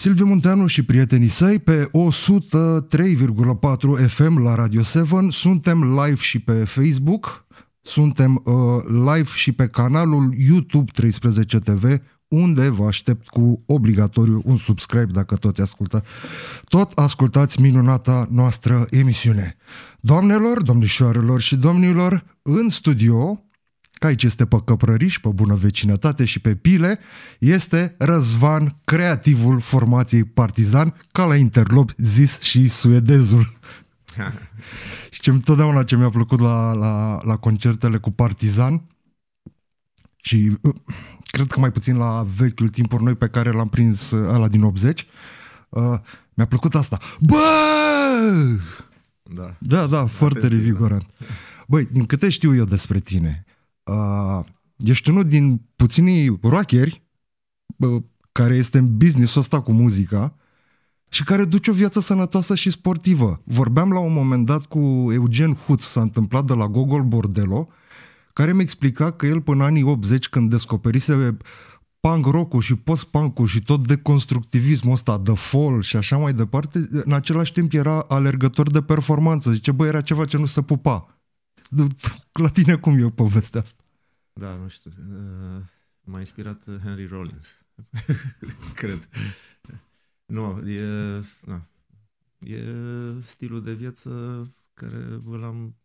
Silviu Munteanu și prietenii săi pe 103,4 FM la Radio 7. Suntem live și pe Facebook, suntem uh, live și pe canalul YouTube 13 TV, unde vă aștept cu obligatoriu un subscribe dacă tot ascultă. Tot ascultați minunata noastră emisiune. Doamnelor, domnișoarelor și domnilor, în studio că aici este pe căprăriș, pe bună vecinătate și pe pile, este Răzvan, creativul formației partizan, ca la interlop zis și suedezul. și ce totdeauna ce mi-a plăcut la, la, la concertele cu partizan și uh, cred că mai puțin la vechiul timpuri noi pe care l-am prins uh, ăla din 80, uh, mi-a plăcut asta. Bă! Da, da, da foarte revigorant. Da. Băi, din câte știu eu despre tine, Uh, ești unul din puținii rockeri uh, care este în business ăsta cu muzica și care duce o viață sănătoasă și sportivă. Vorbeam la un moment dat cu Eugen Huț, s-a întâmplat de la Gogol Bordello, care mi a explicat că el până anii 80, când descoperise punk rock și post punk și tot deconstructivismul ăsta, The Fall și așa mai departe, în același timp era alergător de performanță. Zice, băi, era ceva ce nu se pupa. La tine cum e povestea asta? Da, nu știu. Uh, m-a inspirat Henry Rollins. Cred. Nu, e, na, e stilul de viață care îl am,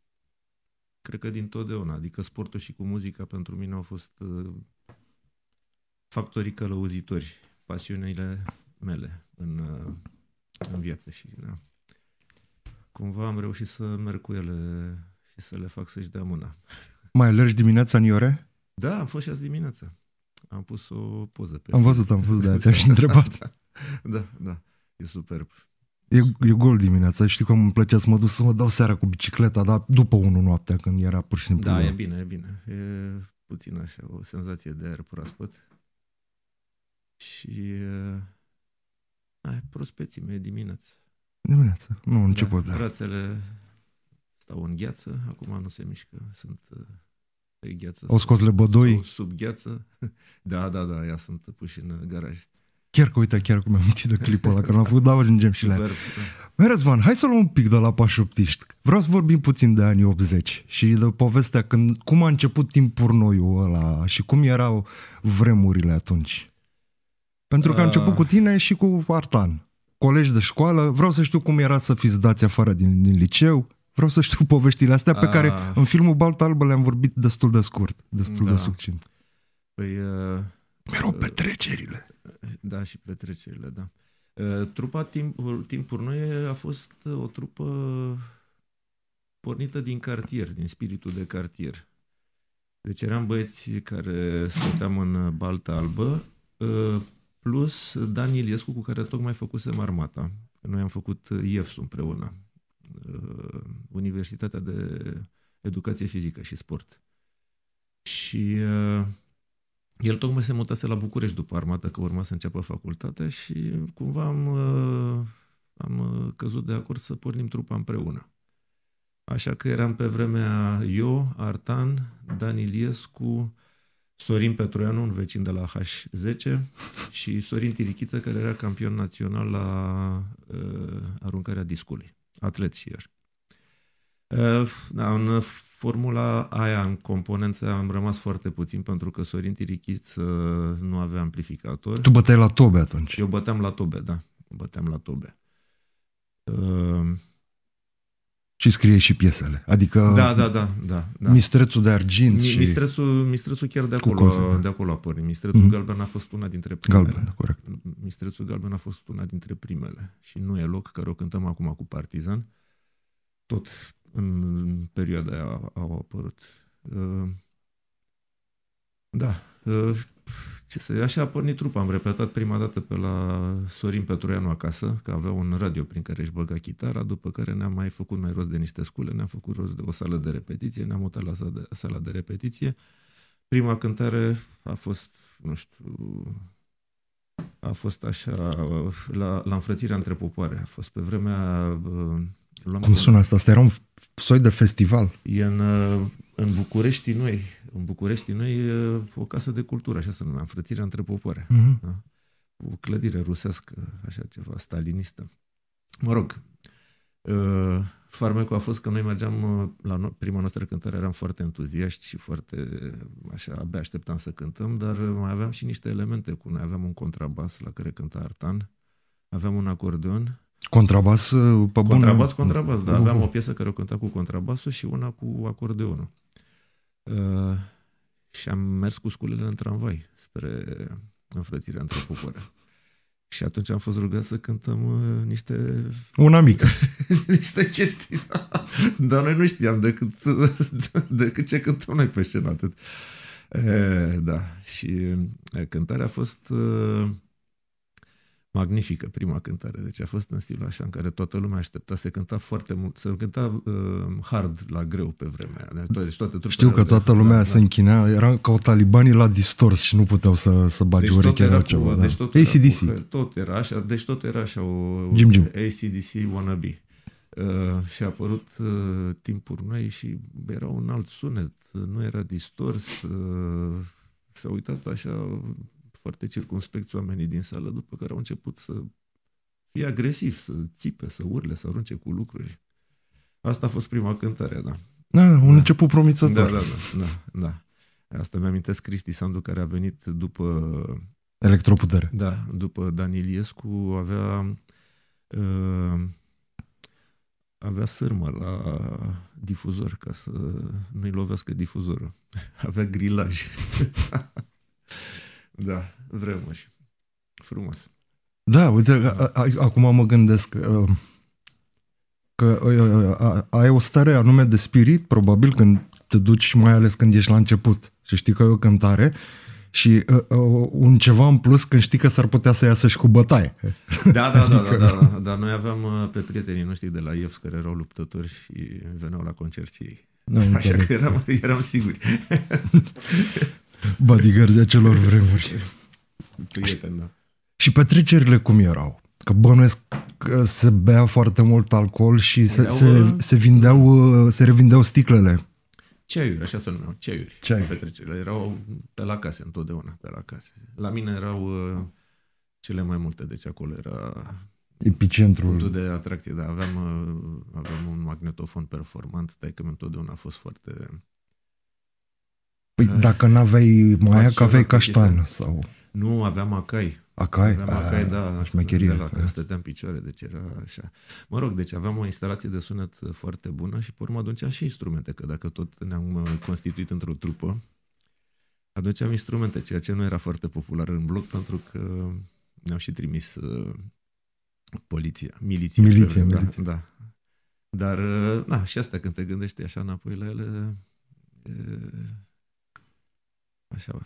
cred că din totdeauna. Adică sportul și cu muzica pentru mine au fost uh, factorii călăuzitori, pasiunile mele în, uh, în viață și na, cumva am reușit să merg cu ele și să le fac să-și dea mâna. Mai alergi dimineața în iore? Da, am fost și azi dimineața. Am pus o poză pe Am văzut, am văzut, de da, te-aș întrebat. da, da, e superb. E, e gol dimineața, știi cum îmi plăcea să mă duc să mă dau seara cu bicicleta, dar după unul noaptea când era pur și simplu. Da, e bine, e bine. E puțin așa, o senzație de aer proaspăt. Și ai prospețime dimineața. Dimineața, nu da, început. Da, da. Rațele stau în gheață, acum nu se mișcă, sunt uh, pe gheață. Au scos lebădoi? Sub gheață. Da, da, da, ea sunt puși în uh, garaj. Chiar că uite, chiar cum mi-am amintit de clipul ăla, că l-am făcut, dar ajungem și la Mai Răzvan, hai să luăm un pic de la pașoptiști. Vreau să vorbim puțin de anii 80 și de povestea când, cum a început timpul noi ăla și cum erau vremurile atunci. Pentru că a început ah. cu tine și cu Artan. Colegi de școală, vreau să știu cum era să fiți dați afară din, din liceu, Vreau să știu poveștile astea A... pe ah. care în filmul Balta Albă le-am vorbit destul de scurt, destul da. de succint. Păi... Uh... Mereu uh, petrecerile. Uh, da, și petrecerile, da. Uh, trupa Timpul, Timpul Noi a fost uh, o trupă pornită din cartier, din spiritul de cartier. Deci eram băieți care stăteam în Balta Albă, uh, plus Dan Iliescu, cu care tocmai făcusem armata. Noi am făcut IEFS împreună uh, Universitatea de Educație Fizică și Sport. Și uh, el tocmai se mutase la București după armată, că urma să înceapă facultatea și cumva am, uh, am uh, căzut de acord să pornim trupa împreună. Așa că eram pe vremea eu, Artan, Dan Iliescu, Sorin Petroianu, un vecin de la H10, și Sorin Tirichiță, care era campion național la uh, aruncarea discului atleți și ăștia. Da, în formula aia, în componență, am rămas foarte puțin pentru că Sorin Tirichiț ă, nu avea amplificator. Tu băteai la tobe atunci. Eu băteam la tobe, da. Băteam la tobe. Ă, și scrie și piesele. Adică da, da, da, da, da. Mistrețul de argint Mi, și... Mistrețul, mistrețul chiar de acolo, conse, de acolo pornit. Mistrețul mm-hmm. Galben a fost una dintre primele. Galben, corect. Mistrețul Galben a fost una dintre primele. Și Nu e loc, care o cântăm acum cu Partizan. Tot în perioada aia au apărut. Uh, da. Uh, ce să, așa a pornit trupa. Am repetat prima dată pe la Sorin Petruianu acasă, că avea un radio prin care își băga chitara, după care ne-am mai făcut noi rost de niște scule, ne-am făcut rost de o sală de repetiție, ne-am mutat la sala de, repetiție. Prima cântare a fost, nu știu, a fost așa, la, la înfrățirea între popoare. A fost pe vremea... Cum sună asta? Asta era un soi de festival. E în, în București noi, în București noi o casă de cultură, așa se numea, înfrățirea între popoare. Uh-huh. Da? O clădire rusească, așa ceva, stalinistă. Mă rog, uh, farmecul a fost că noi mergeam la no- prima noastră cântare, eram foarte entuziaști și foarte, așa, abia așteptam să cântăm, dar mai aveam și niște elemente cu noi. Aveam un contrabas la care cânta Artan, aveam un acordeon, Contrabas pe bune? Contrabas, contrabas, da. Aveam o piesă care o cânta cu contrabasul și una cu acordeonul. Uh, și am mers cu sculele în tramvai spre înfrățirea între popoare. Și atunci am fost rugat să cântăm uh, niște... Una mică. niște chestii, Dar noi nu știam decât, decât ce cântăm noi pe scenă atât. E, da, și cântarea a fost... Uh, magnifică prima cântare, deci a fost în stilul așa în care toată lumea aștepta să cânta foarte mult, să cânta uh, hard la greu pe vremea aia. Deci toate Știu că toată lumea da, se închinea, era ca o talibanii la distors și nu puteau să, să bagi deci urechea la ceva. da. deci tot ACDC. Era cu, tot era așa, deci tot era așa o, Jim, Jim. ACDC wannabe. Uh, și a apărut uh, timpul noi și era un alt sunet, nu era distors, uh, s-a uitat așa foarte circumspecți oamenii din sală, după care au început să fie agresiv, să țipe, să urle, să arunce cu lucruri. Asta a fost prima cântare, da. Da, un da. început promițător. Da, da, da, da, da. Asta mi-amintesc Cristi Sandu, care a venit după... Electroputere. Da, după Daniliescu avea... Uh, avea sârmă la difuzor ca să nu-i lovească difuzorul. Avea grilaj. Da, vremuri. Frumos. Da, uite, da. A, a, acum mă gândesc uh, că uh, uh, uh ai o stare anume de spirit, probabil, când te duci, mai ales când ești la început și știi că e o cântare și uh, uh, un ceva în plus când știi că s-ar putea să iasă și cu bătaie. Da, da, da adică... da, da, da, da, dar noi aveam uh, pe prietenii noștri de la IEFS care erau luptători și veneau la concert și ei. Așa că eram, eram siguri. bodyguards acelor vremuri. Prieten, da. Și petrecerile cum erau? Că bănuiesc că se bea foarte mult alcool și se, Vindeau, se, uh, se, vindeau, uh, se revindeau sticlele. Ceaiuri, așa se numeau, ceaiuri. Ceaiuri. Petrecerile erau pe la case întotdeauna, pe la case. La mine erau uh, cele mai multe, deci acolo era epicentrul. Punctul de atracție, da, aveam, aveam un magnetofon performant, dar că întotdeauna a fost foarte Păi dacă n-aveai mai că aveai caștană sau... Nu, aveam acai. Acai? Aveam acai, a, da. de La care stăteam picioare, deci era așa. Mă rog, deci aveam o instalație de sunet foarte bună și pe urmă aduceam și instrumente, că dacă tot ne-am uh, constituit într-o trupă, aduceam instrumente, ceea ce nu era foarte popular în bloc, pentru că ne-au și trimis uh, poliția, miliția. Miliția, da, miliția. Da. da. Dar, da, și asta când te gândești așa înapoi la ele, e, uh, așa,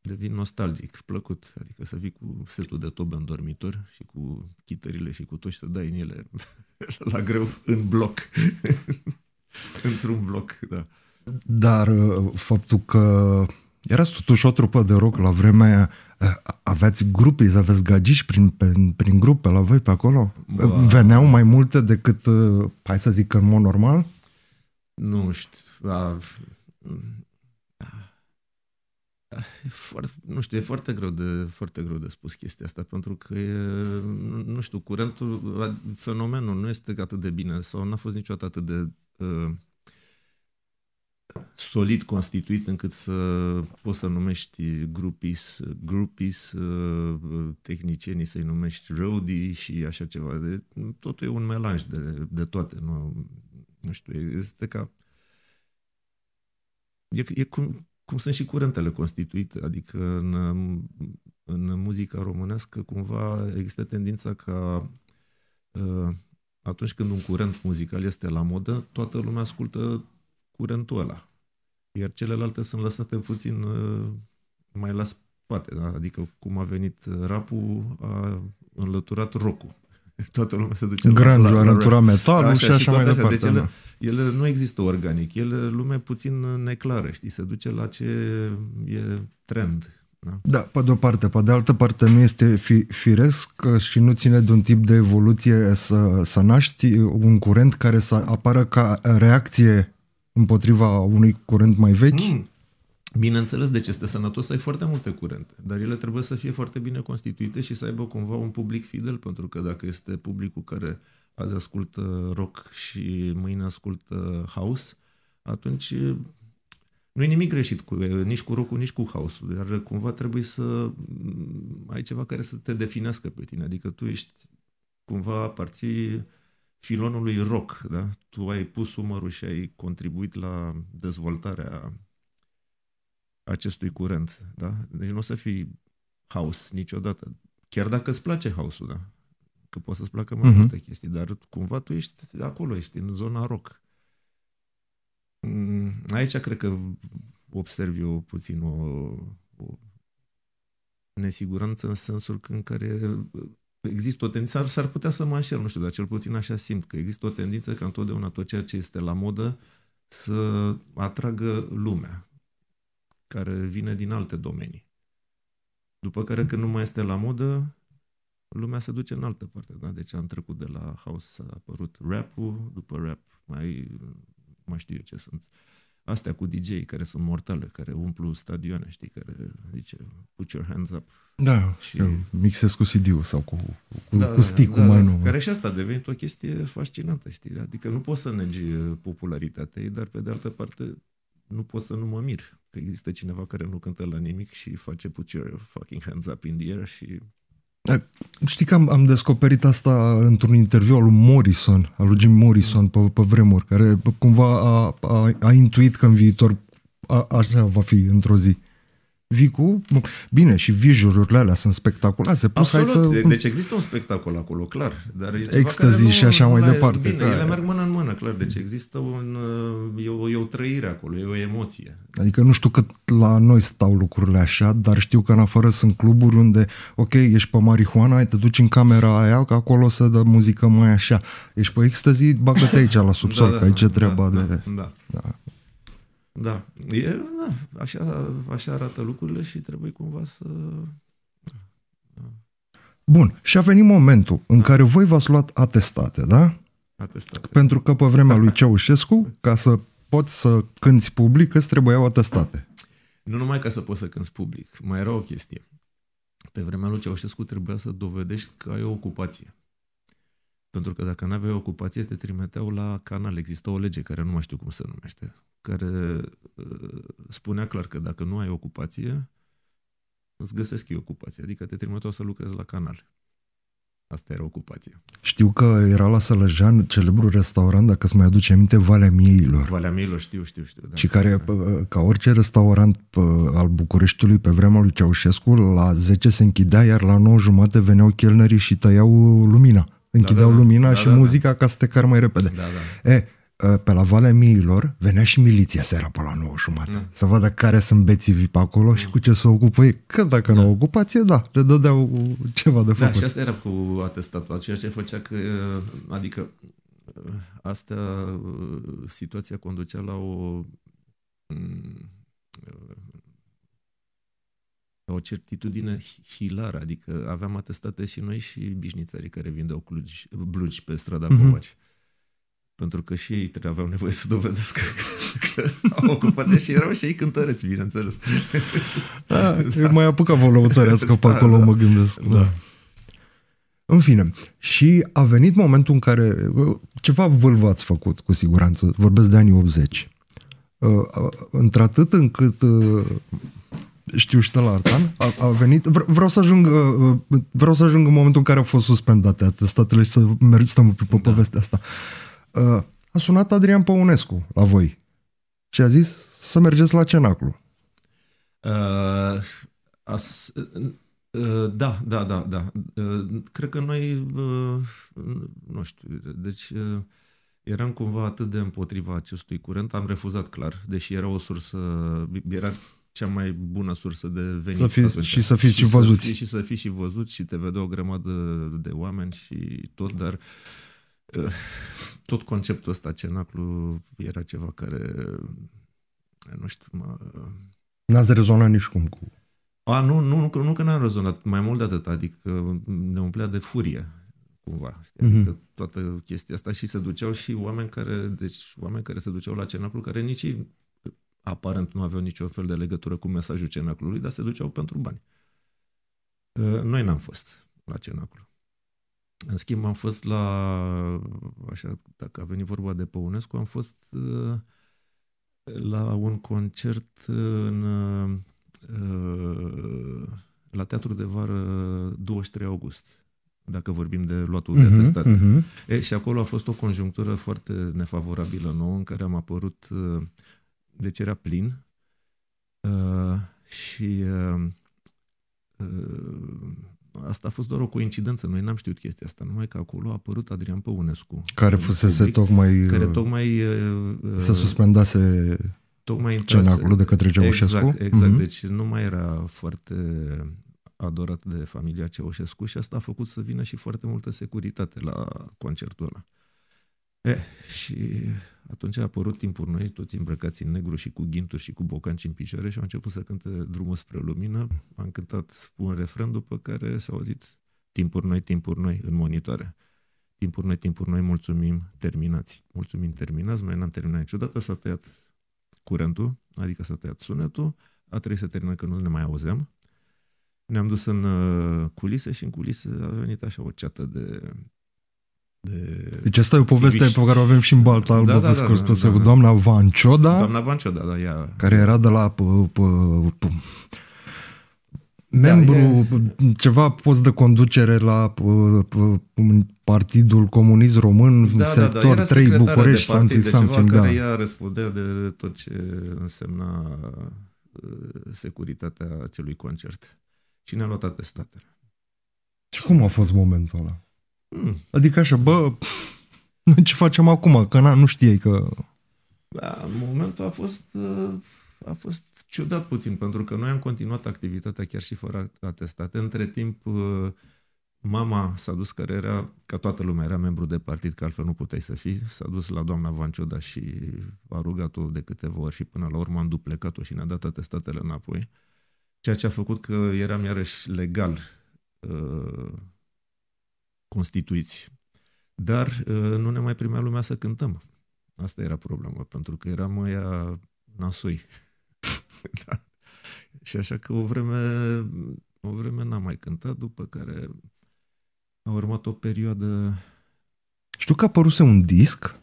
devin nostalgic, plăcut, adică să vii cu setul de tobe în dormitor și cu chitările și cu tot și să dai în ele la greu în bloc. Într-un bloc, da. Dar uh, faptul că erați totuși o trupă de rock la vremea aia, uh, aveați grupe, aveți gagiși prin, prin, prin grupe la voi pe acolo? Ba... Veneau mai multe decât, uh, hai să zic, în mod normal? Nu știu. E foarte, nu știu, e foarte greu, de, foarte greu de spus chestia asta, pentru că e, nu știu, curentul, fenomenul nu este atât de bine sau n-a fost niciodată atât de uh, solid constituit încât să poți să numești grupis uh, tehnicienii să-i numești roadie și așa ceva. De, totul e un melanj de, de toate. Nu, nu știu, este ca... E, e cum, cum sunt și curentele constituite, adică în, în muzica românească cumva există tendința ca ă, atunci când un curent muzical este la modă, toată lumea ascultă curentul ăla. Iar celelalte sunt lăsate puțin ă, mai la spate, da? adică cum a venit rapul, a înlăturat rock toată lumea se duce Grangiu, la, Grangiu, metalul așa, și așa, și mai departe. Deci ele, da. ele nu există organic, ele lume puțin neclară, știi, se duce la ce e trend. Da, da pe de-o parte. Pe de altă parte nu este fi, firesc și nu ține de un tip de evoluție să, să naști un curent care să apară ca reacție împotriva unui curent mai vechi. Mm. Bineînțeles, deci este sănătos să ai foarte multe curente, dar ele trebuie să fie foarte bine constituite și să aibă cumva un public fidel, pentru că dacă este publicul care azi ascultă rock și mâine ascultă house, atunci eh, nu e nimic greșit cu, eh, nici cu rock nici cu house dar cumva trebuie să mm, ai ceva care să te definească pe tine, adică tu ești cumva aparții filonului rock, da? Tu ai pus umărul și ai contribuit la dezvoltarea acestui curent. Da? Deci nu o să fii haos niciodată. Chiar dacă îți place house da? Că poți să-ți placă mai uh-huh. multe chestii, dar cumva tu ești acolo, ești în zona rock. Mm, aici cred că observ eu puțin o, o nesiguranță în sensul în care există o tendință, ar s-ar putea să mă înșel, nu știu, dar cel puțin așa simt, că există o tendință ca întotdeauna tot ceea ce este la modă să atragă lumea care vine din alte domenii. După care, când nu mai este la modă, lumea se duce în altă parte. Da? Deci am trecut de la house, a apărut rap-ul, după rap mai, mai știu eu ce sunt. Astea cu dj care sunt mortale, care umplu stadioane, știi, care zice put your hands up. Da, și mixez cu CD-ul sau cu, cu, da, cu stick da, da, mai Care și asta a devenit o chestie fascinantă, știi? Adică nu poți să negi uh, popularitatea ei, dar pe de altă parte nu pot să nu mă mir că există cineva care nu cântă la nimic și face put your fucking hands up in the air și... Da, știi că am, am descoperit asta într-un interviu al lui Morrison, al lui Jim Morrison pe, pe vremuri, care cumva a, a, a intuit că în viitor a, așa va fi într-o zi vii cu... Bine, și vijururile alea sunt spectaculoase. Plus, Absolut, hai să... deci există un spectacol acolo, clar. Dar Ecstasy și așa mai departe. Bine, ele merg mână în mână, clar. Deci există un, uh, e, o, e o trăire acolo, e o emoție. Adică nu știu cât la noi stau lucrurile așa, dar știu că în afară sunt cluburi unde, ok, ești pe marihuana, te duci în camera aia, că acolo să dă muzică mai așa. Ești pe ecstasy, bagă-te aici la da, subsol, da, da, că aici da, treaba da, de... Da, da. da. Da, e, da așa, așa arată lucrurile și trebuie cumva să... Bun, și a venit momentul în care voi v-ați luat atestate, da? Atestate. Pentru că pe vremea lui Ceaușescu, ca să poți să cânti public, îți trebuiau atestate. Nu numai ca să poți să cânti public, mai era o chestie. Pe vremea lui Ceaușescu trebuia să dovedești că ai o ocupație. Pentru că dacă nu aveai ocupație, te trimiteau la canal. există o lege care nu mai știu cum se numește care uh, spunea clar că dacă nu ai ocupație, îți găsesc eu ocupație, adică te trimiteau să lucrezi la canal. Asta era ocupația. Știu că era la Sălăjan celebru restaurant, dacă îți mai aduce aminte, Valea Mieilor. Valea Mieilor, știu, știu, știu. Da. Și care, uh, ca orice restaurant uh, al Bucureștiului pe vremea lui Ceaușescu, la 10 se închidea, iar la 9 jumate veneau chelnerii și tăiau lumina. Da, Închideau da, da, da. lumina da, și da, da. muzica da. ca să te car mai repede. Da, da. E, Eh, pe la Valea Miilor venea și miliția seara pe la 9 jumate, mm. să vadă care sunt bețivii pe acolo mm. și da. cu ce se s-o ocupă ei. Că dacă da. nu ocupație, da, le dădeau ceva de da, făcut. Da, și asta era cu atestatul, ceea ce făcea că, eh, adică, eh, asta, situația conducea la o mm, o certitudine hilară, adică aveam atestate și noi și bișnițării care vindeau clugi, blugi pe strada mm-hmm. Covaci pentru că și ei aveau nevoie să dovedesc că, că au ocupat și erau și ei cântăreți, bineînțeles. Da, da. mai apuca vă lăutărească pe da, acolo, da, mă gândesc. Da. da. În fine, și a venit momentul în care uh, ceva vâlvă ați făcut, cu siguranță, vorbesc de anii 80. Uh, uh, într-atât încât știu și la Artan, a, a venit, vreau să ajung vreau să ajung în momentul în care au fost suspendate atestatele și să merg, stăm pe da. povestea asta. Uh, Ă, a sunat Adrian Păunescu la voi și a zis să mergeți la Cenaclu. Uh, ă, as, uh, ă, da, da, da, da. Uh, cred că noi, uh, nu știu, deci uh, eram cumva atât de împotriva acestui curent, am refuzat clar, deși era o sursă, era cea mai bună sursă de venit. Să fi, atunci. și să fiți și, și văzuți. Să și să fiți și văzuți și te vedea o grămadă de oameni și tot, dar uh, tot conceptul ăsta, cenaclu, era ceva care, nu știu, mă... N-ați rezonat nici cum cu... A, nu, nu, nu, nu că n-am rezonat, mai mult de atât, adică ne umplea de furie, cumva, știi? Mhm. adică mm-hmm. toată chestia asta și se duceau și oameni care, deci oameni care se duceau la cenaclu, care nici aparent nu aveau niciun fel de legătură cu mesajul cenaclului, dar se duceau pentru bani. Noi n-am fost la cenaclu. În schimb, am fost la, așa, dacă a venit vorba de Păunescu, am fost uh, la un concert în, uh, la Teatrul de Vară 23 uh, august, dacă vorbim de luatul uh-huh, de mhm, atestat. Uh-huh. Mhm. E, și acolo a fost o conjunctură foarte nefavorabilă nouă, în care am apărut, de deci era plin și asta a fost doar o coincidență, noi n-am știut chestia asta, numai că acolo a apărut Adrian Păunescu. Care fusese public, adică, tocmai... Care uh, tocmai... Uh, să suspendase tocmai intrase, cenacul de către Ceaușescu. Exact, exact mm-hmm. deci nu mai era foarte adorat de familia Ceaușescu și asta a făcut să vină și foarte multă securitate la concertul ăla. E, eh, și atunci a apărut timpul noi, toți îmbrăcați în negru și cu ghinturi și cu bocanci în picioare și au început să cânte drumul spre lumină. Am cântat un refren după care s-a auzit timpuri noi, timpuri noi în monitoare. Timpuri noi, timpuri noi, mulțumim, terminați. Mulțumim, terminați. Noi n-am terminat niciodată, s-a tăiat curentul, adică s-a tăiat sunetul, a trebuit să terminăm că nu ne mai auzeam. Ne-am dus în uh, culise și în culise a venit așa o ceată de de... Deci asta e o poveste pe care o avem și în baltă Albă, da, da, da, da, da, da, da, cu da. doamna Vancioda. Doamna Vancioda, da, ea. Care era de la... P, p, p, membru, da, e... ceva post de conducere la Partidul Comunist Român, da, da sector da, da. 3 București, de something, de ceva something, care da. ea răspundea de tot ce însemna uh, securitatea acelui concert. Cine a luat atestatele? Și cum a fost momentul ăla? Hmm. Adică așa, bă, ce facem acum? Că na, nu știai că... Da, în momentul a fost, a fost ciudat puțin, pentru că noi am continuat activitatea chiar și fără atestate. Între timp, mama s-a dus, care era, ca toată lumea, era membru de partid, că altfel nu puteai să fii, s-a dus la doamna Vancioda și a rugat-o de câteva ori și până la urmă am duplecat-o și ne-a dat atestatele înapoi. Ceea ce a făcut că eram iarăși legal uh, constituiți. Dar uh, nu ne mai primea lumea să cântăm. Asta era problema, pentru că eram aia nasoi. da. Și așa că o vreme, o vreme n-am mai cântat, după care a urmat o perioadă... Știu că a apăruse un disc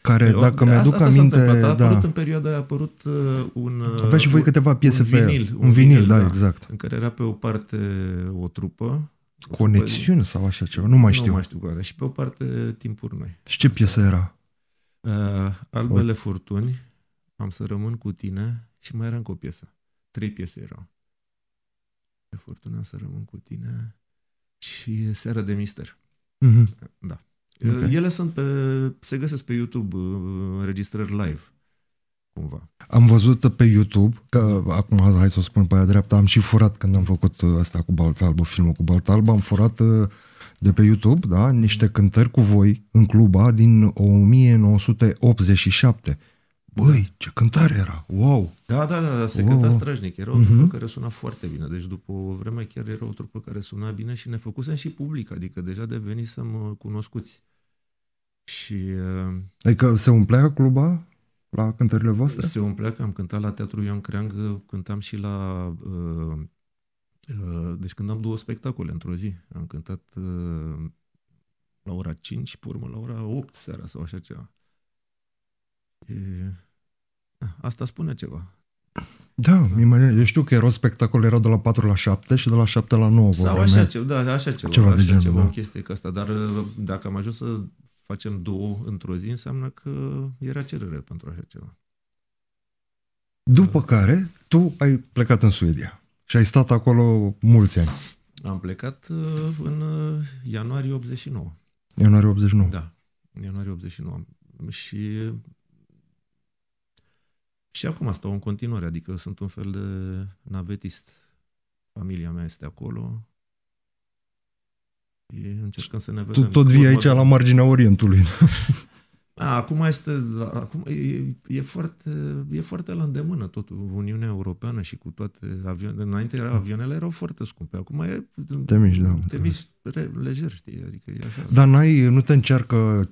care, Eu, păi, dacă mi-aduc asta aminte... S-a da. apărut în perioada aia, a apărut uh, un... Uh, Avea și voi un, câteva piese un vinil, pe... Un vinil, un vinil da, da, exact. În care era pe o parte o trupă Conexiuni sau așa ceva, nu mai știu. Nu mai știu care. Și pe o parte timpuri noi. Și ce piesă era? Uh, Albele o... furtuni, am să rămân cu tine și mai era încă o piesă. Trei piese erau. De furtuna să rămân cu tine și Seara de mister. Mm-hmm. Da. Okay. Uh, ele sunt pe, se găsesc pe YouTube uh, înregistrări live cumva. Am văzut pe YouTube, că acum hai să o spun pe aia dreapta, am și furat când am făcut uh, asta cu Balta Albă, filmul cu Balta Albă, am furat uh, de pe YouTube, da, niște cântări cu voi în cluba din 1987. Băi, ce cântare era! Wow! Da, da, da, da se wow. cânta strajnic. Era o trupă uh-huh. care suna foarte bine. Deci după o vreme chiar era o trupă care suna bine și ne făcusem și public, adică deja să mă cunoscuți. Și... Uh, adică se umplea cluba? la cântările voastre? Se umplea că am cântat la Teatrul Ion Creang, cântam și la... Uh, uh, deci când am două spectacole într-o zi. Am cântat uh, la ora 5 pe urmă la ora 8 seara sau așa ceva. E... Da, asta spune ceva. Da, imagine, eu știu că erau spectacole, erau de la 4 la 7 și de la 7 la 9. Sau așa ceva, da, așa ceva. Ceva așa de genul, ceva, da. o chestie ca asta. Dar uh, dacă am ajuns să facem două într-o zi, înseamnă că era cerere pentru așa ceva. După care, tu ai plecat în Suedia și ai stat acolo mulți ani. Am plecat uh, în uh, ianuarie 89. Ianuarie 89. Da, ianuarie 89. Și și acum stau în continuare, adică sunt un fel de navetist. Familia mea este acolo, încercăm să ne vedem. Tu tot vii aici la marginea Orientului. A, acum este, acum e, e, foarte, e foarte la îndemână totul. Uniunea Europeană și cu toate avioanele, înainte era, avioanele erau foarte scumpe, acum e... Te miști, da. Te miști re, lejer, știi, adică e așa. Dar n-ai, nu te încearcă...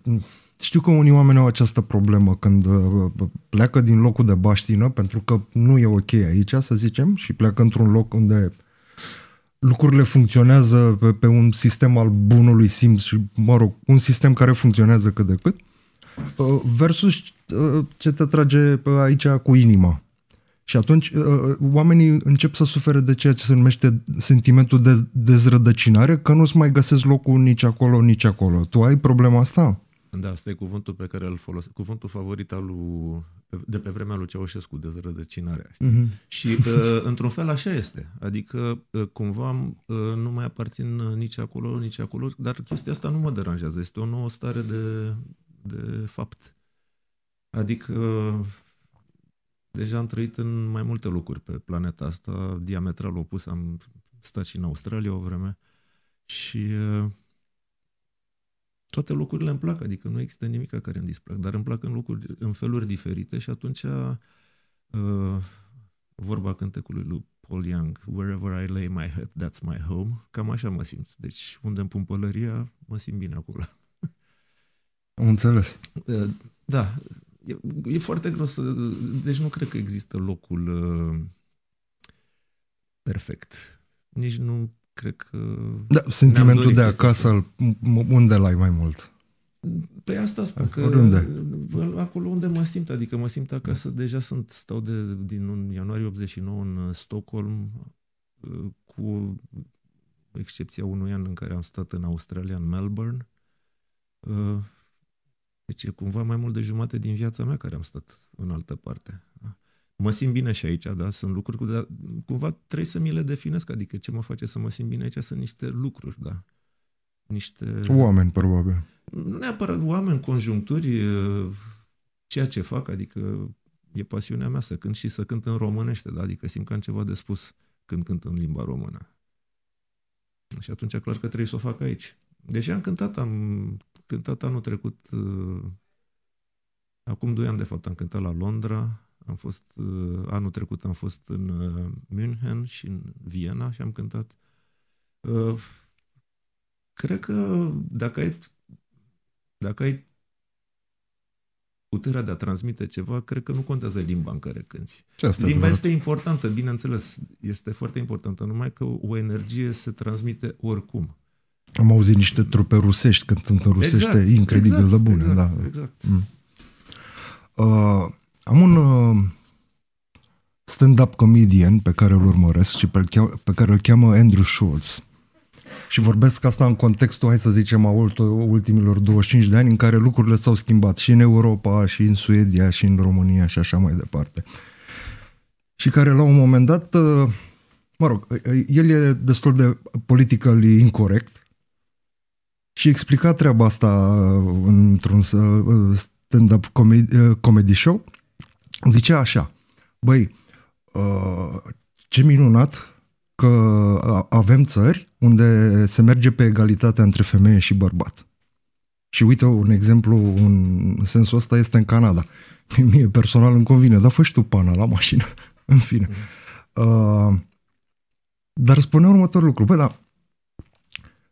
Știu că unii oameni au această problemă când uh, uh, pleacă din locul de baștină, pentru că nu e ok aici, să zicem, și pleacă într-un loc unde lucrurile funcționează pe, pe un sistem al bunului simț și, mă rog, un sistem care funcționează cât de cât, uh, versus uh, ce te trage uh, aici cu inima. Și atunci oamenii încep să sufere de ceea ce se numește sentimentul de dezrădăcinare, că nu-ți mai găsesc locul nici acolo, nici acolo. Tu ai problema asta? Da, asta e cuvântul pe care îl folosesc. Cuvântul favorit al lui, de pe vremea lui Ceaușescu, dezrădăcinarea. Mm-hmm. Și uh, într-un fel așa este. Adică uh, cumva uh, nu mai aparțin uh, nici acolo, nici acolo, dar chestia asta nu mă deranjează. Este o nouă stare de, de fapt. Adică deja am trăit în mai multe locuri pe planeta asta, diametral opus. Am stat și în Australia o vreme și uh, toate locurile îmi plac, adică nu există nimic care îmi displac, dar îmi plac în, locuri, în feluri diferite și atunci uh, vorba cântecului lui Paul Young, Wherever I lay my head, that's my home, cam așa mă simt. Deci unde îmi pun pălăria, mă simt bine acolo. Am înțeles. Uh, da, e, e foarte greu să... Deci nu cred că există locul uh, perfect. Nici nu cred că... Da, sentimentul de acasă, unde l-ai mai mult? pe păi asta spun că Oriunde. acolo unde mă simt, adică mă simt acasă, deja sunt, stau de, din ianuarie 89 în uh, Stockholm, uh, cu excepția unui an în care am stat în Australia, în Melbourne. Uh, deci e cumva mai mult de jumate din viața mea care am stat în altă parte mă simt bine și aici, da? Sunt lucruri, dar cumva trebuie să mi le definesc, adică ce mă face să mă simt bine aici sunt niște lucruri, da? Niște... Oameni, probabil. Nu neapărat oameni, conjuncturi, ceea ce fac, adică e pasiunea mea să cânt și să cânt în românește, da? Adică simt că am ceva de spus când cânt în limba română. Și atunci clar că trebuie să o fac aici. Deși am cântat, am cântat anul trecut, acum doi ani de fapt am cântat la Londra, am fost, uh, anul trecut am fost în uh, München și în Viena și am cântat. Uh, cred că dacă ai, dacă ai puterea de a transmite ceva, cred că nu contează limba în care cânti. Ce asta limba adevărat? este importantă, bineînțeles, este foarte importantă, numai că o energie se transmite oricum. Am auzit niște trupe rusești cântând în rusește, exact, incredibil exact, de bune. Exact, da. exact. Mm. Uh, am un uh, stand-up comedian pe care îl urmăresc și pe, pe care îl cheamă Andrew Schultz. Și vorbesc asta în contextul, hai să zicem, a ultimilor 25 de ani în care lucrurile s-au schimbat și în Europa, și în Suedia, și în România și așa mai departe. Și care la un moment dat, uh, mă rog, el e destul de politically incorrect și explica treaba asta uh, într-un uh, stand-up comedy, comedy show zicea așa, băi, ă, ce minunat că avem țări unde se merge pe egalitatea între femeie și bărbat. Și uite, un exemplu în sensul ăsta este în Canada. Mie personal îmi convine, dar fă și tu pana la mașină. în fine. Uh, dar spune următorul lucru. Băi, da,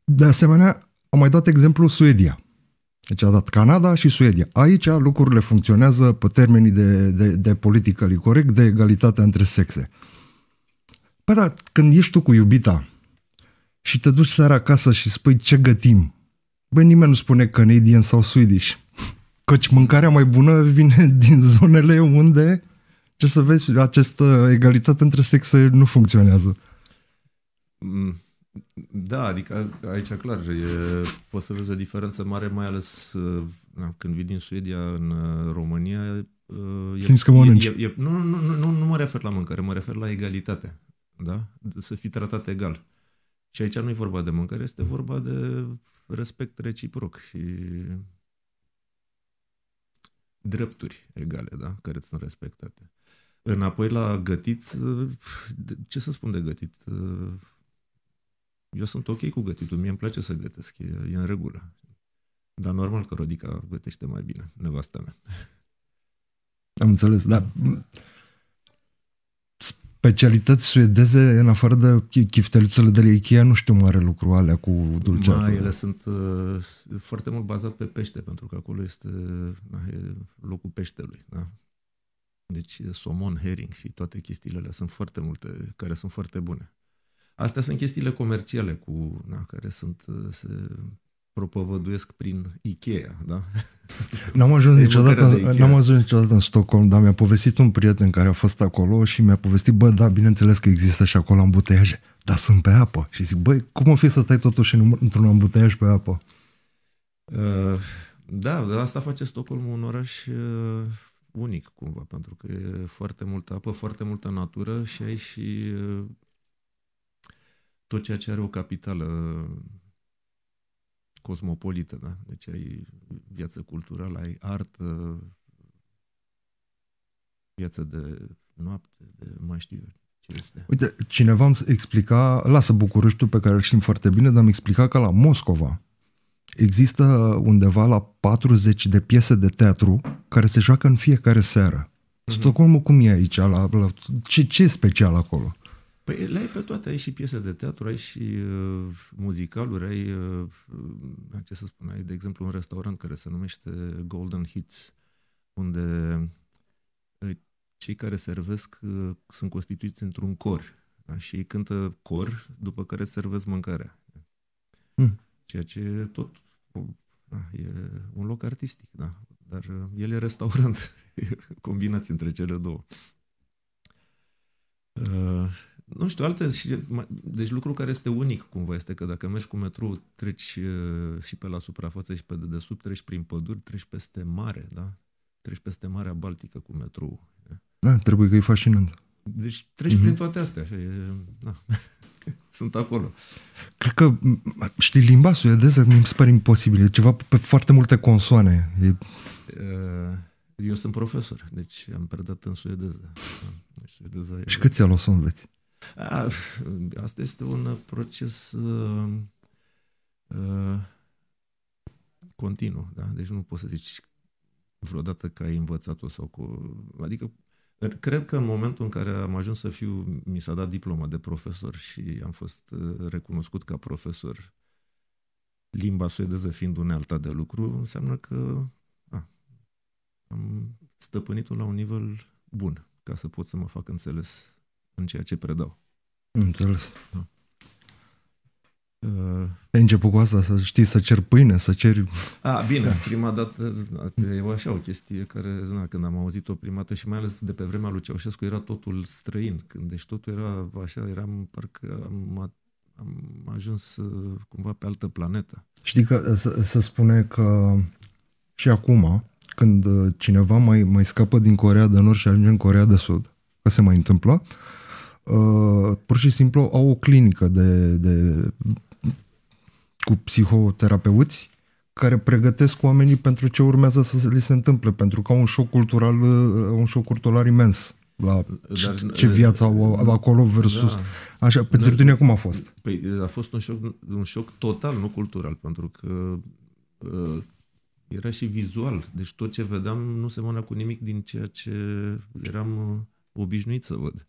de asemenea, am mai dat exemplu Suedia. Deci a dat Canada și Suedia. Aici lucrurile funcționează pe termenii de, de, de politică corect, de egalitate între sexe. Păi da, când ești tu cu iubita și te duci seara acasă și spui ce gătim, băi, nimeni nu spune Canadian sau Swedish, căci mâncarea mai bună vine din zonele unde, ce să vezi, această egalitate între sexe nu funcționează. Mm da, adică aici clar, e, poți să vezi o diferență mare, mai ales uh, na, când vii din Suedia în uh, România. Uh, e, Simți că mănânci. E, e, nu, nu, nu, nu mă refer la mâncare, mă refer la egalitate. Da? Să fii tratat egal. Și aici nu e vorba de mâncare, este vorba de respect reciproc și drepturi egale, da? Care sunt respectate. Înapoi la gătit, ce să spun de gătit? Eu sunt ok cu gătitul, mie îmi place să gătesc, e, e în regulă. Dar normal că Rodica gătește mai bine, nevasta mea. Am înțeles, da. Specialități suedeze, în afară de chifteluțele de la Ikea, nu știu mare lucru alea cu dulceață. Ma, ele sunt uh, foarte mult bazat pe pește, pentru că acolo este na, e locul peștelui. Da? Deci somon, herring și toate chestiile alea sunt foarte multe, care sunt foarte bune. Astea sunt chestiile comerciale cu, na, care sunt, se propovăduiesc prin Ikea, da? N-am ajuns, niciodată, n-am ajuns niciodată în Stockholm, dar mi-a povestit un prieten care a fost acolo și mi-a povestit, bă, da, bineînțeles că există și acolo ambuteiaje, dar sunt pe apă. Și zic, băi, cum o fi să stai totuși într-un ambuteiaj pe apă? Uh, da, dar asta face Stockholm un oraș uh, unic, cumva, pentru că e foarte multă apă, foarte multă natură și ai și uh, tot ceea ce are o capitală cosmopolită, da? Deci ai viață culturală, ai artă, viață de noapte, de mai știu eu este. Uite, cineva îmi explica, lasă Bucureștiul pe care îl știm foarte bine, dar îmi explica că la Moscova există undeva la 40 de piese de teatru care se joacă în fiecare seară. Mm-hmm. Stocolmul cum e aici? La, la, ce, ce e special acolo? Păi le ai pe toate, ai și piese de teatru, ai și uh, muzicaluri, ai, uh, ce să spun, ai de exemplu un restaurant care se numește Golden Hits, unde uh, cei care servesc uh, sunt constituiți într-un cor da? și ei cântă cor, după care servesc mâncarea. Mm. Ceea ce tot da, e un loc artistic, da, dar uh, el e restaurant, combinați între cele două. Uh, nu știu, alte... Și, deci lucru care este unic cumva este că dacă mergi cu metrou, treci uh, și pe la suprafață și pe dedesubt, treci prin păduri, treci peste mare, da? Treci peste Marea Baltică cu metrou. Da, trebuie că e fascinant. Deci treci mm-hmm. prin toate astea. Așa, e, da. Sunt acolo. Cred că, știi, limba suedeză mi se pare imposibil. E ceva pe foarte multe consoane. E... Uh, eu sunt profesor, deci am predat în suedeză. Suedeza și cât ți-a luat să înveți? A, ah, asta este un proces uh, uh, continuu, da? Deci nu poți să zici vreodată că ai învățat-o sau cu... Adică Cred că în momentul în care am ajuns să fiu, mi s-a dat diploma de profesor și am fost uh, recunoscut ca profesor, limba suedeză fiind unealta de lucru, înseamnă că a, ah, am stăpânit-o la un nivel bun, ca să pot să mă fac înțeles în ceea ce predau. Înțeles. Da. Uh, Ai început cu asta, să știi să cer pâine, să ceri... A, bine, da. prima dată e așa o chestie care, na, când am auzit-o prima dată și mai ales de pe vremea lui Ceaușescu era totul străin, când deci totul era așa, eram, parcă am, am ajuns uh, cumva pe altă planetă. Știi că uh, se spune că și acum, când uh, cineva mai, mai scapă din Corea de Nord și ajunge în Corea de Sud, că se mai întâmplă, uh, Uh, pur și simplu au o clinică de, de, cu psihoterapeuți care pregătesc oamenii pentru ce urmează să li se întâmple, pentru că au un șoc cultural, uh, un șoc cultural imens la ce, dar, ce uh, viață au acolo versus... Da, așa, pentru dar, tine cum a fost? Păi a fost un șoc, un șoc total, nu cultural, pentru că uh, era și vizual, deci tot ce vedeam nu semăna cu nimic din ceea ce eram uh, obișnuit să văd.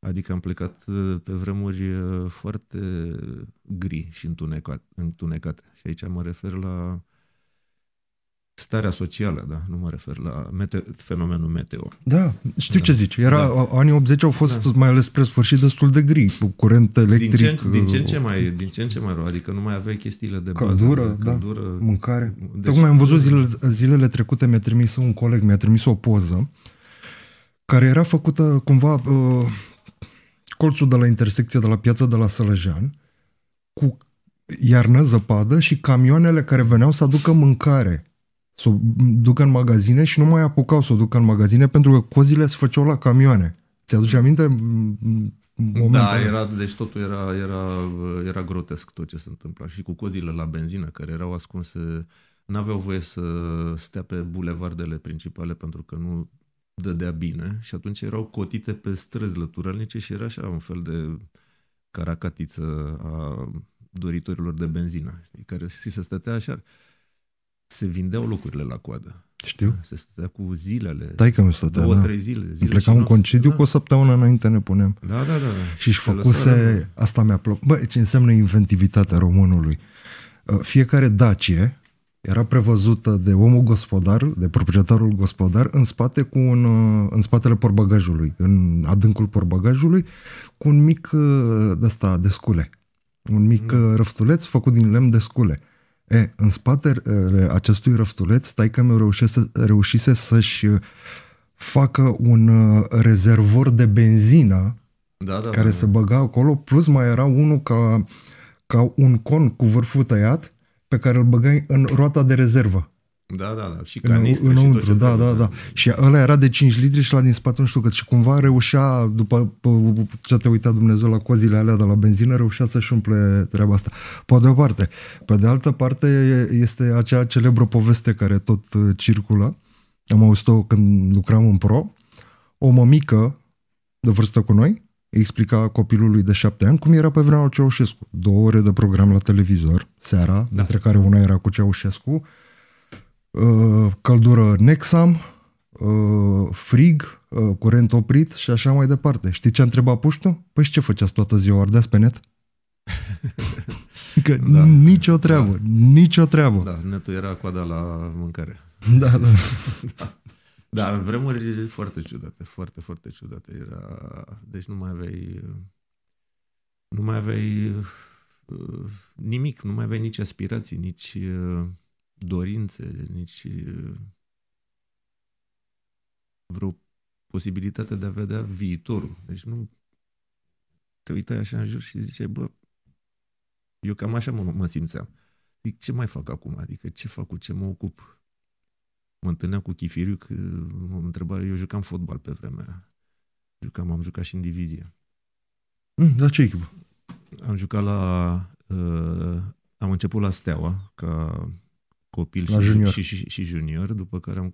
Adică am plecat uh, pe vremuri uh, foarte gri și întunecat, întunecate. Și aici mă refer la starea socială, da? Nu mă refer la mete- fenomenul meteo. Da, știu da. ce zici. Era, da. Anii 80 au fost, da. mai ales spre sfârșit, destul de gri, cu curent electric. Din ce, din ce, în, ce uh, mai, din ce în ce mai rău, adică nu mai aveai chestiile de bază. Căldură, da, căldură, mâncare. Deci, Tocmai am văzut zilele, zilele trecute, mi-a trimis un coleg, mi-a trimis o poză care era făcută cumva... Uh, colțul de la intersecție de la piața de la Sălăjean, cu iarnă, zăpadă și camioanele care veneau să aducă mâncare să o ducă în magazine și nu mai apucau să o ducă în magazine pentru că cozile se făceau la camioane. Ți-aduce aminte? Da, era, deci totul era, era, era grotesc tot ce se întâmpla. Și cu cozile la benzină care erau ascunse, n-aveau voie să stea pe bulevardele principale pentru că nu dădea bine și atunci erau cotite pe străzi lăturalnice și era așa un fel de caracatiță a doritorilor de benzină, știi, care și se stătea așa. Se vindeau locurile la coadă. Știu. se stătea cu zilele. Tai că nu stătea, două, da. trei zile. zile plecam pleca un concediu da. cu o săptămână înainte ne punem. Da, da, da, da. Și își făcuse, da. asta mi-a plăcut. Bă, ce înseamnă inventivitatea românului. Ă, fiecare dacie era prevăzută de omul gospodar, de proprietarul gospodar, în spate cu un, uh, în spatele porbagajului, în adâncul porbagajului, cu un mic uh, de asta, de scule. Un mic mm. Uh, răftuleț făcut din lemn de scule. E, în spatele acestui răftuleț, taică mi reușise, reușise să-și facă un rezervor de benzină da, da, care da, da. se băga acolo, plus mai era unul ca, ca un con cu vârful tăiat, pe care îl băgai în roata de rezervă. Da, da, da. Și canistră înăuntru, și tot da, da, da, da. Și ăla era de 5 litri și la din spate nu știu cât. Și cumva reușea, după ce te uita Dumnezeu la cozile alea de la benzină, reușea să-și umple treaba asta. Pe de o parte. Pe de altă parte este acea celebră poveste care tot uh, circulă. Am auzit-o când lucram în pro. O mămică de vârstă cu noi, explica copilului de șapte ani cum era pe vremea lui Ceaușescu. Două ore de program la televizor, seara, da. dintre care una era cu Ceaușescu, uh, căldură Nexam, uh, frig, uh, curent oprit și așa mai departe. Știi ce a întrebat Puștu? Păi și ce făceați toată ziua? Ardeați pe net? că adică da. nicio treabă, da. nicio treabă. Da, netul era coada la mâncare. Da, da. da. Da, în vremuri foarte ciudate, foarte, foarte ciudate. Era... Deci nu mai aveai... Nu mai aveai uh, nimic, nu mai aveai nici aspirații, nici uh, dorințe, nici uh, vreo posibilitate de a vedea viitorul. Deci nu te uitai așa în jur și ziceai, bă, eu cam așa mă, mă simțeam. Zic, ce mai fac acum? Adică ce fac, cu ce mă ocup? mă întâlneam cu Chifiriu, că mă întreba, eu jucam fotbal pe vremea aia. Jucam, am jucat și în divizie. Mm, la ce echipă? Am jucat la... Uh, am început la Steaua, ca copil la și, junior. Și, și, și junior, după care am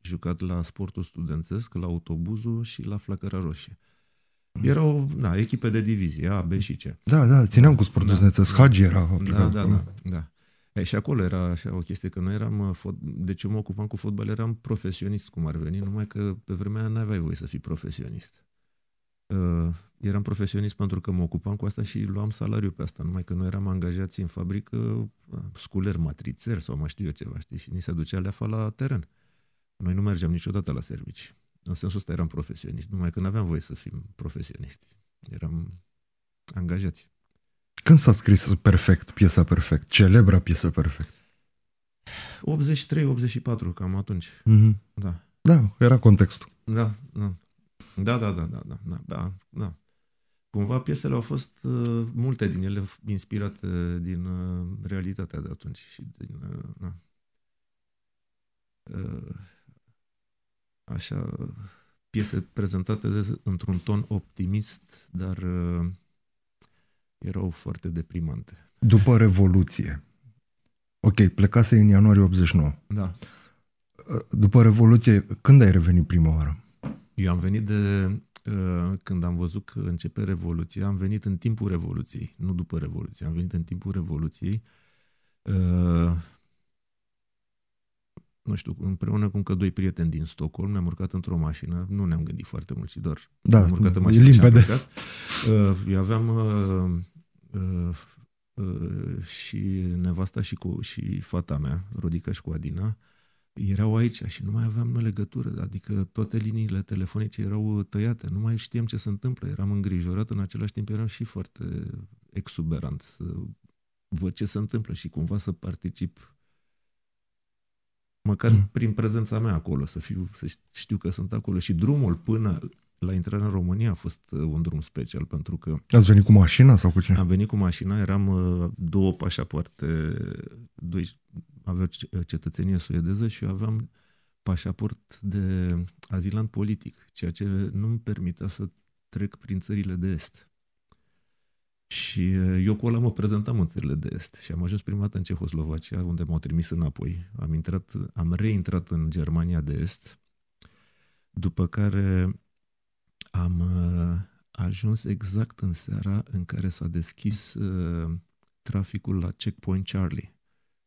jucat la sportul studențesc, la autobuzul și la flacăra roșie. Mm. Erau na, echipe de divizie, A, B și C. Da, da, țineam cu sportul da, studențesc. Hagi era. Da, da, da, da, da. E, și acolo era așa o chestie, că noi eram, uh, deci eu mă ocupam cu fotbal, eram profesionist, cum ar veni, numai că pe vremea n aveai voie să fii profesionist. Uh, eram profesionist pentru că mă ocupam cu asta și luam salariu pe asta, numai că noi eram angajați în fabrică, uh, sculer, matrițer sau mai știu eu ceva, știi, și ni se ducea leafa la teren. Noi nu mergeam niciodată la servici. În sensul ăsta eram profesionist, numai că nu aveam voie să fim profesioniști. Eram angajați. Când s-a scris perfect, piesa perfect, celebra piesă perfect? 83-84, cam atunci. Mm-hmm. Da. Da, era contextul. Da, da. Da, da, da, da, da, da, da, da. Cumva piesele au fost, uh, multe din ele inspirate din uh, realitatea de atunci și din, uh, Uh, așa, piese prezentate de, într-un ton optimist, dar uh, erau foarte deprimante. După Revoluție. Ok, plecase în ianuarie 89. Da. După Revoluție, când ai revenit prima oară? Eu am venit de... Uh, când am văzut că începe Revoluția, am venit în timpul Revoluției, nu după Revoluție. Am venit în timpul Revoluției. Uh, nu știu, împreună cu încă doi prieteni din Stockholm, ne-am urcat într-o mașină, nu ne-am gândit foarte mult, ci doar da, am urcat în mașină limpede. Și am Eu uh, aveam uh, uh, uh, și nevasta și, cu, și fata mea, Rodica și cu Adina, erau aici și nu mai aveam legătură, adică toate liniile telefonice erau uh, tăiate, nu mai știam ce se întâmplă, eram îngrijorat, în același timp eram și foarte exuberant să văd ce se întâmplă și cumva să particip măcar mm. prin prezența mea acolo, să, fiu, să știu că sunt acolo. Și drumul până la intrarea în România a fost uh, un drum special, pentru că... Ați venit cu mașina sau cu ce? Am venit cu mașina, eram uh, două pașapoarte, doi, aveau uh, cetățenie suedeză și aveam pașaport de azilant politic, ceea ce nu-mi permitea să trec prin țările de est. Și eu cu ăla mă prezentam în țările de est și am ajuns prima dată în Cehoslovacia, unde m-au trimis înapoi. Am, intrat, am reintrat în Germania de est, după care am ajuns exact în seara în care s-a deschis traficul la Checkpoint Charlie.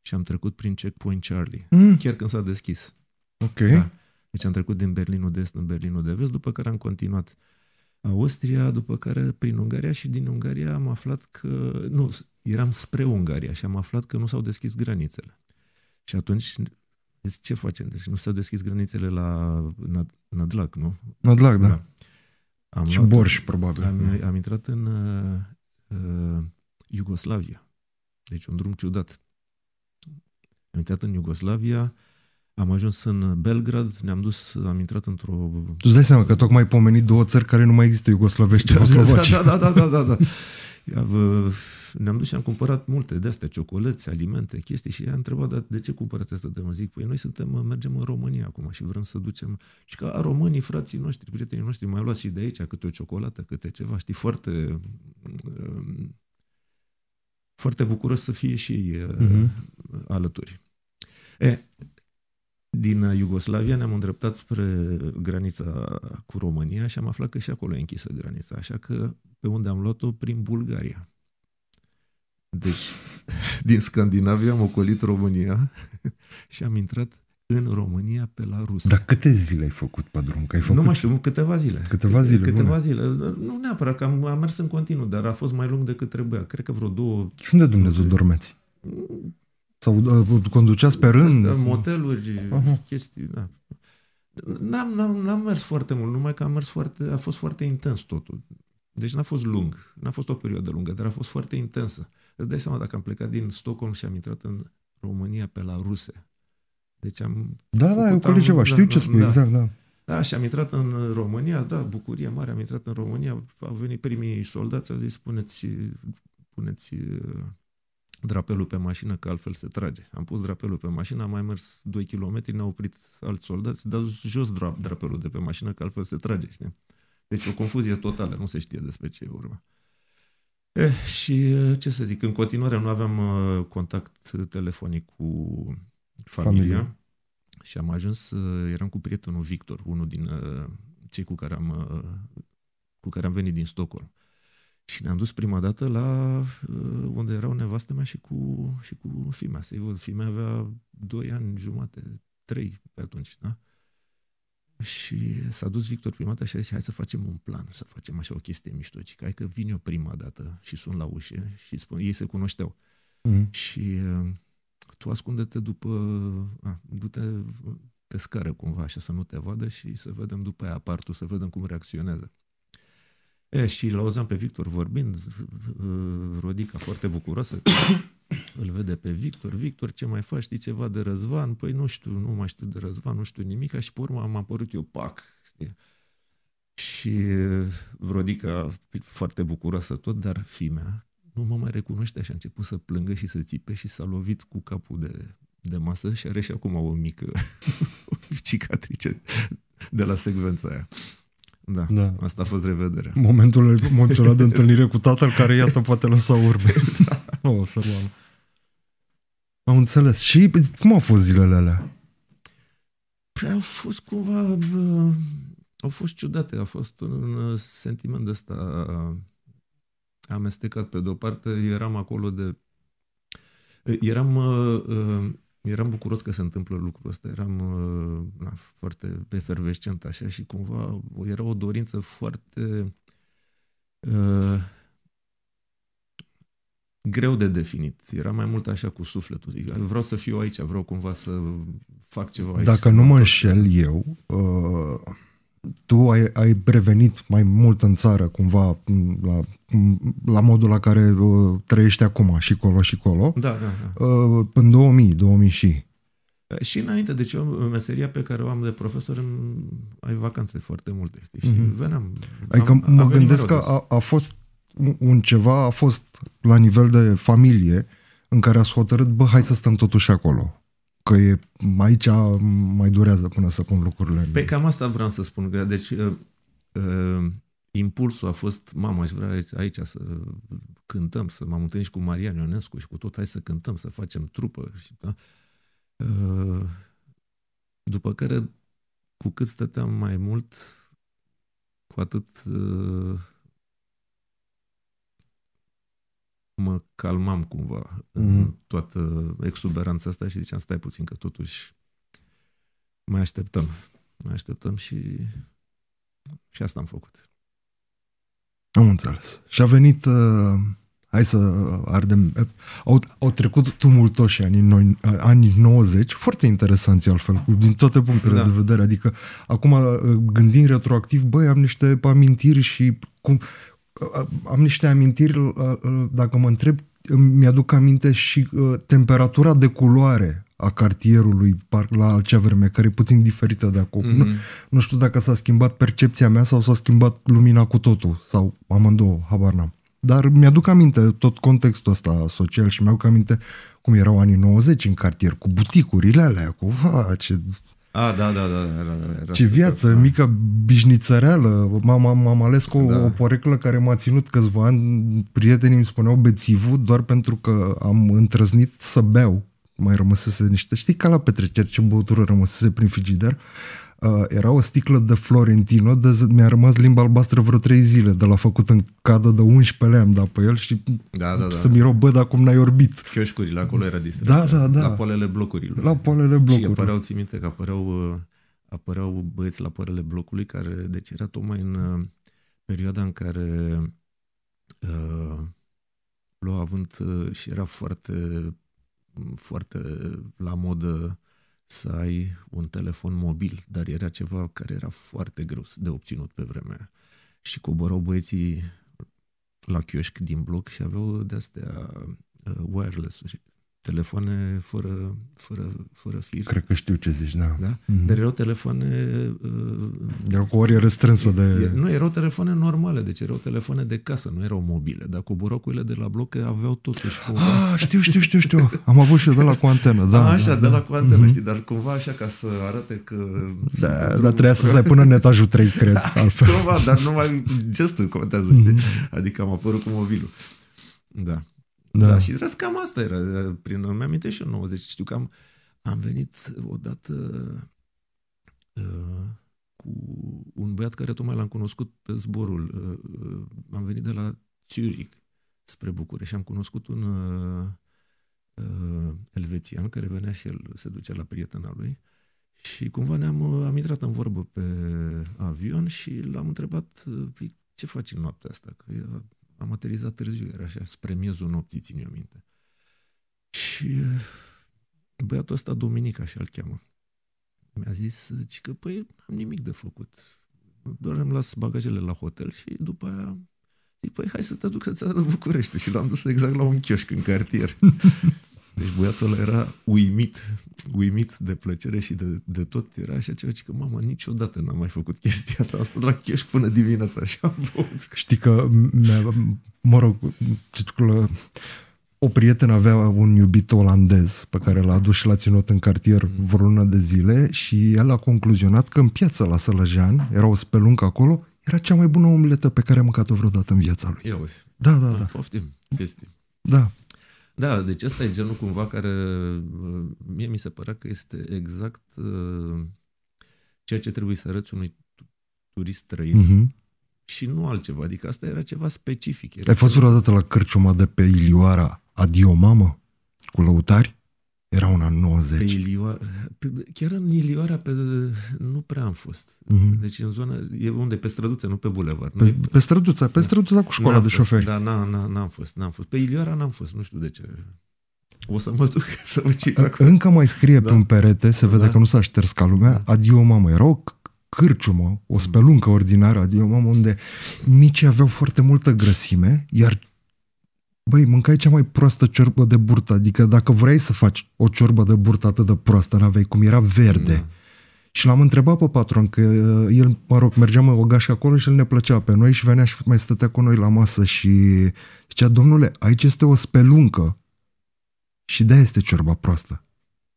Și am trecut prin Checkpoint Charlie, mm. chiar când s-a deschis. Ok. Da. Deci am trecut din Berlinul de Est în Berlinul de Vest, după care am continuat. Uh, Austria, după care prin Ungaria și din Ungaria am aflat că, nu, eram spre Ungaria și am aflat că nu s-au deschis granițele. Și atunci, zic, deci ce facem? Deci nu s-au deschis granițele la Nad- Nadlac, nu? Nadlac, da. da. Am și luat, Borș, probabil. Am, am intrat în uh, uh, Iugoslavia. Deci un drum ciudat. Am intrat în Iugoslavia, am ajuns în Belgrad, ne-am dus, am intrat într-o... Tu îți dai seama că tocmai ai pomenit două țări care nu mai există, iugoslavești da, Da, da, da, da, da. da. ne-am dus și am cumpărat multe de-astea, ciocolăți, alimente, chestii și i-am întrebat, dar de ce cumpărați asta de mult? Zic, păi noi suntem, mergem în România acum și vrem să ducem... Și ca românii, frații noștri, prietenii noștri, mai luați și de aici câte o ciocolată, câte ceva, știi, foarte... Foarte bucuros să fie și ei uh-huh. alături. E, din Iugoslavia ne-am îndreptat spre granița cu România și am aflat că și acolo e închisă granița, așa că pe unde am luat-o? Prin Bulgaria. Deci, din Scandinavia am ocolit România și am intrat în România pe la Rusia. Dar câte zile ai făcut pe drum? Că ai făcut... Nu mai știu, câteva zile. Câteva zile, Câteva bune. zile. Nu neapărat, că am, am mers în continuu, dar a fost mai lung decât trebuia. Cred că vreo două... Și unde Dumnezeu dormeți? Sau uh, conduceați pe rând? Astea, moteluri, uh-huh. chestii, da. N-am, n-am, n-am mers foarte mult, numai că am mers foarte, a fost foarte intens totul. Deci n-a fost lung, n-a fost o perioadă lungă, dar a fost foarte intensă. Îți dai seama dacă am plecat din Stockholm și am intrat în România pe la ruse. Deci am... Da, da, eu am, ceva, știu da, ce spui, da, exact, da. Da, și am intrat în România, da, bucurie mare, am intrat în România, au venit primii soldați, au zis, puneți, puneți drapelul pe mașină, că altfel se trage. Am pus drapelul pe mașină, am mai mers 2 km, ne-au oprit alți soldați, dar jos drapelul de pe mașină, că altfel se trage. Știi? Deci o confuzie totală, nu se știe despre ce e urma. Eh, și eh, ce să zic, în continuare nu aveam eh, contact telefonic cu familia, familia. și am ajuns, eh, eram cu prietenul Victor, unul din cei cu care am, cu care am venit din Stockholm. Și ne-am dus prima dată la uh, unde erau nevastă mea și cu, și cu fimea. Să-i văd, fimea avea 2 ani jumate, 3 pe atunci, da? Și s-a dus Victor prima dată și a zis, hai să facem un plan, să facem așa o chestie mișto. Ci, hai că vin eu prima dată și sun la ușă și spun, ei se cunoșteau. Mm. Și uh, tu ascunde-te după, a, du-te pe scară cumva, așa să nu te vadă și să vedem după aia apartul, să vedem cum reacționează. E, și l-auzeam pe Victor vorbind, Rodica foarte bucuroasă, îl vede pe Victor. Victor, ce mai faci? Știi ceva de Răzvan? Păi nu știu, nu mai știu de Răzvan, nu știu nimic. Și pe urmă am apărut eu, pac, știi? Și uh, Rodica, foarte bucuroasă tot, dar fimea, nu mă mai recunoște și a început să plângă și să țipe și s-a lovit cu capul de, de masă și are și acum o mică cicatrice de la secvența aia. Da, da, asta a fost revederea. Momentul emoțional de întâlnire cu tatăl care, iată, poate lăsa urme. da. O, luăm. Am înțeles. Și cum au fost zilele alea? Păi au fost cumva... Bă, au fost ciudate. A fost un sentiment de ăsta uh, amestecat. Pe de-o parte, eram acolo de... Eram... Uh, uh eram bucuros că se întâmplă lucrul ăsta, eram uh, na, foarte efervescent așa și cumva era o dorință foarte uh, greu de definit. Era mai mult așa cu sufletul. Vreau să fiu aici, vreau cumva să fac ceva aici. Dacă nu mă înșel eu, uh, tu ai, ai prevenit mai mult în țară, cumva, la, la modul la care uh, trăiești acum, și colo, și colo. Da, da, da. Uh, în 2000, 2000 și. Uh, și înainte, deci eu, uh, meseria pe care o am de profesor, îmi... ai vacanțe foarte multe, știi? Mm-hmm. Și mhm. veneam... Adică am, mă gândesc că a, a fost un ceva, a fost la nivel de familie, în care ați hotărât, bă, hai să stăm totuși acolo că e, aici mai durează până să pun lucrurile. Pe cam asta vreau să spun. Că, deci, uh, uh, impulsul a fost, mamă, aș vrea aici, aici să cântăm, să m-am întâlnit și cu Marian Ionescu și cu tot, hai să cântăm, să facem trupă. Și, da? Uh, după care, cu cât stăteam mai mult, cu atât uh, mă calmam cumva mm în mhm. toată exuberanța asta și ziceam, stai puțin că totuși mai așteptăm. Mai așteptăm și, și asta am făcut. Am înțeles. Și a venit, uh, hai să ardem, uh, au, au trecut tumultoși anii, noi, uh, anii 90, foarte interesanți altfel, din toate punctele da. de vedere. Adică acum uh, gândind retroactiv, băi, am niște amintiri și cum, am niște amintiri, dacă mă întreb, mi-aduc aminte și ă, temperatura de culoare a cartierului parc la acea vreme, care e puțin diferită de acum. Mm-hmm. Nu, mhm. nu știu dacă s-a schimbat percepția mea sau s-a schimbat lumina cu totul, sau amândouă, habar n-am. Dar mi-aduc aminte tot contextul ăsta social și mi-aduc aminte cum erau anii 90 în cartier, cu buticurile alea, cu va, ce a, ah, da, da, da. Era, era, Ce viață, da. mică bișnițăreală. M-am, am ales cu o, da. o poreclă care m-a ținut câțiva ani. Prietenii îmi spuneau bețivu doar pentru că am întrăznit să beau. Mai rămăsese niște, știi, ca la petreceri, ce băutură rămăsese prin frigider. Uh, era o sticlă de Florentino, de mi-a rămas limba albastră vreo trei zile, de la făcut în cadă de 11 lei am dat pe el și da, da, da. să miro, da. bă, dar cum n-ai orbit. Chioșcurile acolo era distracție. Da, da, da. La poalele blocurilor. La poalele blocurilor. Și apăreau, ții minte că apăreau, uh, apăreau băieți la poalele blocului care, deci era tocmai în uh, perioada în care uh, lua având uh, și era foarte foarte la modă să ai un telefon mobil, dar era ceva care era foarte greu de obținut pe vremea aia. Și coborau băieții la chioșc din bloc și aveau de-astea uh, wireless-uri telefoane fără, fără, fără fir. Cred că știu ce zici, da. da? Mm-hmm. Dar erau telefoane... Uh, erau cu ori restrânsă de... Nu, erau telefoane normale, deci erau telefoane de casă, nu erau mobile, dar burocurile de la bloc aveau totuși... Cumva... Ah, știu, știu, știu, știu. Am avut și eu de la cu antenă, da. A, ah, așa, da, de la da. cu antenă, mm-hmm. știi, dar cumva așa ca să arate că... Da, dar trebuia să stai până în etajul 3, cred, da, altfel. Cumva, dar numai gestul contează, știi? Mm-hmm. Adică am apărut cu mobilul. Da. Da. da și răs cam asta era. Prin, îmi amintesc și în 90. Știu că am, am venit odată uh, cu un băiat care tocmai l-am cunoscut pe zborul. Uh, uh, am venit de la Zurich spre București și am cunoscut un uh, uh, elvețian care venea și el, se ducea la prietena lui și cumva ne-am uh, am intrat în vorbă pe avion și l-am întrebat uh, păi, ce faci în noaptea asta, că am aterizat târziu, era așa, spre miezul nopții, țin eu minte. Și uh, băiatul ăsta, Dominica, așa îl cheamă, mi-a zis, ci că, păi, am nimic de făcut. Doar îmi las bagajele la hotel și după aia zic, păi, hai să te duc să-ți arăt București. Și l-am dus exact la un chioșc în cartier. Deci băiatul era uimit, uimit de plăcere și de, de tot. Era așa ceva, că mama, niciodată n-am mai făcut chestia asta. Am stat la cheș până dimineața și am băut. Știi că, mă rog, o prietenă avea un iubit olandez pe care l-a adus și l-a ținut în cartier vreo lună de zile și el a concluzionat că în piața la Sălăjean, era o speluncă acolo, era cea mai bună omletă pe care am mâncat-o vreodată în viața lui. Ia uzi. Da, da, da, da. Poftim, chestii. da. Da, deci ăsta e genul cumva care uh, mie mi se părea că este exact uh, ceea ce trebuie să arăți unui turist străin mm-hmm. și nu altceva. Adică asta era ceva specific. Era Ai fost vreodată la cărciuma de pe Ilioara Adio Mamă? Cu lăutari? Era una an 90. Pe Ilioara, chiar în Ilioara pe, nu prea am fost. Mm-hmm. Deci în zona, e unde? Pe străduță, nu pe bulevard. Pe, pe străduța, pe da. străduța cu școala de fost, șoferi. Da, n-am, n-am, n-am fost, n-am fost. Pe Ilioara n-am fost, nu știu de ce. O să mă duc să văd exact. Încă mai scrie da. pe un perete, se vede da. că nu s-a șters ca lumea, da. adio mamă, era o cârciumă, o speluncă mm. ordinară, adio mamă, unde micii aveau foarte multă grăsime, iar Băi, mâncai cea mai proastă ciorbă de burtă. Adică dacă vrei să faci o ciorbă de burtă atât de proastă, n-aveai cum, era verde. Mm. Și l-am întrebat pe patron că uh, el, mă rog, mergeam în ogaș acolo și el ne plăcea pe noi și venea și mai stătea cu noi la masă și zicea, domnule, aici este o speluncă și de este ciorba proastă,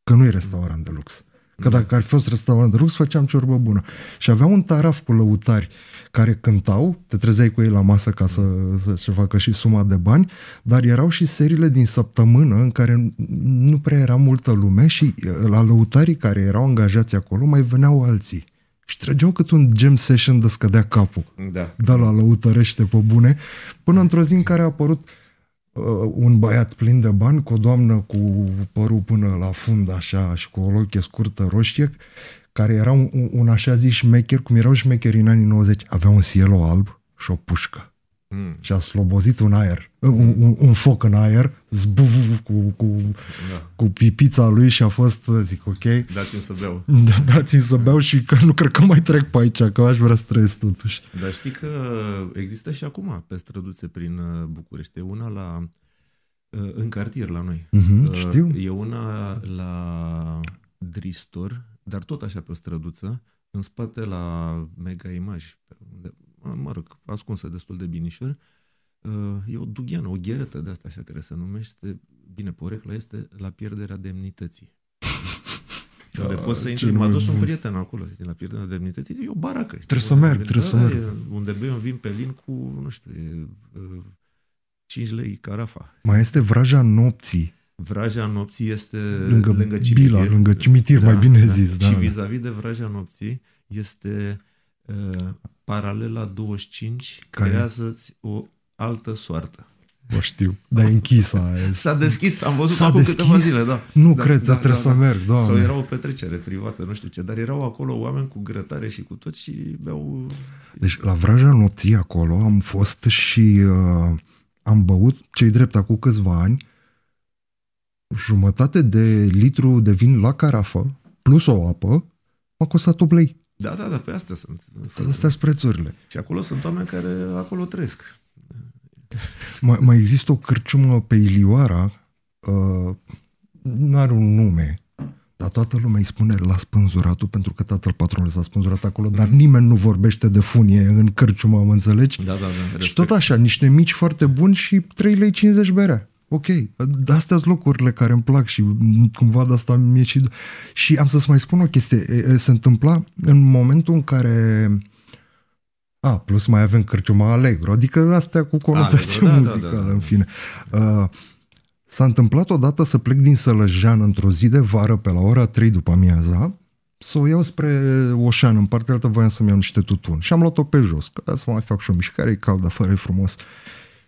că nu e restaurant de lux. Că dacă ar fi fost restaurant rux, făceam ciorbă bună. Și aveau un taraf cu lăutari care cântau, te trezeai cu ei la masă ca să, să se facă și suma de bani, dar erau și serile din săptămână în care nu prea era multă lume și uh, la lăutarii care erau angajați acolo mai veneau alții. Și trăgeau cât un gem session de scădea capul. Da. Dar la lăutărește pe bune, până într-o zi în care a apărut uh, Uh, un băiat plin de bani, cu o doamnă cu părul până la fund, așa, și cu o loche scurtă roșie, care era un, un așa zis șmecher, cum erau șmecherii în anii 90, avea un sielo alb și o pușcă. Mm. Și a slobozit un aer, un, un, un foc în aer, zbuv cu, cu, da. cu pipița lui și a fost, zic, ok. Dați-mi să beau. Da, dați-mi să beau și că nu cred că mai trec pe aici, că aș vrea să trăiesc totuși. Dar știi că există și acum pe străduțe prin uh, București. E una la, uh, în cartier la noi. Mm-hmm, știu. E una la Dristor, dar tot așa pe o străduță, în spate la Mega Image, mă rog, ascunsă destul de binișor, e o dugheană, o gheretă de asta așa care se numește, bine, porecla este la pierderea demnității. Da, unde poți să intri. M-a dus un prieten acolo, zic, la pierderea demnității, e o baracă. Știi? Trebuie să merg, da, trebuie să merg. Unde bei un vin pe lin cu, nu știu, e, 5 lei carafa. Mai este vraja nopții. Vraja nopții este lângă, lângă cimitir. Bila, lângă cimitir, da, mai bine da. zis. Da. Și da. vis-a-vis de vraja nopții este paralela 25 Care? creează-ți o altă soartă. O știu, dar e închisă S-a deschis, am văzut S-a acum deschis? câteva zile, da. Nu da, cred, da, trebuie da, să da. merg, da. Sau era o petrecere privată, nu știu ce, dar erau acolo oameni cu grătare și cu tot și beau... Deci la vraja nopții acolo am fost și uh, am băut, cei drept acum câțiva ani, jumătate de litru de vin la carafă, plus o apă, m-a costat 8 lei. Da, da, da, pe păi astea sunt. Astea sunt prețurile. Și acolo sunt oameni care acolo trăiesc. Mai, mai există o cărciumă pe Ilioara, uh, nu are un nume, dar toată lumea îi spune la spânzuratul, pentru că tatăl patronului s-a spânzurat acolo, dar mm. nimeni nu vorbește de funie în cărciumă, am înțelegi? Da, da, da. Respect. Și tot așa, niște mici foarte buni și 3,50 lei berea ok, astea sunt locurile care îmi plac și cumva de asta mi-e și... Și am să-ți mai spun o chestie, se întâmpla în momentul în care... A, plus mai avem Cârciuma Alegru, adică astea cu conotație da, da, da, muzicală, da, da, da. în fine. Uh, s-a întâmplat odată să plec din Sălăjean într-o zi de vară pe la ora 3 după amiaza, să o iau spre Oșan, în partea altă voiam să-mi iau niște tutun. Și am luat-o pe jos, ca să mai fac și o mișcare, e cald afară, e frumos.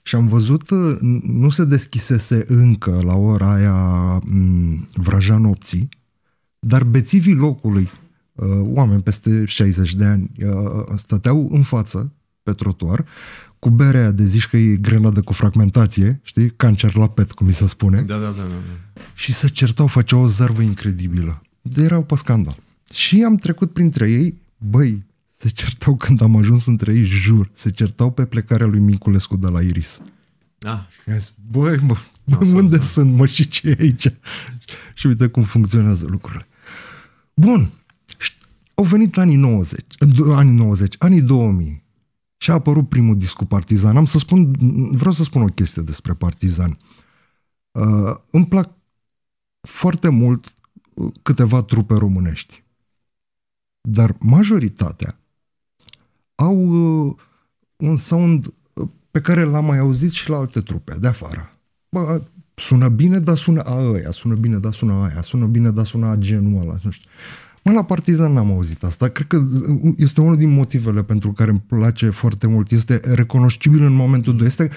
Și am văzut, uh, nu se deschisese încă la ora aia mm, vraja nopții, dar bețivii locului, uh, oameni peste 60 de ani, uh, stăteau în față pe trotuar cu berea de zici că e grenadă cu fragmentație, știi? Cancer la pet, cum mi se spune. Da, da, da, da. da. Și se certau, făceau o zarvă incredibilă. De erau pe scandal. Și am trecut printre ei, băi, se certau când am ajuns între ei, jur. Se certau pe plecarea lui Minculescu de la Iris. Ah. Și zis, băi, mă, bă, no, unde no. Da. sunt, mă, și ce e aici? și uite cum funcționează lucrurile. Bun. Au venit anii 90, anii 90, anii 2000. Și a apărut primul disc cu Partizan. Am să spun, vreau să spun o chestie despre Partizan. Uh, îmi plac foarte mult uh, câteva trupe românești. Dar majoritatea au uh, un sound uh, pe care l-am mai auzit și la alte trupe de afară. Bă, sună bine, dar sună a aia, sună bine, dar sună aia, sună bine, dar sună a genul ăla, nu știu. Mă, la Partizan n-am auzit asta. Cred că uh, este unul din motivele pentru care îmi place foarte mult. Este recunoscibil în momentul de. Este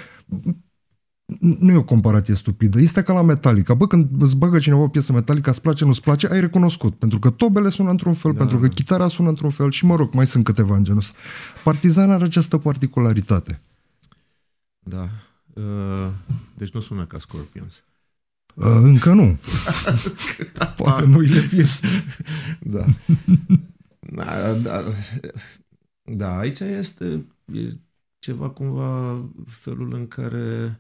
nu e o comparație stupidă. Este ca la Metallica. Bă, când îți bagă cineva o piesă Metallica, îți place, nu-ți place, ai recunoscut. Pentru că tobele sună într-un fel, da. pentru că chitara sună într-un fel și, mă rog, mai sunt câteva în genul ăsta. Partizan are această particularitate. Da. Uh, deci nu sună ca Scorpions. Uh, încă nu. Poate noile piesă. da. da, da. Da, aici este e ceva cumva felul în care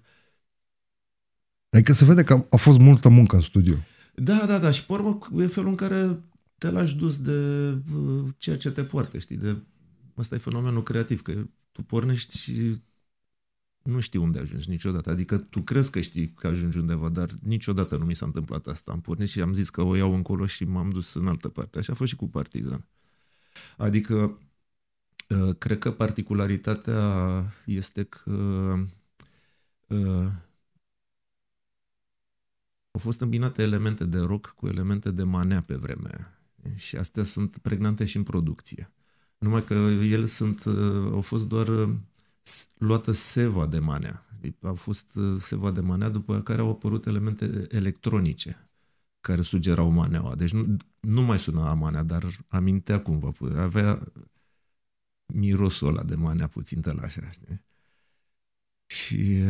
Adică se vede că a fost multă muncă în studio. Da, da, da. Și pe urmă e felul în care te lași dus de uh, ceea ce te poartă, știi? De... Asta e fenomenul creativ, că tu pornești și nu știi unde ajungi niciodată. Adică tu crezi că știi că ajungi undeva, dar niciodată nu mi s-a întâmplat asta. Am pornit și am zis că o iau încolo și m-am dus în altă parte. Așa a fost și cu Partizan. Adică uh, cred că particularitatea este că uh, au fost îmbinate elemente de rock cu elemente de manea pe vreme. Și astea sunt pregnante și în producție. Numai că ele sunt, uh, au fost doar uh, luată seva de manea. Deci A fost uh, seva de manea, după care au apărut elemente electronice care sugerau maneaua. Deci nu, nu mai suna manea, dar amintea cumva. Avea mirosul ăla de manea puțin tălașa. Și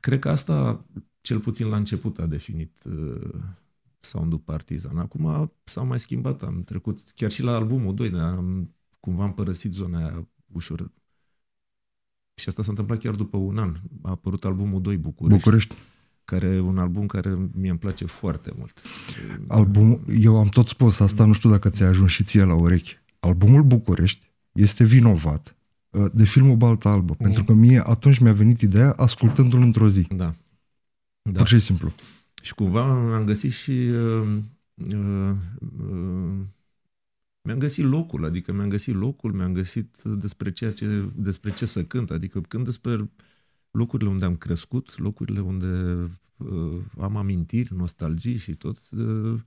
cred că asta cel puțin la început a definit uh, sound-ul Partizan. Acum s-a mai schimbat, am trecut chiar și la albumul 2, dar am, cumva am părăsit zona aia ușor. Și asta s-a întâmplat chiar după un an. A apărut albumul 2 București. București care e un album care mi îmi place foarte mult. Album, eu am tot spus asta, nu știu dacă ți-a ajuns și ție la urechi. Albumul București este vinovat uh, de filmul Balta Albă, mm. pentru că mie atunci mi-a venit ideea ascultându-l într-o zi. Da. Da. Pur și simplu. Și cumva am găsit și... Uh, uh, uh, mi-am găsit locul, adică mi-am găsit locul, mi-am găsit despre, ceea ce, despre ce să cânt, adică când despre locurile unde am crescut, locurile unde uh, am amintiri, nostalgii și tot, uh,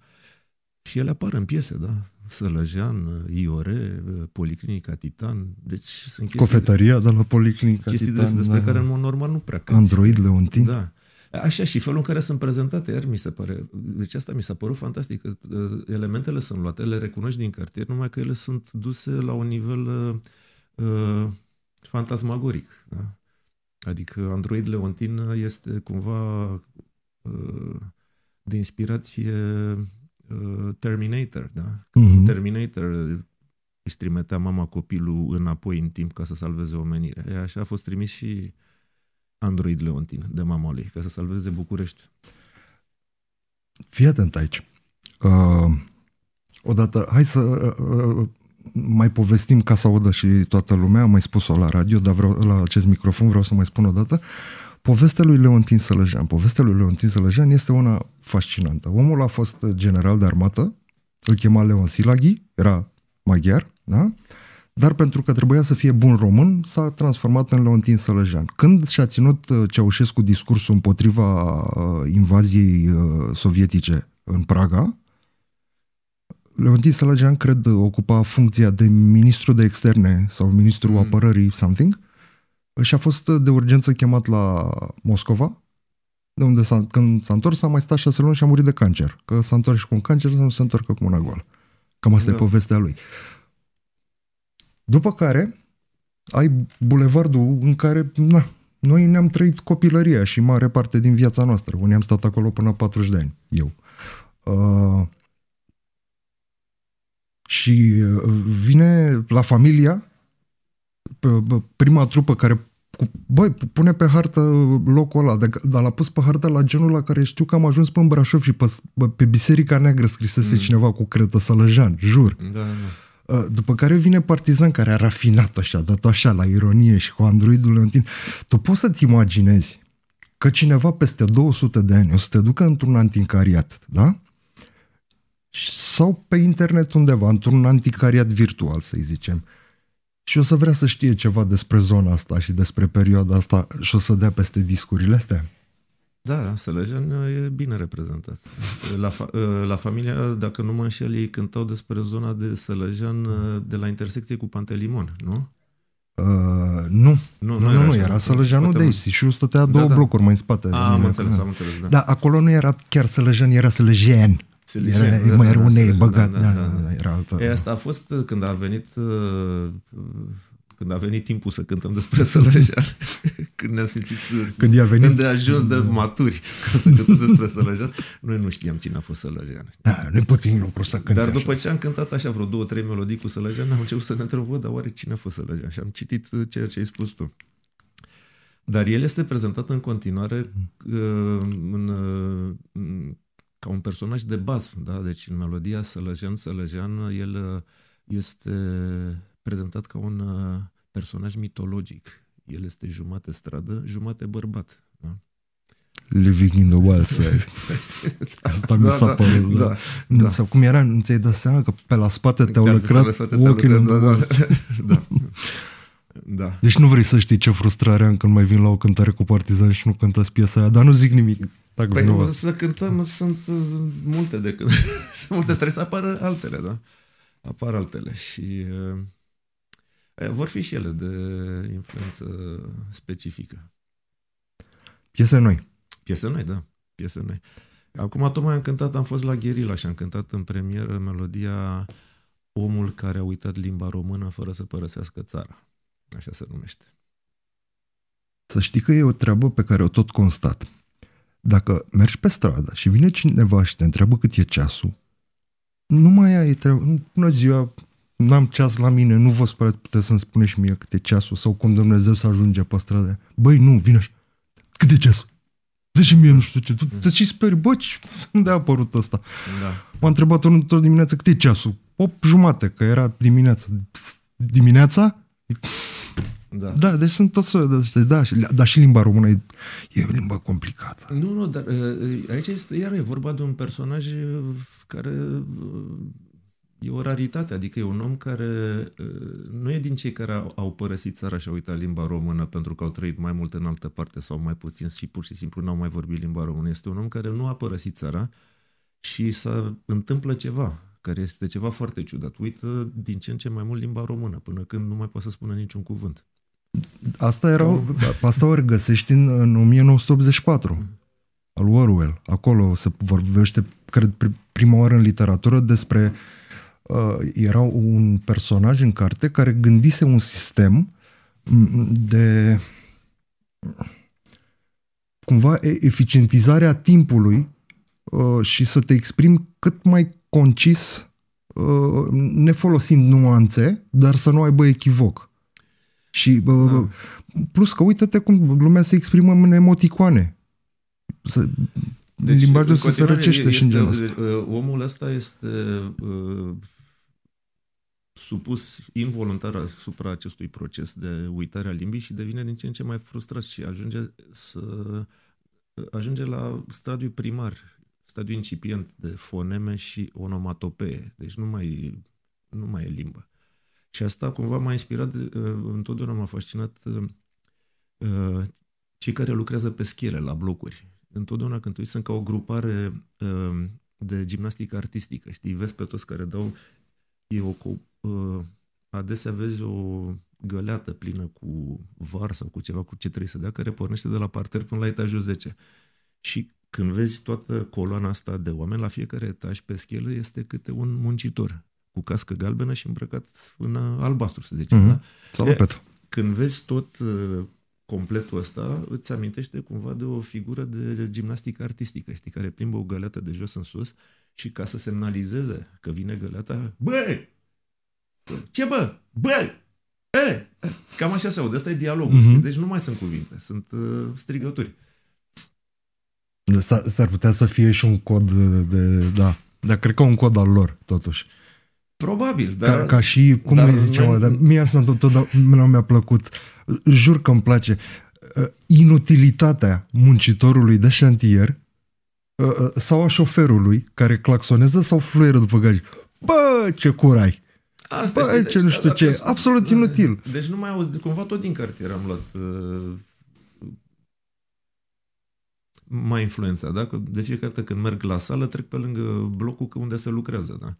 și ele apar în piese, da? Sălăjean, Iore, Policlinica Titan, deci sunt chestii... Cofetăria de, la Policlinica chestii Titan. Chestii despre da, care în mod normal nu prea cânt. Android Leontin. Da. Așa, și felul în care sunt prezentate, iar mi se pare, deci asta mi s-a părut fantastic, că uh, elementele sunt luate, le recunoști din cartier, numai că ele sunt duse la un nivel uh, uh fantasmagoric. Da? Adică Android Leontin este cumva uh, de inspirație uh, Terminator, da? Uh-huh. Terminator își trimitea mama copilul înapoi în timp ca să salveze omenirea. așa a fost trimis și uh, Android Leontin de Mamoli ca să salveze București? Fii atent aici. Uh, odată, hai să uh, uh mai povestim ca să audă și toată lumea, am mai spus-o la radio, dar vreau, la acest microfon vreau să mai spun o dată. Povestea lui Leontin Sălăjean. Povestea lui Leontin Sălăjean este una fascinantă. Omul a fost general de armată, îl chema Leon Silaghi, era maghiar, da? Uh, dar pentru că trebuia să fie bun român, s-a transformat în Leontin Sălăjean. Când și-a ținut uh, Ceaușescu discursul împotriva uh, invaziei uh, sovietice în Praga, Leontin Sălăjean, cred, ocupa funcția de ministru de externe sau ministru mm. apărării, something, și a fost de urgență chemat la Moscova, de unde s-a, când s-a întors, a mai stat șase luni și a murit de cancer. Că s-a întors și cu un cancer, nu a întors cu una goală. Cam asta da. e povestea lui. Uh, după care ai bulevardul în care na, noi ne-am trăit copilăria și mare parte din viața noastră. Unii am stat acolo până 40 de ani, eu. Uh, și uh, vine la familia prima trupă care băi, pune pe hartă locul ăla, dar l-a pus pe hartă la genul la care știu că am ajuns pe Brașov și pe, pe Biserica Neagră scrisese mm. cineva cu cretă sălăjan, jur. Da, da. Uh, după care vine Partizan, care a rafinat așa, dat așa, la ironie și cu androidul Leontin. Tu poți să-ți imaginezi că cineva peste 200 de ani o să te ducă într-un anticariat, da? Sau pe internet undeva, într-un anticariat virtual, să-i zicem. Și o să vrea să știe ceva despre zona asta și despre perioada asta și o să dea peste discurile astea. Da, Selejan e bine reprezentat. La, fa- la familia, dacă nu mă înșel, ei cântau despre zona de Selejan de la intersecție cu Pantelimon, nu? Uh, nu. Nu, nu, nu, era, nu, era Sălăjanul de aici și eu stătea da, două da, da. blocuri mai în spate. A, am înțeles, da. am înțeles, da. da. acolo nu era chiar Sălăjan, era Sălăjan. mai era, da, mai da, era da, un da, da, da, da, da, era altă. E, asta a fost când a venit uh, când a venit timpul să cântăm despre Sălăjean, când ne-am simțit când i-a venit... de ajuns de mm. maturi ca să cântăm despre Sălăjean, noi nu știam cine a fost Sălăjean. Da, nu i puțin lucru să cânti Dar așa. după ce am cântat așa vreo două, trei melodii cu Sălăjean, am început să ne întrebăm, dar oare cine a fost Sălăjean? Și am citit uh, ceea ce ai spus tu. Dar el este prezentat în continuare mm. uh, în, uh, ca un personaj de bază, da? Deci în melodia Sălăjean, Sălăjean, el uh, este prezentat ca un uh, personaj mitologic. El este jumate stradă, jumate bărbat. Da? Living in the wild side. da, Asta mi da, s-a da, părut. Da, da, da. Sau cum era, nu ți-ai dat seama că pe la spate te-au Chiar lucrat în da, da, da. da. Deci nu vrei să știi ce frustrare am când mai vin la o cântare cu partizani și nu cântați piesa aia, dar nu zic nimic. Dacă păi nu să cântăm, sunt uh, multe de cântări. sunt multe, trebuie să apară altele, da? Apar altele și... Uh, vor fi și ele de influență specifică. Piese noi. Piese noi, da. Piese noi. Acum tocmai am cântat, am fost la Gherila și am cântat în premieră melodia Omul care a uitat limba română fără să părăsească țara. Așa se numește. Să știi că e o treabă pe care o tot constat. Dacă mergi pe stradă și vine cineva și te întreabă cât e ceasul, nu mai ai treabă, bună ziua, n-am ceas la mine, nu vă spărați, puteți să-mi spuneți și mie câte ceasul sau cum Dumnezeu să ajunge pe stradă. Băi, nu, vine așa. Câte De Zici mie, nu știu ce. te și speri, bă, unde a apărut ăsta? Da. M-a întrebat unul într-o dimineață, câte ceasul? O jumate, că era dimineața. Dimineața? Da. da, deci sunt tot soiul de astea, da, și, dar și limba română e, e o limbă complicată. Nu, nu, dar uh, uh, aici este, iar e vorba de un personaj uh, care e o raritate, adică e un om care nu e din cei care au, părăsit țara și au uitat limba română pentru că au trăit mai mult în altă parte sau mai puțin și pur și simplu n-au mai vorbit limba română. Este un om care nu a părăsit țara și să întâmplă ceva, care este ceva foarte ciudat. Uită din ce în ce mai mult limba română, până când nu mai poate să spună niciun cuvânt. Asta, era, da. asta o regăsești în, în 1984 al Orwell. Acolo se vorbește, cred, prima oară în literatură despre uh, Uh, era un personaj în carte care gândise un sistem de cumva eficientizarea timpului uh, și să te exprimi cât mai concis uh, ne folosind nuanțe, dar să nu aibă echivoc. Și da. plus că uite-te cum lumea se exprimă în emoticoane. Să, deci, limbajul se sărăcește și în genul ăsta. Omul ăsta este supus involuntar asupra acestui proces de uitare a limbii și devine din ce în ce mai frustrat și ajunge să ajunge la stadiul primar, stadiu incipient de foneme și onomatopee. Deci nu mai, nu mai e limbă. Și asta cumva m-a inspirat, uh, întotdeauna m-a fascinat uh, cei care lucrează pe schiele, la blocuri. Întotdeauna când tu sunt ca o grupare uh, de gimnastică artistică, știi, vezi pe toți care dau, e o Ă, adesea vezi o găleată plină cu var sau cu ceva cu ce trebuie să dea, care pornește de la parter până la etajul 10. Și când vezi toată coloana asta de oameni, la fiecare etaj pe schelă este câte un muncitor cu cască galbenă și îmbrăcat în albastru, să zicem. Mm-hmm. Da? Sau când vezi tot ă, completul ăsta, îți amintește cumva de o figură de gimnastică artistică, știi, care plimbă o găleată de jos în sus și ca să semnalizeze că vine găleata, băi, ce bă? Bă! E! Ă! Cam așa se aude. Asta e dialogul. Uh-huh. Deci nu mai sunt cuvinte. Sunt uh, strigături. Deci s-ar, putea să fie și un cod de, de... Da. Dar cred că un cod al lor, totuși. Probabil, dar... Ca, ca și, cum îi zice, mai dar mie asta tot mi-a plăcut. Jur că îmi place. Uh, inutilitatea muncitorului de șantier uh, uh, sau a șoferului care claxonează sau fluieră după gaj. Bă, ce curai! Asta Bă, ce deci, nu știu deci- ce, absolut inutil. Deci nu mai auzi, cumva tot din cartier am luat uh, mai influența, da? de fiecare dată când merg la sală, trec pe lângă blocul unde se lucrează, da?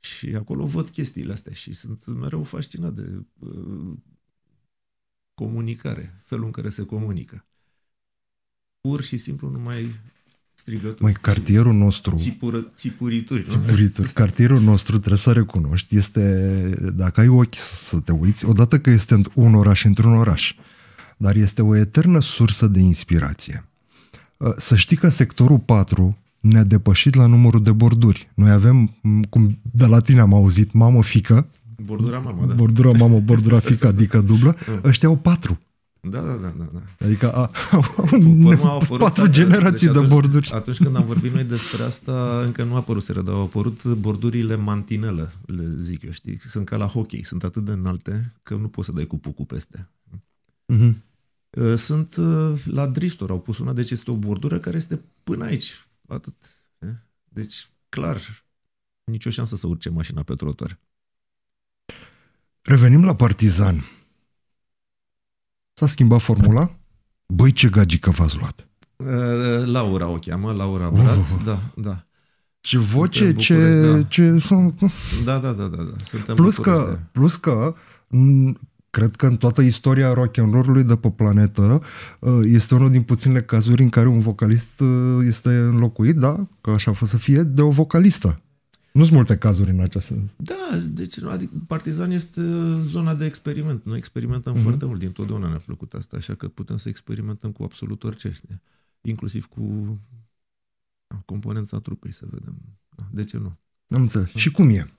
Și acolo văd chestiile astea și sunt mereu fascinat de uh, comunicare, felul în care se comunică. Pur și simplu nu mai strigături. Mai cartierul nostru... Țipură, țipurituri. Țipurituri. Nu? Cartierul nostru, trebuie să recunoști, este, dacă ai ochi să te uiți, odată că este un oraș într-un oraș, dar este o eternă sursă de inspirație. Uh, să știi că sectorul 4 ne-a depășit la numărul de borduri. Noi avem, cum de la tine am auzit, mamă, fică, Bordura mamă, da. Bordura mamă, bordura fică, adică dublă. Mm. Ăștia au patru. Da, da, da, da, da. Adică a, a, a apărut patru generații deci atunci, de borduri. Atunci când am vorbit noi despre asta, încă nu a apărut seră, dar au apărut bordurile mantinelă, le zic eu, știi? Sunt ca la hockey, sunt atât de înalte că nu poți să dai cu pucul peste. Mm-hmm. Sunt uh, la Dristor, au pus una, deci este o bordură care este până aici, atât. Deci, clar, nicio șansă să urce mașina pe trotuar. Revenim la Partizan. S-a schimbat formula? Băi, ce gagică v-ați luat! Laura o cheamă, Laura Brat, uh, oh. da, da. Ce voce, ce... Da. ce da, da, da, da. da. Suntem plus, că, de... Da. plus că, cred că în toată istoria rock and roll-ului de pe planetă este unul din puținele cazuri în care un vocalist este înlocuit, da, că așa a fost să fie, de o vocalistă. Nu sunt multe cazuri în acest sens. Da, deci adică Partizan este zona de experiment. Noi experimentăm mm-hmm. foarte mult, dintotdeauna ne-a plăcut asta, așa că putem să experimentăm cu absolut orice, inclusiv cu da, componența trupei, să vedem. Da, de ce nu? Am înțeles. Și cum e?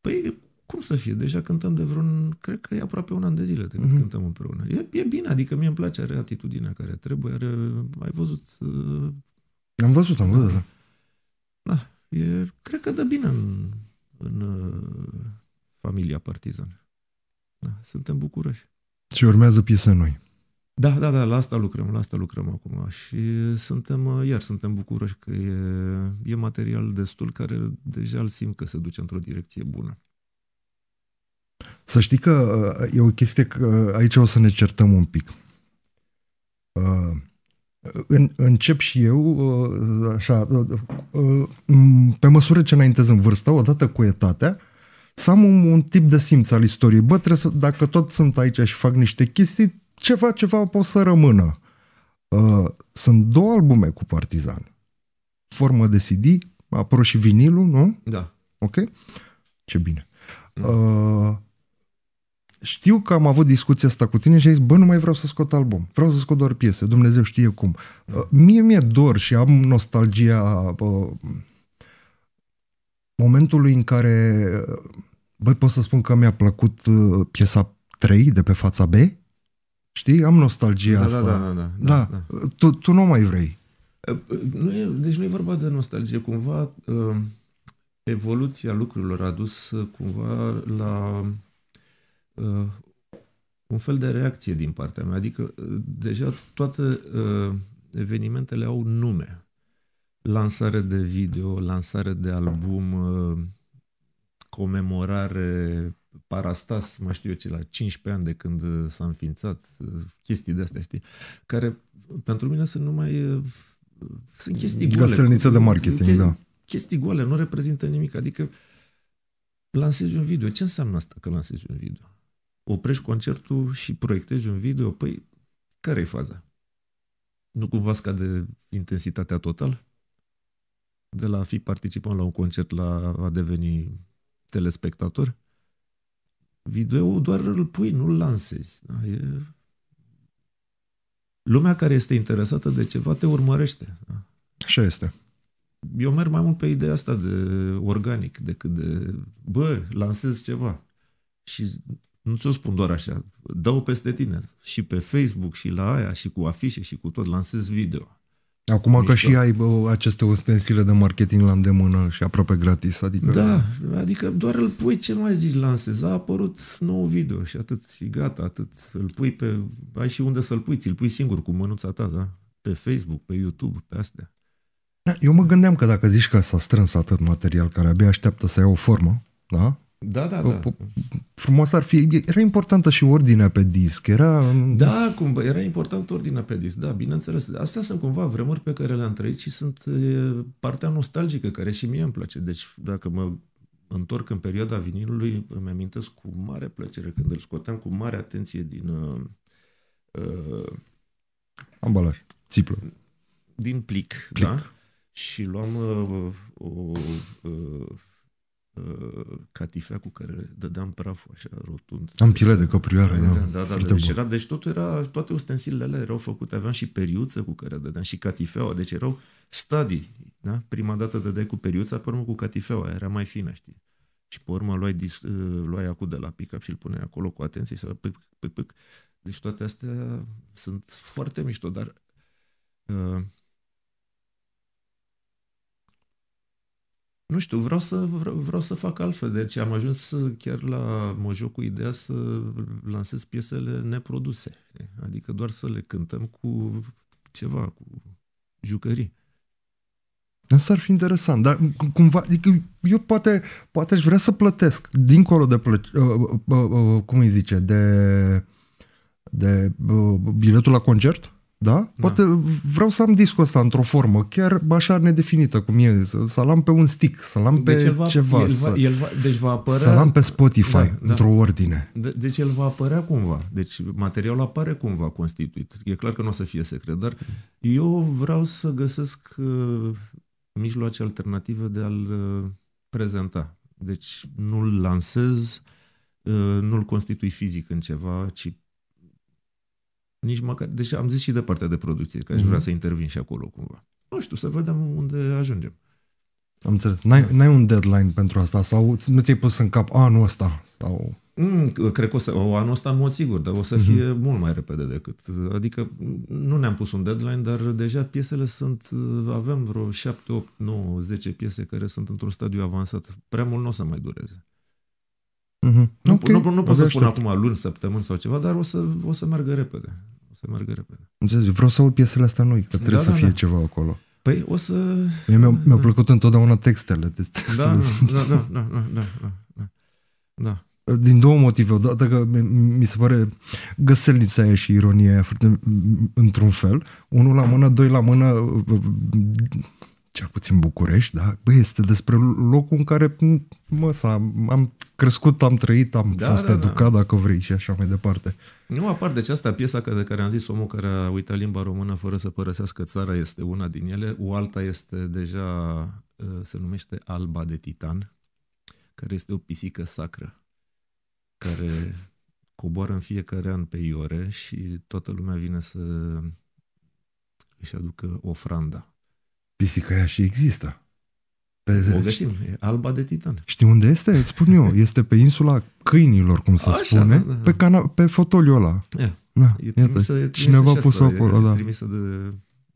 Păi, cum să fie? Deja cântăm de vreun, cred că e aproape un an de zile de când mm-hmm. cântăm împreună. E, e bine, adică mie îmi place, are atitudinea care trebuie, are, ai văzut... Uh... Am văzut, am văzut, da. da E, cred că dă bine în, în uh, familia partizan. Da, suntem bucuroși. Și urmează piese noi. Da, da, da, la asta lucrăm, la asta lucrăm acum și suntem, uh, iar suntem bucuroși că e, e material destul care deja îl simt că se duce într-o direcție bună. Să știi că uh, e o chestie că aici o să ne certăm un pic. În, încep și eu, uh, așa, uh, uh, pe măsură ce înaintez în vârstă, odată cu etatea, să am un, un tip de simț al istoriei. Bă, trebuie să, dacă tot sunt aici și fac niște chestii, ceva, ceva pot să rămână. Sunt două albume cu Partizan. Formă de CD, apără și vinilul, nu? Da. Ok? Ce bine. Da. Uh, știu că am avut discuția asta cu tine și ai zis, bă, nu mai vreau să scot album, vreau să scot doar piese, Dumnezeu știe cum. Uh, mie mi-e dor și am nostalgia bă, uh, momentului în care, uh, băi, pot să spun că mi-a plăcut piesa 3 de pe fața B, știi? Am nostalgia da, da asta. Da, da, da. da, da. da. Tu, tu nu mai vrei. Nu e, deci nu e vorba de nostalgie, cumva evoluția lucrurilor a dus cumva la uh, un fel de reacție din partea mea. Adică, uh, deja toate uh, evenimentele au nume. Lansare de video, lansare de album, uh, comemorare, parastas, mai știu eu ce, la 15 ani de când uh, s-a înființat, uh, chestii de astea, știi, care uh, pentru mine sunt numai... Uh, uh sunt chestii goale. Cu, de marketing, chestii, da. Chestii goale, nu reprezintă nimic. Adică lansezi un video. Ce înseamnă asta că lansezi un video? oprești concertul și proiectezi un video, păi care e faza? Nu cumva scade intensitatea total? De la a fi participant la un concert la a deveni telespectator? Video doar îl pui, nu-l lansezi. Da? E... Lumea care este interesată de ceva te urmărește. Da? Așa este eu merg mai mult pe ideea asta de organic decât de, bă, lansez ceva. Și nu ți-o spun doar așa. Dau peste tine. Și pe Facebook, și la aia, și cu afișe, și cu tot. Lansez video. Acum Mișto. că și ai bă, aceste ustensile de marketing la îndemână și aproape gratis, adică... Da, adică doar îl pui, ce mai zici, lansezi, a apărut nou video și atât, și gata, atât. Îl pui pe... Ai și unde să-l pui, ți-l pui singur cu mânuța ta, da? Pe Facebook, pe YouTube, pe astea. Da, eu mă gândeam că dacă zici că s-a strâns atât material care abia așteaptă să ia o formă, da? Da, da, da. Frumos ar fi. Era importantă și ordinea pe disc. Era... Da, cumva, era importantă ordinea pe disc, da, bineînțeles. Astea sunt cumva vremuri pe care le-am trăit și sunt partea nostalgică, care și mie îmi place. Deci, dacă mă întorc în perioada vinilului, îmi amintesc cu mare plăcere când îl scoteam cu mare atenție din... Uh, uh, Ambalaj, țiplă. Din plic, Clic. da? Și luam uh, o... Uh, catifea cu care dădeam praful așa rotund. Am pile de căprioare. Da, da. Da, da, da. Deci, era, deci tot era, toate ustensilele erau făcute, aveam și periuță cu care dădeam și catifeaua, deci erau stadii. Da? Prima dată dădeai cu periuța, pe urmă cu catifeaua, era mai fină, știi. Și pe urmă luai, dis, uh, luai acu de la pick-up și îl puneai acolo cu atenție sau pic, pic, pic. Deci toate astea sunt foarte mișto, dar uh, nu știu, vreau să, vreau, vreau să fac altfel. Deci am ajuns chiar la joc cu ideea să lansez piesele neproduse. Adică doar să le cântăm cu ceva, cu jucării. Asta ar fi interesant, dar cumva, adică eu poate, poate aș vrea să plătesc, dincolo de, plăci, uh, uh, uh, uh, cum îi zice, de, de uh, biletul la concert, da? da? Poate da. vreau să am discul ăsta într-o formă, chiar așa nedefinită cum e, să-l am pe un stick, să-l am deci pe deci va, ceva, el va, el va, deci va apărea, să-l am pe Spotify, da, da. într-o da. ordine. De, deci el va apărea cumva, deci materialul apare cumva constituit. E clar că nu o să fie secret, dar eu vreau să găsesc uh, mijloace alternative de a-l uh, prezenta. Deci nu-l lansez, uh, nu-l constitui fizic în ceva, ci nici măcar, deci am zis și de partea de producție, că aș vrea mhm. să intervin și acolo cumva. Nu știu, să vedem unde ajungem. Am înțeles. N-ai, n-ai un deadline pentru asta sau nu ți-ai pus în cap anul ăsta? Sau... Mm, cred că o să, o, anul ăsta în mod sigur, dar o să mhm. fie mm-hmm. mult mai repede decât. Adică nu ne-am pus un deadline, dar deja piesele sunt, avem vreo 7, 8, 9, 10 piese care sunt într-un stadiu avansat. Prea mult nu o să mai dureze. Mm-hmm. Nu, okay. nu, nu, nu pot să spun acum luni, săptămâni sau ceva, dar o să, o să meargă repede să meargă repede. Înțeles, vreau să aud piesele astea noi, că da, trebuie da, să da, fie da. ceva acolo. Păi o să... mi-au, mi-au plăcut întotdeauna textele. De textele. Da, da, da, da, da, da, da, da, da. Din două motive. dată că mi se pare găselnița aia și ironia aia foarte, într-un fel. Unul la mână, doi la mână, cel puțin București, da? Bă, este despre locul în care, mă, am, am crescut, am trăit, am da, fost da, da. educat, da. dacă vrei, și așa mai departe. Nu apar de deci aceasta piesa de care am zis omul care a uitat limba română fără să părăsească țara este una din ele, o alta este deja, uh, se numește Alba de Titan, care este o pisică sacră, care coboară în fiecare an pe Iore și toată lumea vine să își aducă ofranda. Pisica aia și există. Pe, o găsim, știi, e Alba de Titan. Știi unde este? Îți spun eu. Este pe insula câinilor, cum se Așa, spune, da, da. Pe, da. cana- pe fotoliul ăla. E, da, e trimisă, iată. e trimisă Cineva a pus-o acolo, e, da. E trimisă de,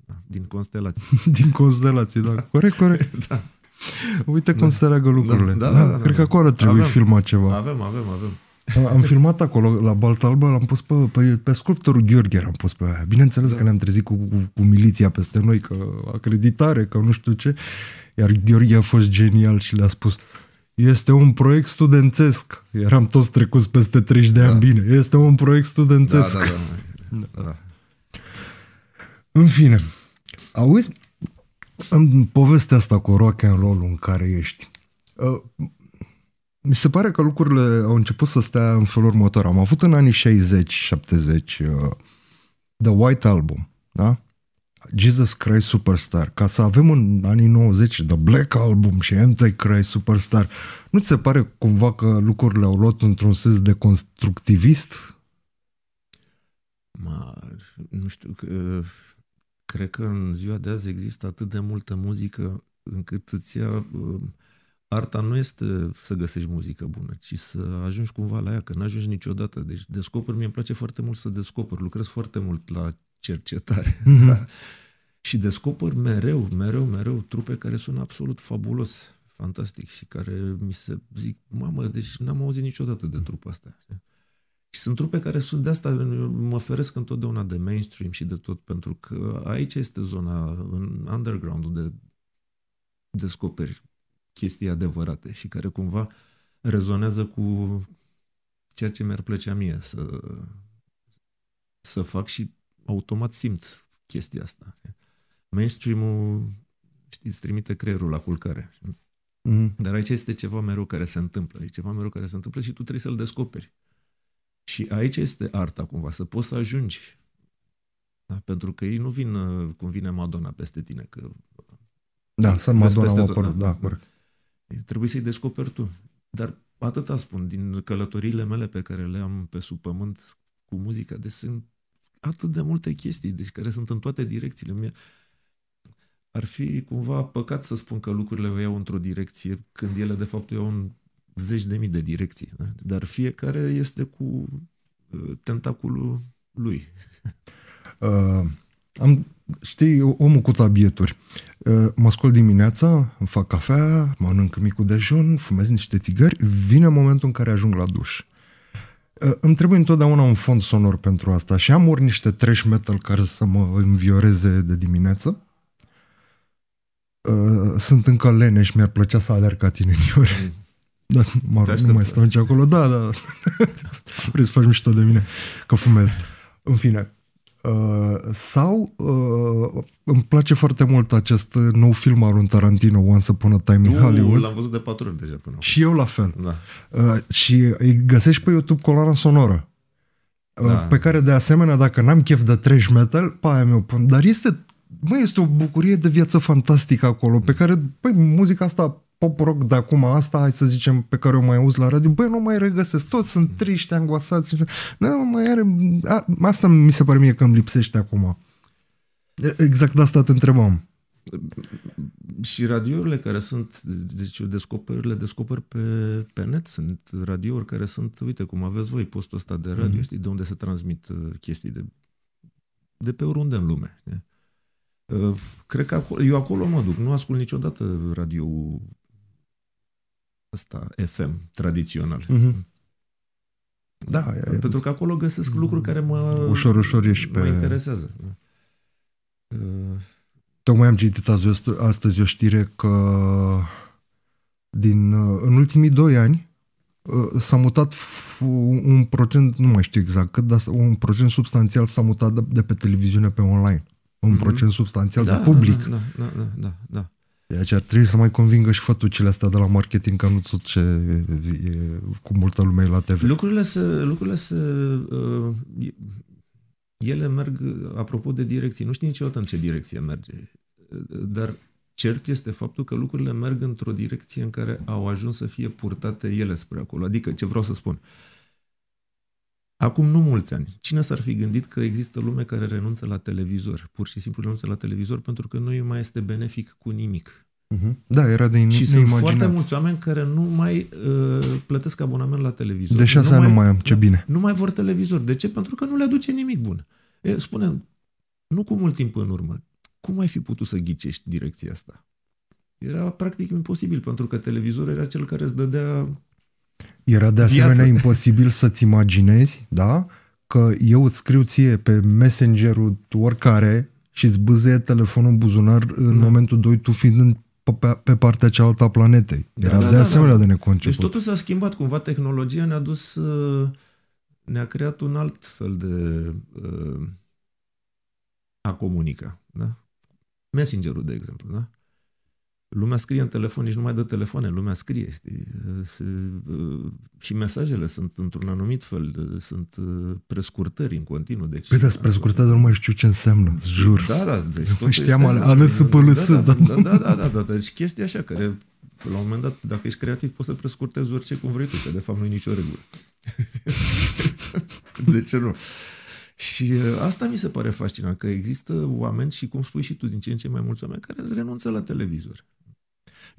da, din constelații. din constelații, da. da. Corect, corect. da. Uite cum da. se leagă lucrurile. Da, da, da, da, da, cred că acolo trebuie avem, filmat ceva. Avem, avem, avem. Am filmat acolo, la Balta Albă, l-am pus pe, pe, pe sculptorul Gheorghe, l-am pus pe aia. Bineînțeles da. că ne-am trezit cu, cu, cu miliția peste noi, că acreditare, că nu știu ce. Iar Gheorghe a fost genial și le-a spus este un proiect studențesc. Eram toți trecuți peste 30 de da. ani bine. Este un proiect studențesc. Da, da, da, da. da. În fine, auzi, în povestea asta cu rock and roll în care ești, ă, mi se pare că lucrurile au început să stea în felul următor. Am avut în anii 60-70 ă, The White Album, da? Jesus Christ Superstar, ca să avem în anii 90 The Black Album și Antichrist Superstar, nu ți se pare cumva că lucrurile au luat într-un sens de constructivist? Ma, nu știu, că, cred că în ziua de azi există atât de multă muzică încât îți ia, uh, arta nu este să găsești muzică bună, ci să ajungi cumva la ea, că nu ajungi niciodată. Deci descoper, mie îmi place foarte mult să descoper, lucrez foarte mult la cercetare. Mm-hmm. Da? Și descoper mereu, mereu, mereu trupe care sunt absolut fabulos, fantastic și care mi se zic, mamă, deci n-am auzit niciodată de trupa asta. Și sunt trupe care sunt de asta, mă feresc întotdeauna de mainstream și de tot, pentru că aici este zona, în underground, unde descoperi chestii adevărate și care cumva rezonează cu ceea ce mi-ar plăcea mie să, să fac și automat simt chestia asta. Mainstream-ul, știi, îți trimite creierul la culcare. Mm-hmm. Dar aici este ceva mereu care se întâmplă. E ceva mereu care se întâmplă și tu trebuie să-l descoperi. Și aici este arta, cumva, să poți să ajungi. Da? Pentru că ei nu vin uh, cum vine Madonna peste tine. Că da, da sunt Madonna au apărut, da. da, corect. Trebuie să-i descoperi tu. Dar atâta spun, din călătoriile mele pe care le am pe sub pământ cu muzica, de deci sunt atât de multe chestii, deci care sunt în toate direcțiile. Mie ar fi cumva păcat să spun că lucrurile o iau într-o direcție, când ele de fapt iau în zeci de mii de direcții. Da? Dar fiecare este cu uh, tentaculul lui. Uh, am, știi, omul cu tabieturi. Uh, mă scol dimineața, îmi fac cafea, mănânc micul dejun, fumez niște țigări, vine momentul în care ajung la duș. Ă, îmi trebuie întotdeauna un fond sonor pentru asta și am ori niște trash metal care să mă învioreze de dimineață. Ă, sunt încă lene și mi-ar plăcea să alerg ca tine în iure. Mm. Dar mă rog, nu mai stau nici acolo. Da, da. Vrei să faci mișto de mine, că fumez. În fine. Uh, sau uh, îmi place foarte mult acest nou film al lui Tarantino, Once Upon a Time in Hollywood. l-am văzut de patru ori deja până Și eu la fel. Da. Uh, și îi găsești pe YouTube coloana sonoră. Uh, da. Pe care de asemenea, dacă n-am chef de trash metal, pe aia mi-o pun. Dar este, mă, este o bucurie de viață fantastică acolo, pe care, păi, muzica asta pop rock de acum, asta, hai să zicem, pe care o mai auzi la radio, băi, nu mai regăsesc, toți sunt triști, angoasați, nu mai are, a, asta mi se pare mie că îmi lipsește acum. Exact de asta te întrebam. Și radiourile care sunt, deci descoperi, le descoperi pe, pe net, sunt radiouri care sunt, uite cum aveți voi postul ăsta de radio, mm-hmm. știi, de unde se transmit uh, chestii de, de pe oriunde în lume. Știi? Uh, cred că acolo, eu acolo mă duc, nu ascult niciodată radio ăsta FM tradițional. Mm-hmm. Da, pentru că acolo găsesc lucruri care mă ușor ușor ești pe mă interesează. Tocmai am citit astăzi o știre că din uh, în ultimii doi ani uh, s-a mutat un procent, nu mai știu exact cât, dar un procent substanțial s-a mutat de, pe televiziune pe online. Un mm-hmm. procent substanțial da, de da, public. Da, da, da, da, da. da. De aceea ar trebui să mai convingă și fătucile astea de la marketing că nu tot ce e cu multă lume la TV. Lucrurile se... Lucrurile se uh, ele merg, apropo de direcții, nu știi niciodată în ce direcție merge, dar cert este faptul că lucrurile merg într-o direcție în care au ajuns să fie purtate ele spre acolo. Adică, ce vreau să spun, uh, Acum nu mulți ani. Cine s-ar fi gândit că există lume care renunță la televizor? Pur și simplu renunță la televizor pentru că nu îi mai este benefic cu nimic. Mhm. Da, era de in- Și sunt foarte mulți oameni care nu mai uh, plătesc abonament la televizor. De șase ani nu mai am, ce da, bine. Nu mai vor televizor. De ce? Pentru că nu le aduce nimic bun. E, spune nu cu mult timp în urmă, cum ai fi putut să ghicești direcția asta? Era practic imposibil, pentru că televizorul era cel care îți dădea era de asemenea viață. imposibil să-ți imaginezi, da? Că eu îți scriu ție pe messengerul oricare și îți bâzie telefonul în buzunar în da. momentul 2, tu fiind în pe, pe partea cealaltă a planetei. Da, Era da, da, de asemenea da, da. de neconceput. Deci totul s-a schimbat cumva. Tehnologia ne-a dus, uh, ne-a creat un alt fel de uh, a comunica. Da? Messengerul, de exemplu. Da? Lumea scrie în telefon, nici nu mai dă telefoane, lumea scrie. Știi? Se, uh, și mesajele sunt într-un anumit fel, uh, sunt uh, prescurtări în continuu. Deci, păi, da, sunt prescurtări, dar nu mai știu ce înseamnă, jur. Da, da, deci tot Știam este, alăs da, da, da, da, da, da, da, da, da, deci chestia așa, care la un moment dat, dacă ești creativ, poți să prescurtezi orice cum vrei tu, că de fapt nu e nicio regulă. de ce nu? Și asta mi se pare fascinant, că există oameni și, cum spui și tu, din ce în ce mai mulți oameni care renunță la televizor.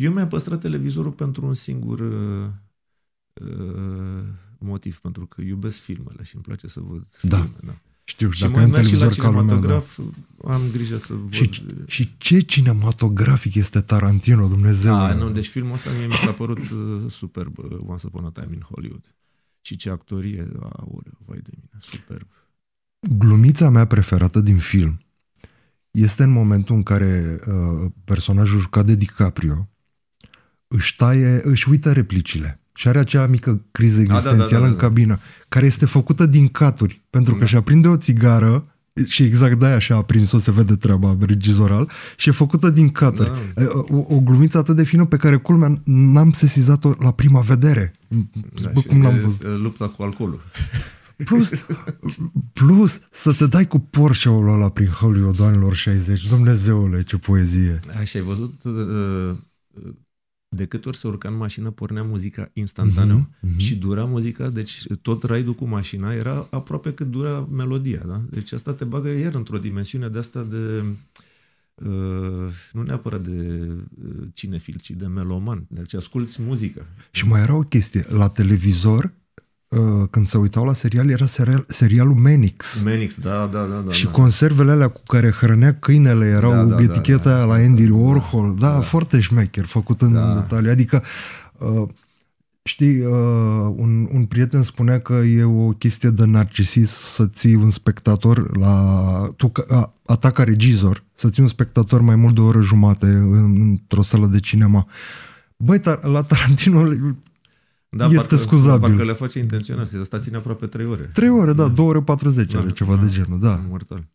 Eu mi-am păstrat televizorul pentru un singur uh, uh, motiv, pentru că iubesc filmele și îmi place să văd da. filme. Da. Știu, și dacă am televizor da. cinematograf, ca lumea, da. am grijă să văd... Și, și ce cinematografic este Tarantino, Dumnezeu? Da, nu, deci filmul ăsta mie mi s-a părut uh, superb, uh, Once Upon a Time in Hollywood. Și ce actorie, aoleu, vai de mine, superb. Glumița mea preferată din film este în momentul în care uh, personajul jucat de DiCaprio își, taie, își uită replicile și are acea mică criză existențială da, da, da, da, da. în cabină, care este făcută din caturi, pentru că da. și-a prinde o țigară și exact de-aia și-a aprins-o, se vede treaba regizoral, și e făcută din caturi. Da. O, o glumiță atât de fină pe care, culmea, n-am sesizat-o la prima vedere. Da, Bă, cum l-am văzut. Lupta cu alcoolul. Plus, plus să te dai cu Porsche-ul ăla prin Hollywood anilor 60. Dumnezeule, ce poezie! Așa, ai văzut uh, de câte ori se urca în mașină, pornea muzica instantaneu uh-huh, uh-huh. și dura muzica, deci tot raidul cu mașina era aproape cât dura melodia, da? Deci asta te bagă iar într-o dimensiune de asta de... Uh, nu neapărat de uh, cinefil, ci de meloman. Deci asculți muzică. Și mai era o chestie. La televizor Uh, când se uitau la serial, era serial, serialul Menix. Menix, da, da, da. da și da. conservele alea cu care hrănea câinele erau da, da, da, da eticheta da, da, la da, Andy da, Warhol. Da, da, da, foarte șmecher, făcut în da. detalii. Adică, uh, știi, uh, un, un prieten spunea că e o chestie de narcisist să ții un spectator la... Tu, a, a ta ca regizor, să ții un spectator mai mult de o oră jumate într-o sală de cinema. Băi, la Tarantino da, este parcă, scuzabil. Parcă le face intenționat, să stați ține aproape 3 ore. 3 ore, da, 2 da. ore 40 da. are ceva de da. genul, da. Mortal.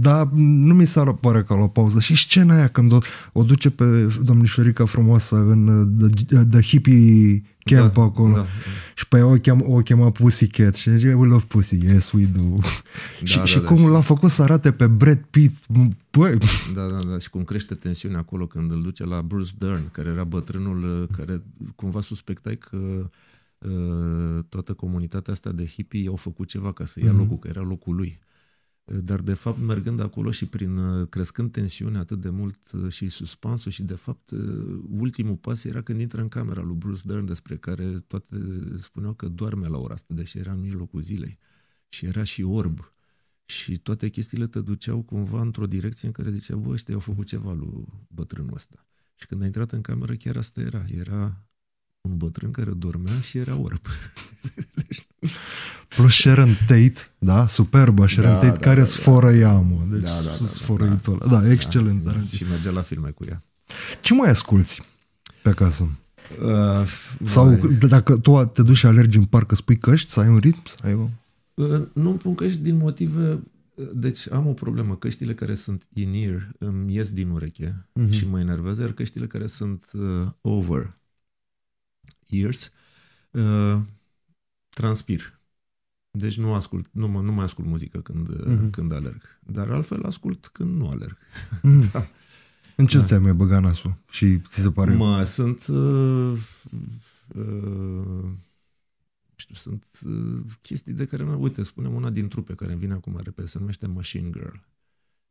Dar nu mi s a pare ca la pauză. Și scena aia când o, o duce pe domnișorica frumoasă în uh, The, uh, the Hippie chiar da, acolo. Da. Și pe ea o, chem, o chema Pussycat și zice, we love pussy, yes we do. Da, și da, și da, cum da. l-a făcut să arate pe Brad Pitt, băi. Da, da, da, și cum crește tensiunea acolo când îl duce la Bruce Dern, care era bătrânul, uh, care cumva suspectai că uh, toată comunitatea asta de hippie au făcut ceva ca să ia mm-hmm. locul, că era locul lui. Dar, de fapt, mergând acolo și prin uh, crescând tensiunea atât de mult uh, și suspansul și, de fapt, uh, ultimul pas era când intră în camera lui Bruce Dern, despre care toate spuneau că doarme la ora asta, deși era în mijlocul zilei. Și era și orb. Și toate chestiile te duceau cumva într-o direcție în care zicea, bă, ăștia au făcut ceva lui bătrânul ăsta. Și când a intrat în cameră, chiar asta era. Era un bătrân care dormea și era orb. Deci, Plus Sharon Tate, da? superbă Sharon da, Tate, da, care da, sforă da. mă. Da, deci da, da, sforă da, da. da, da, excelent. Da. Și merge la filme cu ea. Ce mai asculți pe acasă? Uh, Sau mai... dacă tu te duci și alergi în parc, spui căști, să ai un ritm? Să ai o... Uh, nu îmi pun căști din motive... Uh, deci am o problemă. Căștile care sunt in-ear îmi ies din ureche uh-huh. și mă enervează, iar căștile care sunt uh, over ears uh, transpir. Deci nu ascult, nu, mă, nu mai ascult muzică când, mm-hmm. când alerg. Dar altfel ascult când nu alerg. Mm. da. În ce da. ți-ai mai băgat nasul? Și ți se pare... Mă, sunt... Uh, uh, știu, sunt uh, chestii de care nu... Uite, spunem una din trupe care îmi vine acum repede, se numește Machine Girl,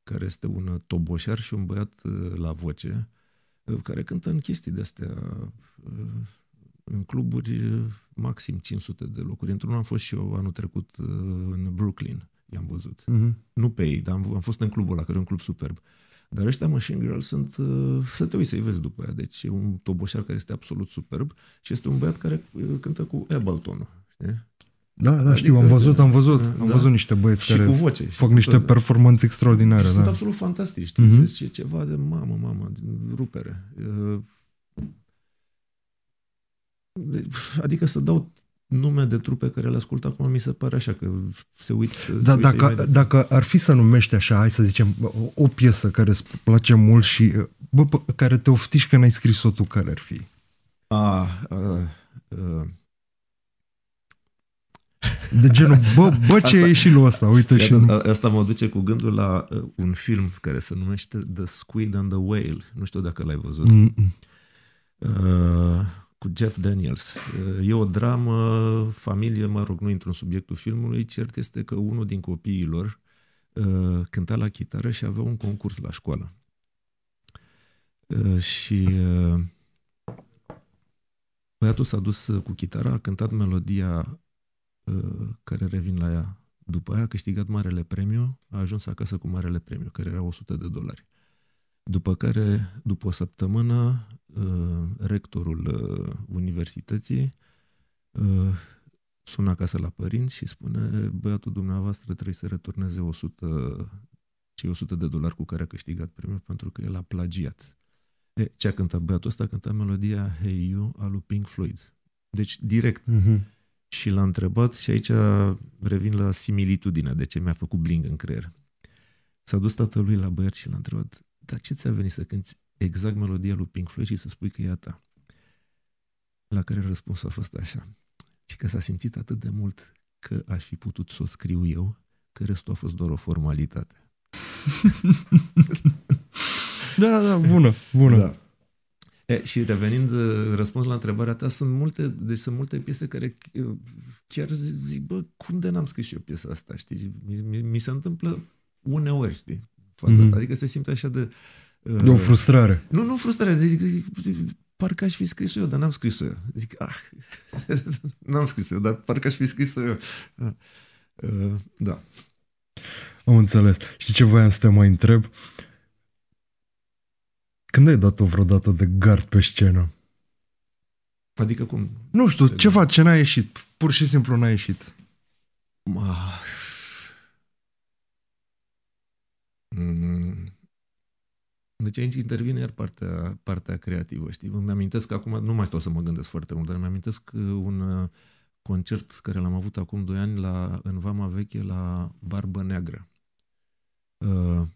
care este un uh, toboșar și un băiat uh, la voce uh, care cântă în chestii de-astea uh, în cluburi maxim 500 de locuri. Într-unul am fost și eu anul trecut uh, în Brooklyn, i-am văzut. Mm-hmm. Nu pe ei, dar am, am fost în clubul ăla, care e un club superb. Dar ăștia Machine Girls sunt, uh, să te uiți să-i vezi după aia. Deci e un toboșar care este absolut superb și este un băiat care uh, cântă cu Ableton. Știi? Da, da, adică, știu, am văzut, am văzut. Da, am da. văzut niște băieți și care cu voce, fac cu niște performanțe extraordinare. Deci da. Sunt absolut fantastici. Mm-hmm. Deci e ceva de mamă, mamă, rupere. Adică să dau nume de trupe care le ascult acum, mi se pare așa că se uit. Da, dacă, dacă ar fi să numești așa, hai să zicem, o, o piesă care îți place mult și bă, bă, care te oftiști că n-ai scris-o tu, care ar fi? A, a, a, de genul, bă, bă ce asta, e și lui ăsta, uite și... Asta mă duce cu gândul la uh, un film care se numește The Squid and the Whale. Nu știu dacă l-ai văzut. Mm-mm. Uh, cu Jeff Daniels. E o dramă, familie, mă rog, nu intru în subiectul filmului, cert este că unul din copiilor lor uh, cânta la chitară și avea un concurs la școală. Uh, și uh, băiatul s-a dus cu chitara, a cântat melodia care revin la ea după aia a câștigat marele premiu, a ajuns acasă cu marele premiu, care era 100 de dolari. După care, după o săptămână, Uh, rectorul uh, universității uh, sună acasă la părinți și spune băiatul dumneavoastră trebuie să returneze 100, cei 100 de dolari cu care a câștigat primul pentru că el a plagiat. E, ce a cântat băiatul ăsta? A cântat melodia Hey You a lui Pink Floyd. Deci direct. Uh-huh. Și l-a întrebat și aici revin la similitudinea de ce mi-a făcut bling în creier. S-a dus tatălui la băiat și l-a întrebat dar ce ți-a venit să cânti exact melodia lui Pink Floyd și să spui că e a ta. La care răspunsul a fost așa. Și că s-a simțit atât de mult că aș fi putut să o scriu eu, că restul a fost doar o formalitate. da, da, bună, bună. Da. E, și revenind, uh, răspuns la întrebarea ta, sunt multe, deci sunt multe piese care uh, chiar zic, bă, cum de n-am scris și eu piesa asta, știi? Mi, mi, mi se întâmplă uneori, știi? mm-hmm. asta. Adică se simte așa de de o frustrare. Nu, nu frustrare. Zic, zic, zic, parcă aș fi scris eu, dar n-am scris eu. Zic, ah, n-am scris eu, dar parcă aș fi scris eu. Da. Uh, da. Am înțeles. Și ce voiam să te mai întreb? Când ai dat-o vreodată de gard pe scenă? Adică cum? Nu știu, ceva ce n-a ieșit. Pur și simplu n-a ieșit. Ah. Deci aici intervine iar partea, partea creativă, știi? Îmi amintesc acum, nu mai stau să mă gândesc foarte mult, dar îmi amintesc uh, un uh, concert care l-am avut acum 2 ani la, în Vama Veche la Barbă Neagră. Uh,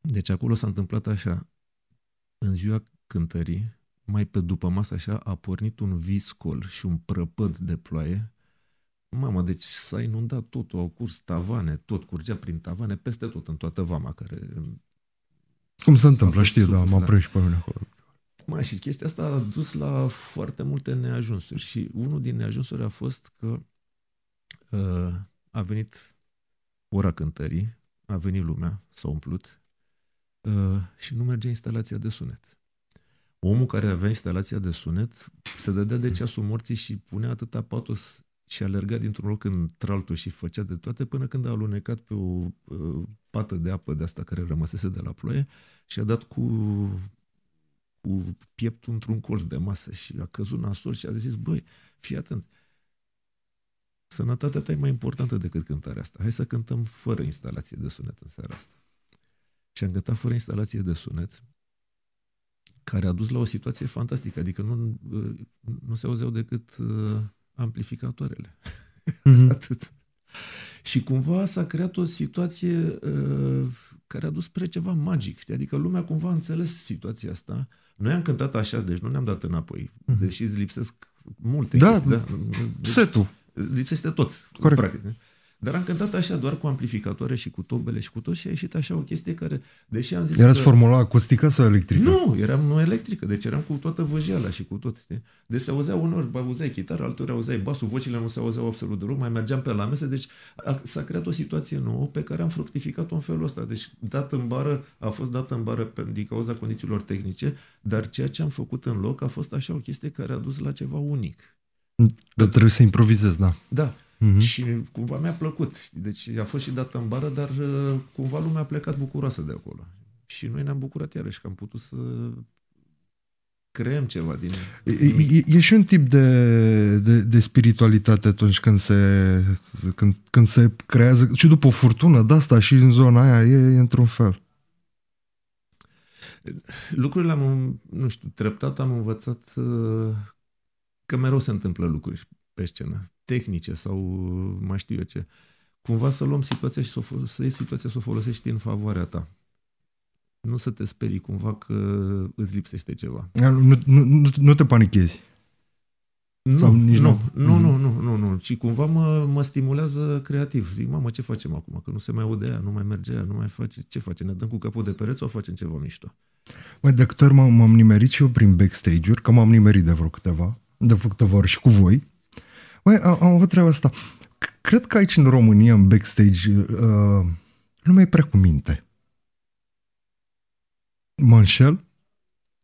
deci acolo s-a întâmplat așa. În ziua cântării, mai pe după masă așa, a pornit un viscol și un prăpăd de ploaie. Mama, deci s-a inundat totul, au curs tavane, tot curgea prin tavane, peste tot, în toată vama, care cum se întâmplă, știi, dar da, mă oprești da. pe mine acolo. Mă, și chestia asta a dus la foarte multe neajunsuri și unul din neajunsuri a fost că uh, a venit ora cântării, a venit lumea, s-a umplut uh, și nu merge instalația de sunet. Omul care avea instalația de sunet se dădea de ceasul morții și punea atâta patos și alerga dintr-un loc într-altul și făcea de toate până când a alunecat pe o uh, pată de apă de asta care rămăsese de la ploaie și a dat cu, cu pieptul într-un colț de masă și a căzut nasol și a zis, băi, fii atent, sănătatea ta e mai importantă decât cântarea asta. Hai să cântăm fără instalație de sunet în seara asta. Și am cântat fără instalație de sunet, care a dus la o situație fantastică, adică nu, ă, nu se auzeau decât uh, amplificatoarele. Mm-hmm. Atât. Și cumva s-a creat o situație uh, care a dus spre ceva magic. Știi? Adică lumea cumva a înțeles situația asta. Noi am cântat așa, deci nu ne-am dat înapoi. Mm-hmm. Deși îți lipsesc multe da, chestii. Da, deci, setul. Lipsește tot, Corect. practic. Da? Dar am cântat așa doar cu amplificatoare și cu tobele și cu tot și a ieșit așa o chestie care, deși am zis Erați că... formula acustică sau electrică? Nu, eram nu electrică, deci eram cu toată văjeala și cu tot. De? Deci se auzea unor, auzeai chitară, altor auzeai basul, vocile nu se auzeau absolut deloc, mai mergeam pe la mese, deci a, s-a creat o situație nouă pe care am fructificat-o în felul ăsta. Deci dat în bară, a fost dat în bară pe, din cauza condițiilor tehnice, dar ceea ce am făcut în loc a fost așa o chestie care a dus la ceva unic. Dar trebuie să improvizez, da. Da. Uh-huh. Și cumva mi-a plăcut. Deci a fost și dată în bară, dar uh, cumva lumea a plecat bucuroasă de acolo. Și noi ne-am bucurat iarăși că am putut să creăm ceva din... E, e și un tip de, de, de spiritualitate atunci când se, când, când se creează, și după o furtună de asta și în zona aia, e, e într-un fel. Lucrurile am, nu știu, treptat am învățat uh, că mereu se întâmplă lucruri pe scenă tehnice sau uh, mai știu eu ce. Cumva să luăm situația și să, să iei situația să o folosești în favoarea ta. Nu să te sperii cumva că îți lipsește ceva. Nu, nu, nu, nu te panichezi. Nu, Sau nici nu, nu, nu, nu, mhm. nu, nu, ci cumva mă, mă stimulează creativ. Zic, mamă, ce facem acum? Că nu se mai aude aia, nu mai merge aia, nu mai face. Ce facem? Ne dăm cu capul de pereți sau facem ceva mișto? Mai de câte ori m-am, m-am nimerit și eu prin backstage-uri, că m-am nimerit de vreo câteva, de vreo câteva ori și cu voi, Băi, am, avut treaba asta. Cred că aici în România, în backstage, uh, mai e prea cu minte. Mă înșel?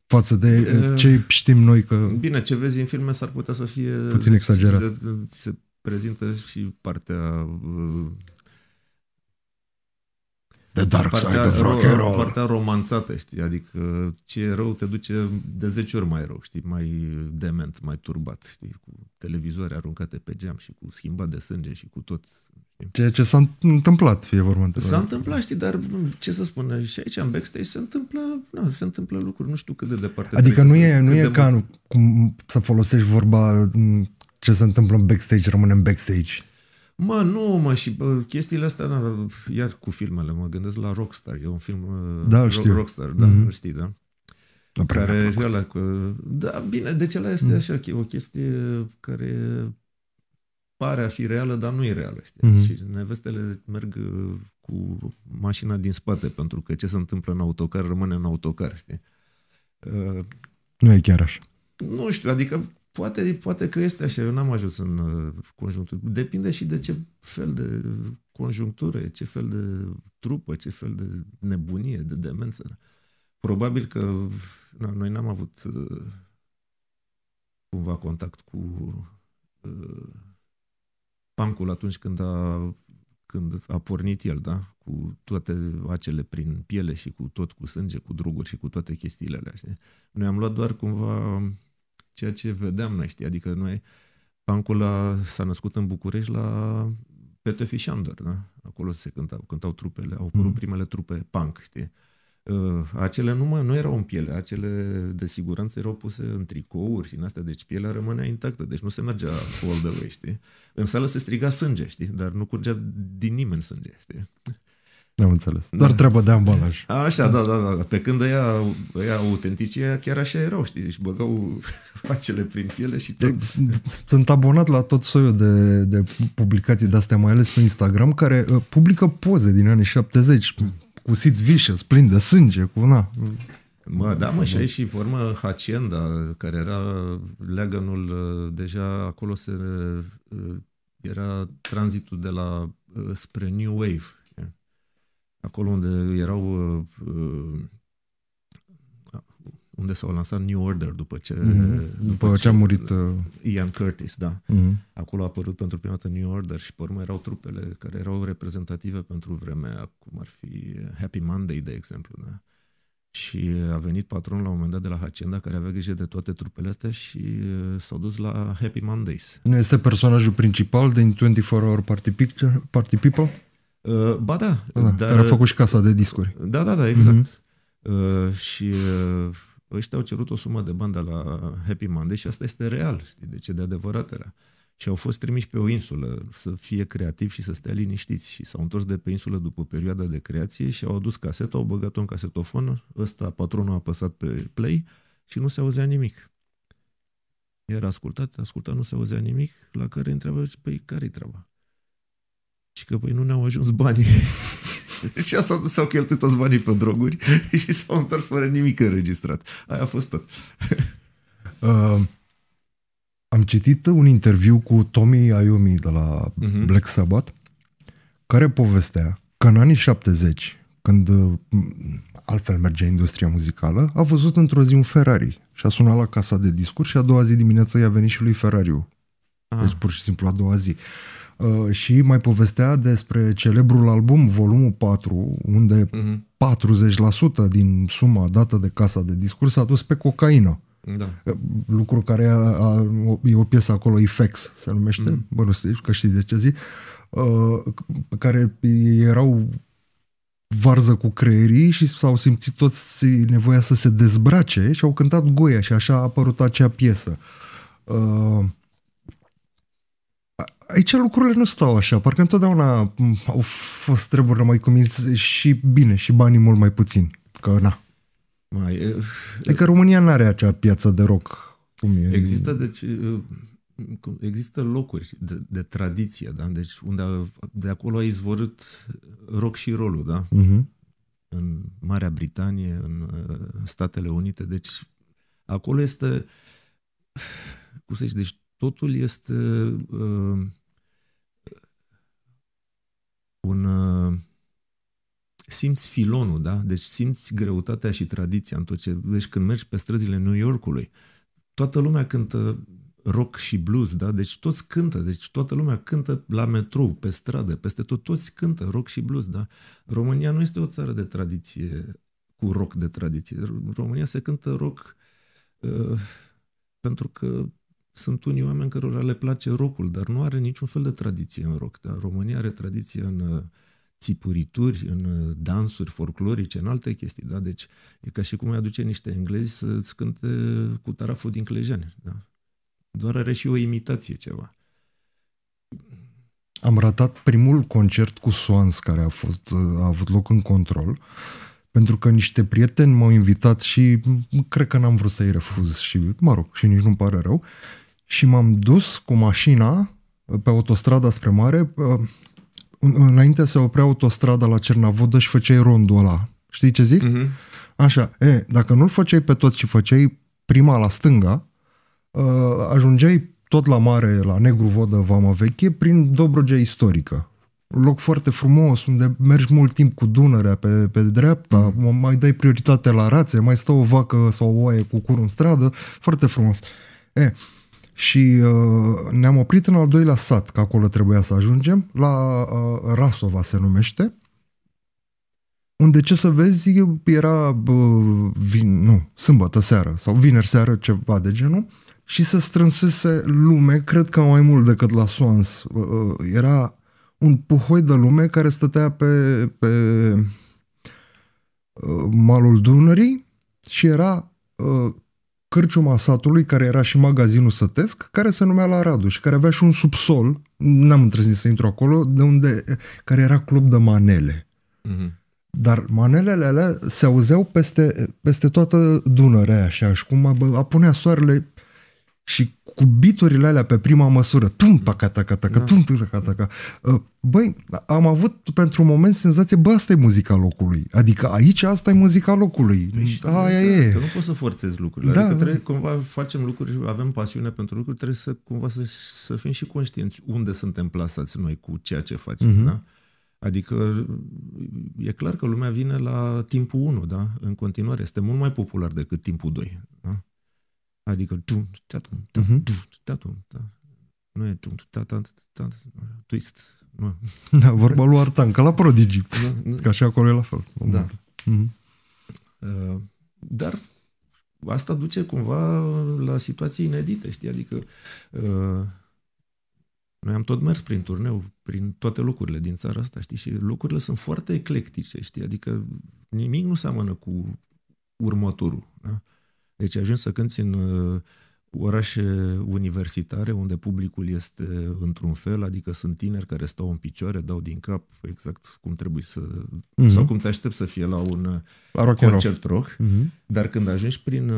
față de e, uh, uh, ce știm noi că... Bine, ce vezi în filme s-ar putea să fie... Puțin exagerat. Se, se prezintă și partea uh, The Dark partea, Side of Rock and Roll. Partea romanțată, știi, adică ce rău te duce de 10 ori mai rău, știi, mai dement, mai turbat, știi, cu televizoare aruncate pe geam și cu schimbat de sânge și cu tot. Ceea ce s-a întâmplat, fie vorba de S-a întâmplat, știi, dar ce să spun, și aici în backstage se întâmplă, na, se întâmplă lucruri, nu știu cât de departe. Adică nu e, nu e ca cum să folosești vorba ce se întâmplă în backstage, rămâne în backstage. Mă, nu, mă, și bă, chestiile astea, na, iar cu filmele, mă gândesc la Rockstar, e un film da, ro- știu. Rockstar, da, mm-hmm. știi, da? da care ăla, cu, da, bine, deci ăla este mm-hmm. așa, o chestie care pare a fi reală, dar nu e reală, știi? Mm-hmm. Și nevestele merg uh, cu mașina din spate, pentru că ce se întâmplă în autocar rămâne în autocar, știi? Uh, nu e chiar așa. Nu știu, adică Poate, poate că este așa, eu n-am ajuns în uh, conjunctură. Depinde și de ce fel de conjunctură, ce fel de trupă, ce fel de nebunie, de demență. Probabil că na, noi n-am avut uh, cumva contact cu uh, pancul atunci când a, când a pornit el, da? Cu toate acele prin piele și cu tot cu sânge, cu droguri și cu toate chestiile alea, știi? Noi am luat doar cumva ceea ce vedeam noi, știi? Adică noi, pancul s-a născut în București la Pete Fișander, da? Acolo se cântau, cântau trupele, au apărut mm. primele trupe punk, știi? Uh, acele numai nu erau în piele, acele de siguranță erau puse în tricouri și în astea, deci pielea rămânea intactă, deci nu se mergea all the way, știi? În sală se striga sânge, știi? Dar nu curgea din nimeni sânge, știi? Am înțeles. Doar da. treaba de ambalaj. Așa, da, da, da, da. Pe când ea, ea autenticie, chiar așa erau, știi? Și băgau acele prin piele și tot. Sunt abonat la tot soiul de, de publicații de-astea, mai ales pe Instagram, care uh, publică poze din anii 70 cu Sid Vicious, plin de sânge, cu una. Mă, da, mă, și aici și, formă Hacienda, care era leagănul, uh, deja acolo se, uh, era tranzitul de la spre New Wave acolo unde erau uh, uh, unde s-au lansat New Order după ce, mm-hmm. după, după ce a murit uh, Ian Curtis, da. Mm-hmm. Acolo a apărut pentru prima dată New Order și pe urmă erau trupele care erau reprezentative pentru vremea, cum ar fi Happy Monday, de exemplu, da. Și a venit patronul la un moment dat de la Hacienda care avea grijă de toate trupele astea și s-au dus la Happy Mondays. Nu este personajul principal din 24 Hour Party, Picture, Party People? Uh, ba da, da. da dar... Care a făcut și casa de discuri. Da, da, da, exact. Mm-hmm. Uh, și uh, ăștia au cerut o sumă de bani de la Happy Monday și asta este real, știi? deci e de adevărat era. Și au fost trimiși pe o insulă să fie creativi și să stea liniștiți. Și s-au întors de pe insulă după perioada de creație și au adus caseta, au băgat-o în casetofon, ăsta patronul a apăsat pe play și nu se auzea nimic. Era ascultat, ascultat, nu se auzea nimic, la care întreabă, păi care-i treaba? că păi nu ne-au ajuns banii. și asta dus, s-au cheltuit toți banii pe droguri și s-au întors fără nimic înregistrat. Aia a fost tot. uh, am citit un interviu cu Tommy Iommi de la uh-huh. Black Sabbath care povestea că în anii 70, când uh, altfel mergea industria muzicală, a văzut într-o zi un Ferrari și a sunat la casa de discuri și a doua zi dimineața i-a venit și lui Ferrariu. Ah. Deci pur și simplu a doua zi. Uh, și mai povestea despre celebrul album, volumul 4, unde mhm. uh-huh. 40% din suma dată de casa de discurs s-a dus pe cocaină. Da. Uh, lucru care a, a, e o piesă acolo, IFEX se numește, mm. bă, nu știu, că știi de ce zi, uh, care erau varză cu creierii și s-au simțit toți nevoia să se dezbrace și au cântat Goia și așa a apărut acea piesă. Uh, aici lucrurile nu stau așa, parcă întotdeauna au fost treburile mai cuminți și bine și banii mult mai puțin. că na. Mai, e, adică România nu are acea piață de rock cum e. Există, deci, există locuri de, de tradiție, da? deci unde a, de acolo a izvorât rock și rolul, da? Uh-huh. În Marea Britanie, în Statele Unite, deci acolo este, cum să zici, deci totul este uh, un... Uh, simți filonul, da? Deci simți greutatea și tradiția în tot ce... Deci când mergi pe străzile New Yorkului, toată lumea cântă rock și blues, da? Deci toți cântă, deci toată lumea cântă la metrou, pe stradă, peste tot, toți cântă rock și blues, da? România nu este o țară de tradiție, cu rock de tradiție. România se cântă rock uh, pentru că sunt unii oameni cărora le place rocul, dar nu are niciun fel de tradiție în rock. Dar România are tradiție în uh, țipurituri, în uh, dansuri folclorice, în alte chestii, da? Deci e ca și cum îi aduce niște englezi să-ți cânte cu taraful din clejani, da? Doar are și o imitație ceva. Am ratat primul concert cu Swans care a, fost, uh, a avut loc în control pentru că niște prieteni m-au invitat și cred că n-am vrut să-i refuz și, mă rog, și nici nu-mi pare rău și m-am dus cu mașina uh, pe autostrada spre mare. Uh, înainte se oprea autostrada la Cernavodă și făceai rondul ăla. Știi ce zic? Uh-huh. Așa, e, dacă nu-l făceai pe tot și făceai prima la stânga, uh, ajungeai tot la mare, la Negru Vodă, Vama Veche, prin Dobrogea istorică. Un loc foarte frumos, unde mergi mult timp cu Dunărea pe, pe dreapta, mm. mai dai prioritate la rațe, mai stă o vacă sau o oaie cu cur în stradă, foarte frumos. E, și uh, ne-am oprit în al doilea sat, că acolo trebuia să ajungem, la uh, Rasova se numește, unde ce să vezi era uh, vin, nu, sâmbătă seară sau vineri seară, ceva de genul, și se strânsese lume, cred că mai mult decât la Swans. Uh, uh era un puhoi de lume care stătea pe, pe uh, malul Dunării și era uh, cârciuma satului, care era și magazinul sătesc, care se numea la Radu și care avea și un subsol, n-am îndrăznit să intru acolo, de unde, care era club de manele. Mm-hmm. Dar manelele alea se auzeau peste, peste toată Dunărea, așa, și cum apunea soarele și cu biturile alea pe prima măsură. Tum, taca, taca, taca, da. tum, taca, taca. Ă, băi, am avut pentru un moment senzație, bă, asta e muzica locului. Adică aici asta e muzica locului. Păi, Aia e. Că nu poți să forțezi lucrurile. Da. Adică trebuie, cumva facem lucruri, avem pasiune pentru lucruri, trebuie să cumva să, să fim și conștienți unde suntem plasați noi cu ceea ce facem. Mm-hmm. Da? Adică e clar că lumea vine la timpul 1, da? În continuare. Este mult mai popular decât timpul 2. Da? Adică mhm. nu e tu, twist. Da, vorba lui Artan, ca la Prodigy. Da, da. Ca și acolo e la fel. Da. Mhm. Uh, dar asta duce cumva la situații inedite, știi? Adică uh, noi am tot mers prin turneu, prin toate locurile din țara asta, știi? Și locurile sunt foarte eclectice, știi? Adică nimic nu seamănă cu următorul, da? Uh, deci ajungi să cânti în uh, orașe universitare unde publicul este uh, într-un fel, adică sunt tineri care stau în picioare, dau din cap exact cum trebuie să... Mm-hmm. sau cum te aștepți să fie la un uh, la rock concert rock, rock mhm. uh dar când ajungi prin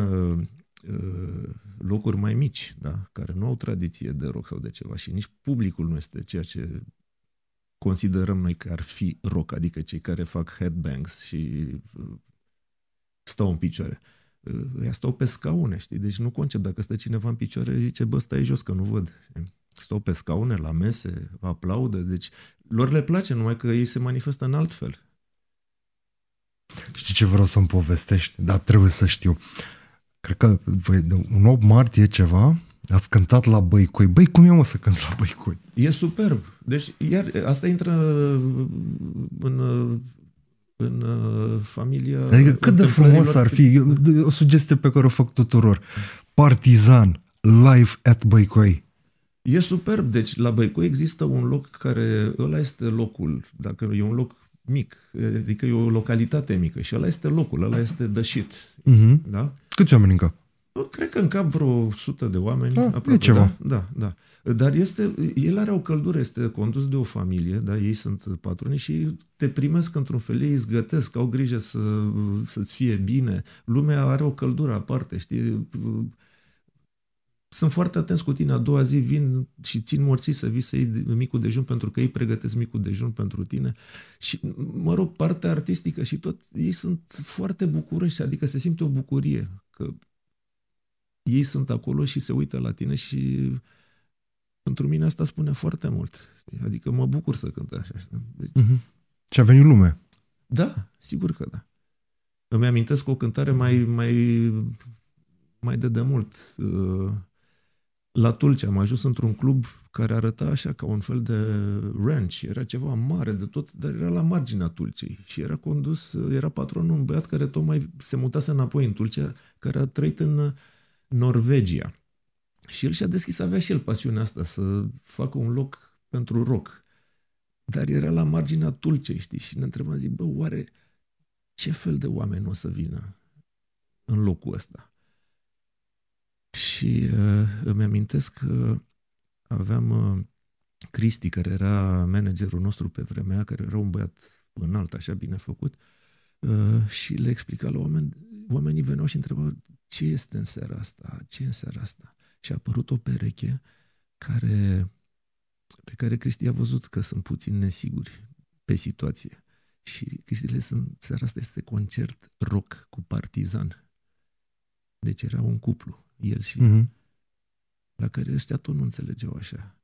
locuri mai mici, da, care nu au tradiție de rock sau de ceva și nici publicul nu este ceea ce considerăm noi că ar fi rock, adică cei care fac headbangs și stau în picioare. Uh, ăia stau pe scaune, știi? Deci nu concep. Dacă stă cineva în picioare, zice, bă, stai jos că nu văd. Stau pe scaune, la mese, aplaudă. Deci lor le place, numai că ei se manifestă în alt fel. Știi ce vreau să-mi povestești? Dar trebuie să știu. Cred că un 8 martie ceva, ați cântat la Băicoi. Băi, cum e mă să cânți la Băicoi? E superb. Deci, iar, asta intră în în uh, familia... Adică cât de frumos ar fi, eu, o sugestie pe care o fac tuturor, Partizan, live at Băicoi. E superb, deci la Băicoi există un loc care, ăla este locul, dacă e un loc mic, adică e o localitate mică și ăla este locul, ăla este dășit. Uh-huh. Da? Câți oameni încă? Cred că în cap vreo sută de oameni. Da, aproape, e ceva. Da, da, da. Dar este, el are o căldură, este condus de o familie, da, ei sunt patroni și te primesc într-un fel, ei zgătesc, au grijă să, să-ți fie bine. Lumea are o căldură aparte, știi? Sunt foarte atenți cu tine, a doua zi vin și țin morții să vii să iei micul dejun pentru că ei pregătesc micul dejun pentru tine. Și, mă rog, partea artistică și tot, ei sunt foarte bucuroși, adică se simte o bucurie că ei sunt acolo și se uită la tine și pentru mine asta spune foarte mult. Adică mă bucur să cânt așa. Deci... Uh-huh. Și a venit lume. Da, sigur că da. Îmi amintesc o cântare mai, mai, mai de demult. Uh, la Tulcea am ajuns într-un club care arăta așa ca un fel de ranch. Era ceva mare de tot, dar era la marginea Tulcei. Și era condus, era patronul un băiat care tocmai se mutase înapoi în Tulcea, care a trăit în Norvegia. Și el și-a deschis, avea și el pasiunea asta, să facă un loc pentru rock. Dar era la marginea Tulcei, știi, și ne întrebam, zic, bă, oare ce fel de oameni o să vină în locul ăsta? Și uh, îmi amintesc că aveam uh, Cristi, care era managerul nostru pe vremea, care era un băiat înalt, așa bine făcut, uh, și le explica la oameni, oamenii veneau și întrebau ce este în seara asta, ce în seara asta. Și a apărut o pereche care, pe care Cristi a văzut că sunt puțin nesiguri pe situație. Și Cristi le sunt, seara asta este concert rock cu partizan. Deci era un cuplu, el și mm-hmm. la care ăștia tot nu înțelegeau așa.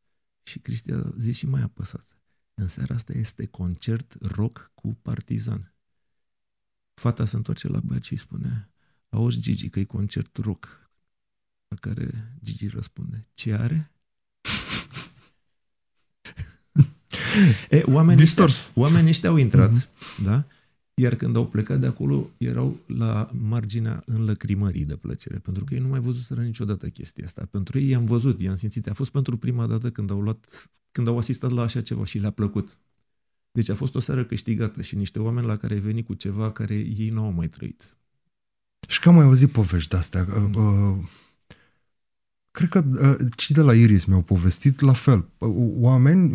Și Cristi a zis și mai apăsat. În seara asta este concert rock cu partizan. Fata se întoarce la băiat și îi spune Auzi, Gigi, că e concert rock. La care Gigi răspunde, ce are? e, oamenii, Distors. Ăștia, oamenii ăștia au intrat, uh-huh. da? Iar când au plecat de acolo, erau la marginea înlăcrimării de plăcere, pentru că ei nu mai văzuseră niciodată chestia asta. Pentru ei i-am văzut, i-am simțit. A fost pentru prima dată când au, luat, când au asistat la așa ceva și le-a plăcut. Deci a fost o seară câștigată și niște oameni la care ai venit cu ceva care ei nu au mai trăit. Și că am mai auzit povești de-astea. Uh, uh, cred că și uh, de la Iris mi-au povestit la fel. Oameni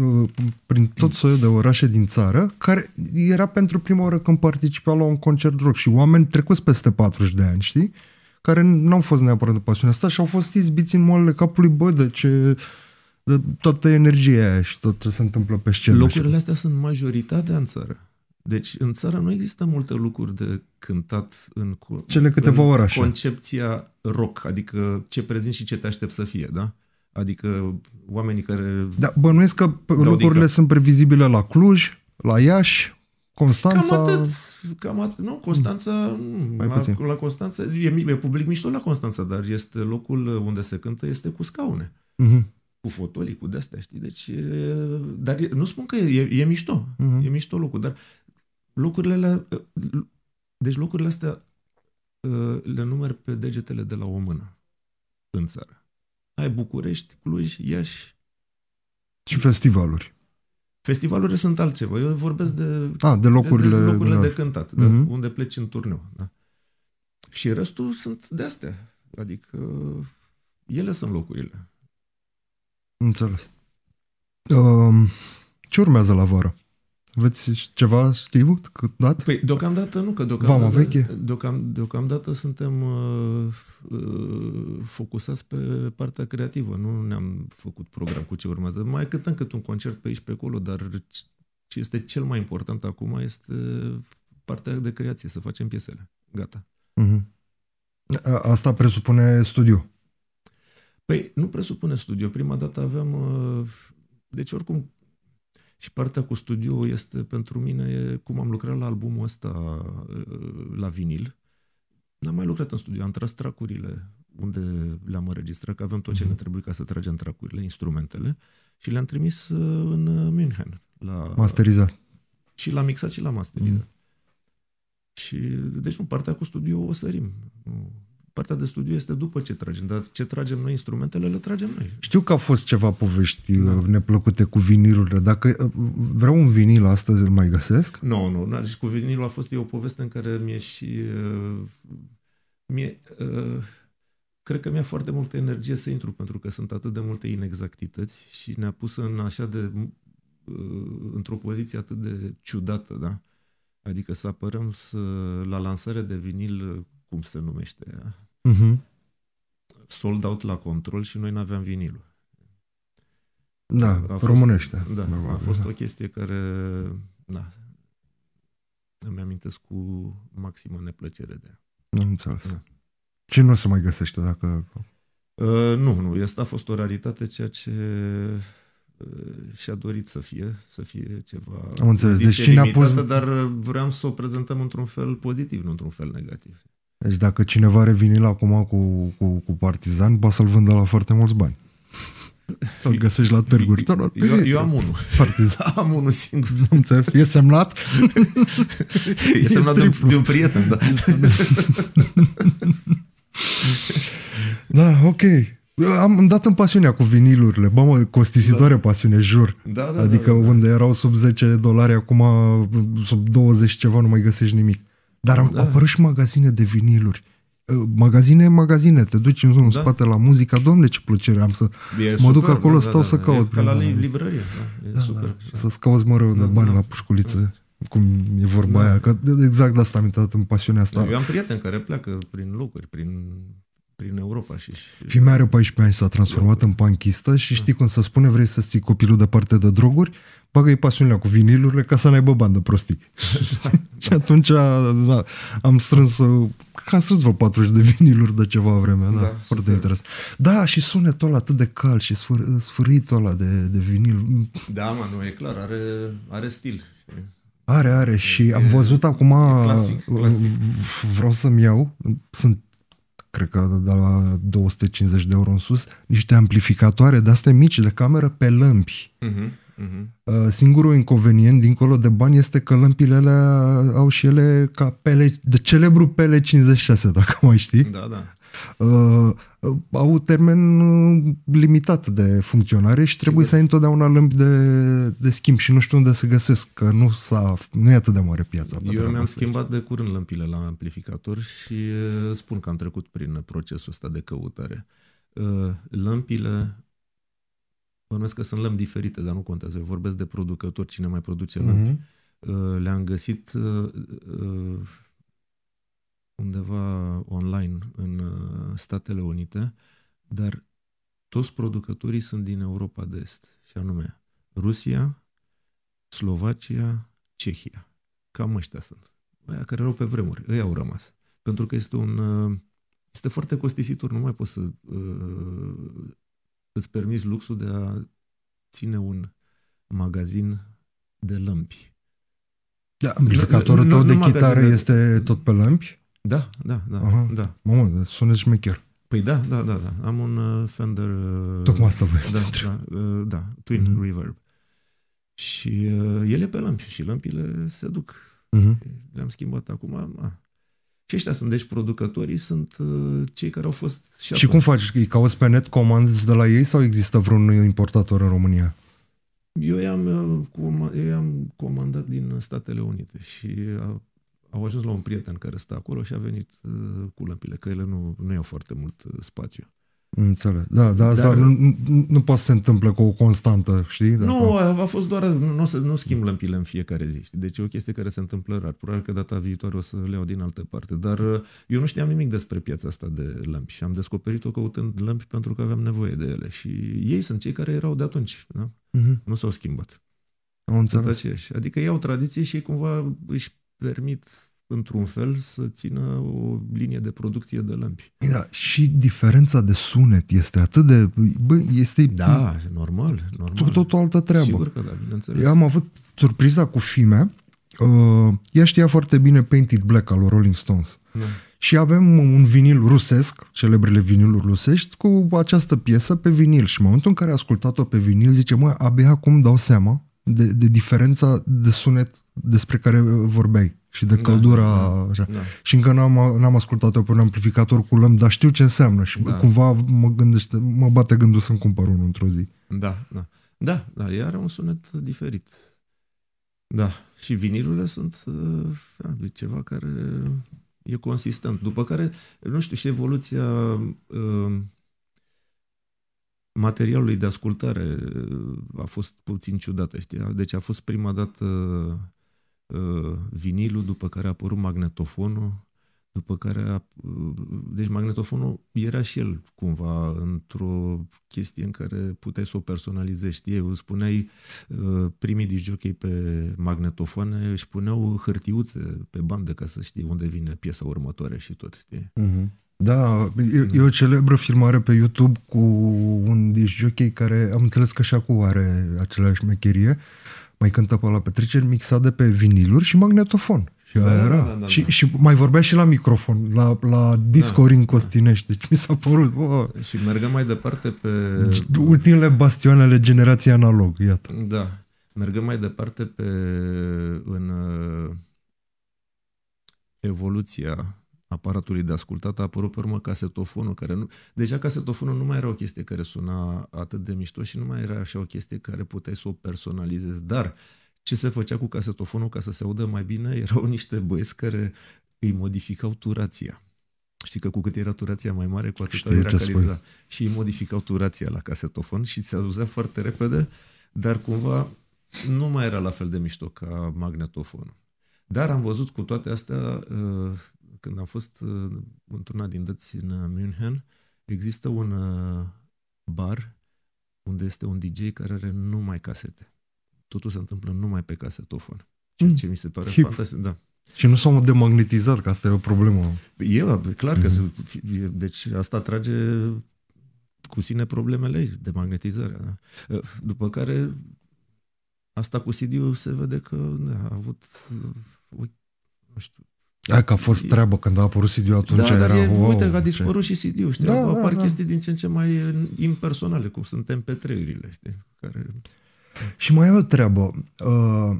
prin tot soiul de orașe din țară care era pentru prima oară când participa la un concert rock și oameni trecuți peste 40 de ani, știi? Care nu au fost neapărat de pasiunea asta și au fost izbiți în moalele capului, bă, de ce de toată energia aia și tot ce se întâmplă pe scenă. Locurile astea sunt majoritatea în țară. Deci în țară nu există multe lucruri de cântat în, Cele câteva în orașe. concepția rock, adică ce prezint și ce te aștept să fie, da? Adică oamenii care... Da, bănuiesc că lucrurile sunt previzibile la Cluj, la Iași, Constanța... Cam atât, cam atât. Nu, Constanța, mm, mm, Mai la, puțin. la Constanța, e, e public mișto la Constanța, dar este locul unde se cântă, este cu scaune. Mm-hmm. Cu fotolii, cu de-astea, știi? Deci, dar nu spun că e, e, e mișto, uh-huh. e mișto locul, dar lucrurile alea, ă, deci locurile astea ă, le numeri pe degetele de la o mână în țară. Ai București, Cluj, Iași. Și festivaluri. Festivalurile sunt altceva. Eu vorbesc de, A, ah, de locurile, de, de, locurile de, de cântat, de uh-huh. unde pleci în turneu. Da? Și restul sunt de astea. Adică ele sunt locurile. Înțeles. Uh, ce urmează la vară? Veți ceva știut cât dat? Păi, deocamdată nu, că deocamdată, Vama veche? Deocam, deocamdată suntem uh, uh, focusați pe partea creativă. Nu ne-am făcut program cu ce urmează. Mai cântăm cât un concert pe aici, pe acolo, dar ce este cel mai important acum este partea de creație, să facem piesele. Gata. Uh-huh. Asta presupune studiu. Păi, nu presupune studiu. Prima dată aveam... Uh, deci, oricum, și partea cu studio este pentru mine cum am lucrat la albumul ăsta uh, la vinil. N-am mai lucrat în studio, am tras tracurile unde le-am înregistrat, că avem tot ce ne mhm. trebuie ca să tragem tracurile, instrumentele, și le-am trimis uh, în uh, München. La, masterizat. Și l-am mixat și l-am masterizat. Mm. Și, deci, în partea cu studio o sărim. Nu Partea de studiu este după ce tragem, dar ce tragem noi instrumentele, le tragem noi. Știu că a fost ceva povești da. Uh, neplăcute cu vinilurile. Dacă uh, vreau un vinil astăzi, îl mai găsesc? Nu, nu. Deci cu vinilul a fost o poveste în care mi-e și... Uh, mie, cred că mi-a foarte multă energie să intru, pentru că sunt atât de multe inexactități și ne-a pus în așa de într-o poziție atât de ciudată, da? Adică să apărăm să, la lansare de vinil, cum se numește, uh-huh. sold out la control și noi n aveam vinilul. Da, a fost, românește. Da, normal, a fost da. o chestie care, da, îmi amintesc cu maximă neplăcere de ea. Am înțeles. Da. Ce nu se mai găsește dacă... Uh, nu, nu, asta a fost o raritate, ceea ce uh, și-a dorit să fie, să fie ceva... Am înțeles, deci cine a pus... Dar vreau să o prezentăm într-un fel pozitiv, nu într-un fel negativ. Deci dacă cineva revine la acum cu, cu, cu partizan, poate să-l vândă la foarte mulți bani. Îl găsești la târguri. Eu, eu, am unul. Partizan. Am unul singur. Nu înțeles. E semnat? e semnat e de, un, de un prieten, da. da, ok. Am, dat în pasiunea cu vinilurile. Bă, mă, costisitoare da. pasiune, jur. Da, da, adică da, da, unde erau sub 10 dolari, acum sub 20 ceva nu mai găsești nimic. Dar au da. apărut și magazine de viniluri. Ă, magazine, magazine, te duci în, zonă, da. spate la muzica, domne ce plăcere am să e mă duc super, acolo, da, stau da, să da, caut. ca la librărie, da, e da, super. Da. Să-ți cauți măreu da, de da, bani da, la pușculiță. Da cum e vorba da. aia, că exact de asta am intrat în pasiunea asta. Eu am prieteni care pleacă prin locuri, prin prin Europa. Și, și... Femeia are 14 ani, s-a transformat în panchistă și știi cum să spune, vrei să ții copilul departe de droguri, bagă-i pasiunea cu vinilurile ca să n-aibă bandă prostii. da, și atunci da, am strâns, am strâns vreo 40 de viniluri de ceva vreme, da, da foarte super. interesant. Da, și sunetul ăla atât de cal și sfâr, sfârâitul ăla de, de vinil. Da, mă, nu, e clar, are, are stil. Știi? Are, are și e, am văzut acum, clasic, clasic. vreau să-mi iau, sunt cred că de la 250 de euro în sus, niște amplificatoare de astea mici de cameră pe lămpi. Uh-huh, uh-huh. Singurul inconvenient, dincolo de bani, este că lămpile alea au și ele ca pele, de celebru pele 56 dacă mai știi. Da, da. Uh, uh, au termen uh, limitat de funcționare și trebuie Sigur. să ai întotdeauna lămpi de, de schimb și nu știu unde să găsesc, că nu, s-a, nu e atât de mare piața. Eu mi-am schimbat de curând lămpile la amplificator și uh, spun că am trecut prin procesul ăsta de căutare. Lămpile bănuiesc că sunt lămpi diferite, dar nu contează. Eu vorbesc de producători, cine mai produce lămpi. Mhm. Uh-huh. Le-am găsit undeva online în uh, Statele Unite, dar toți producătorii sunt din Europa de Est, și anume Rusia, Slovacia, Cehia. Cam ăștia sunt. Aia care erau pe vremuri, ei au rămas. Pentru că este un... Uh, este foarte costisitor, nu mai poți să uh, îți permiți luxul de a ține un magazin de lămpi. Da, amplificatorul tău de chitară este tot pe lămpi? Da, da, da. Aha. da. Mamă, sună șmecher. Păi da, da, da, da. Am un uh, Fender... Uh, Tocmai asta vreau da, da, uh, da, Twin mm-hmm. Reverb. Și uh, ele pe lămpi și lămpile se duc. Mm-hmm. Le-am schimbat acum. A. Ah. Și ăștia sunt, deci producătorii sunt uh, cei care au fost... Și, și cum faci? Îi cauți pe net comanzi de la ei sau există vreun importator în România? Eu i-am, eu uh, i-am comandat din Statele Unite și uh, au ajuns la un prieten care stă acolo și a venit uh, cu lămpile, că ele nu, nu iau foarte mult uh, spațiu. Înțeleg. Da, da, asta Dar, nu, nu poate să se întâmple cu o constantă, știi? Nu, a, a fost doar, nu, nu schimb lămpile în fiecare zi, știi? Deci e o chestie care se întâmplă rar. Probabil că data viitoare o să le iau din altă parte. Dar uh, eu nu știam nimic despre piața asta de lămpi și am descoperit-o căutând lămpi pentru că aveam nevoie de ele. Și ei sunt cei care erau de atunci, da? Uh-huh. Nu s-au schimbat. Am înțeles. Adică ei au tradiție și ei cumva își permit într-un fel să țină o linie de producție de lămpi. Da, și diferența de sunet este atât de... Bă, este... Da, normal, normal. Tot, tot o altă treabă. Sigur că da, bineînțeles. Eu am avut surpriza cu Fimea, uh, ea știa foarte bine Painted Black al Rolling Stones. Da. Și avem un vinil rusesc, celebrele viniluri rusești, cu această piesă pe vinil. Și în momentul în care a ascultat-o pe vinil, zice, mă, abia acum dau seama de, de diferența de sunet despre care vorbeai și de da, căldura. Da, da, așa. Da. Și încă n-am, n-am ascultat-o pe un amplificator cu lăm, dar știu ce înseamnă și da. cumva mă gândește, mă bate gândul să-mi cumpăr unul într-o zi. Da, da. Da, da, ea are un sunet diferit. Da, și vinilurile sunt da, ceva care e consistent. După care, nu știu, și evoluția uh, materialului de ascultare uh, a fost puțin ciudată, știi? Deci a fost prima dată uh, uh, vinilul, după care a apărut magnetofonul, după care a, uh, deci magnetofonul era și el cumva într-o chestie în care puteai să o personalizezi, știi? Eu spuneai uh, primii disjockey pe magnetofoane și puneau hârtiuțe pe bandă ca să știi unde vine piesa următoare și tot, știi? Uh-huh. Da, e, e o celebră filmare pe YouTube cu un disjockey care am înțeles că și acum are aceleași mecherie. Mai cânta pe la petreceri, mixat de pe viniluri și magnetofon. Și da, era. Da, da, da, și, da. și mai vorbea și la microfon, la, la discuri da, în Costinești. Deci mi s-a părut... Bă. Și mergem mai departe pe... Deci, ultimele ale generației analog, iată. Da. Mergem mai departe pe... în uh, evoluția aparatului de ascultat a apărut pe urmă casetofonul, care nu... Deja casetofonul nu mai era o chestie care suna atât de mișto și nu mai era așa o chestie care puteai să o personalizezi, dar ce se făcea cu casetofonul ca să se audă mai bine erau niște băieți care îi modificau turația. Știi că cu cât era turația mai mare, cu atât era calitatea. Și îi modificau turația la casetofon și se auzea foarte repede, dar cumva nu mai era la fel de mișto ca magnetofonul. Dar am văzut cu toate astea uh, când am fost uh, într-una din dăți în uh, München, există un uh, bar unde este un DJ care are numai casete. Totul se întâmplă numai pe casetofon. Ceea ce hmm. mi se pare fantastic. Da. Și nu s-au demagnetizat, că asta e o problemă. E, clar că mm-hmm. se, deci asta trage cu sine problemele ei, demagnetizarea. Da? După care asta cu cd se vede că da, a avut o, nu știu, da, că a fost treabă când a apărut CD-ul atunci. Da, era, e, wow, uite, a dispărut ce... și CD-ul, știi? Da, da, apar da, chestii din ce în ce mai uh, impersonale, cum sunt pe 3 știi? Care... Și mai e o treabă. Uh,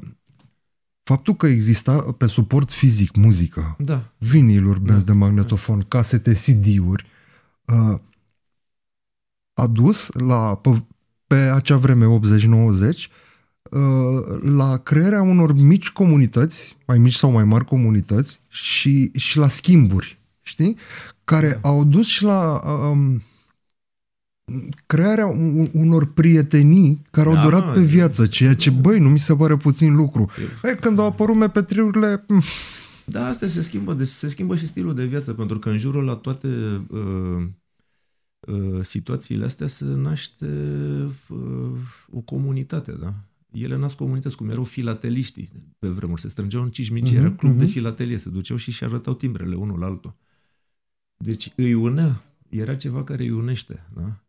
faptul că exista pe suport fizic muzică, da. viniluri, da. benzi da. de magnetofon, casete, CD-uri, uh, a dus la, pe, pe acea vreme 80-90, Uh, la crearea unor mici comunități, mai mici sau mai mari comunități și, și la schimburi, știi? Care da. au dus și la um, crearea unor prietenii care da, au durat pe viață, ceea ce, băi, nu mi se pare puțin lucru. E, când au apărut mepetriurile... Hmm. Da, asta se schimbă, deci se schimbă și stilul de viață, pentru că în jurul la toate uh, uh, situațiile astea se naște uh, o comunitate, da? ele nasc comunități, cum erau filateliștii pe vremuri. Se strângeau în cismici, uh-huh, era mhm, club uh-huh. de mhm. filatelie, se duceau și și arătau timbrele unul la altul. Deci îi unea, era ceva care îi unește, da?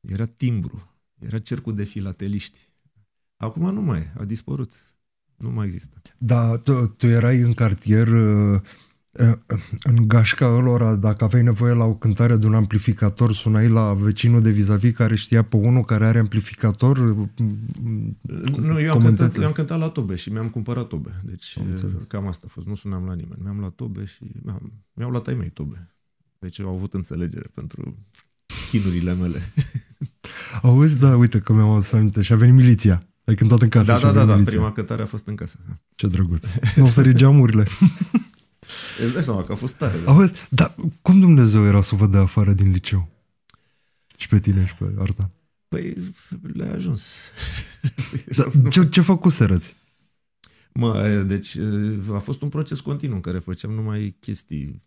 Era timbru, era cercul de filateliști. Acum nu mai e, a dispărut. Nu mai există. Da, tu, tu erai în cartier uh, Eh, eh, în gașca ălora, dacă aveai nevoie la o cântare de un amplificator, sunai la vecinul de vis-a-vis care știa pe unul care are amplificator? Mm, nu, eu am, cântat, eu am cântat la tobe și mi-am cumpărat tobe. Deci eh, cam asta a fost. Nu sunam la nimeni. Mi-am luat tobe și mi-am, mi-au luat ai mei tobe. Deci au avut înțelegere pentru chinurile mele. Auzi, da, uite că mi-am adus aminte și a venit miliția. Ai cântat în casă Da, da, da, da, da, prima cântare a fost în casă. Ce drăguț. Nu au sărit geamurile. Îți dai seama că a fost tare. Da? Auzi, dar cum Dumnezeu era să vă dea afară din liceu? Și pe tine și pe Arta. Păi le-a ajuns. Dar ce, ce făcuserăți? Mă, deci a fost un proces continuu în care făceam numai chestii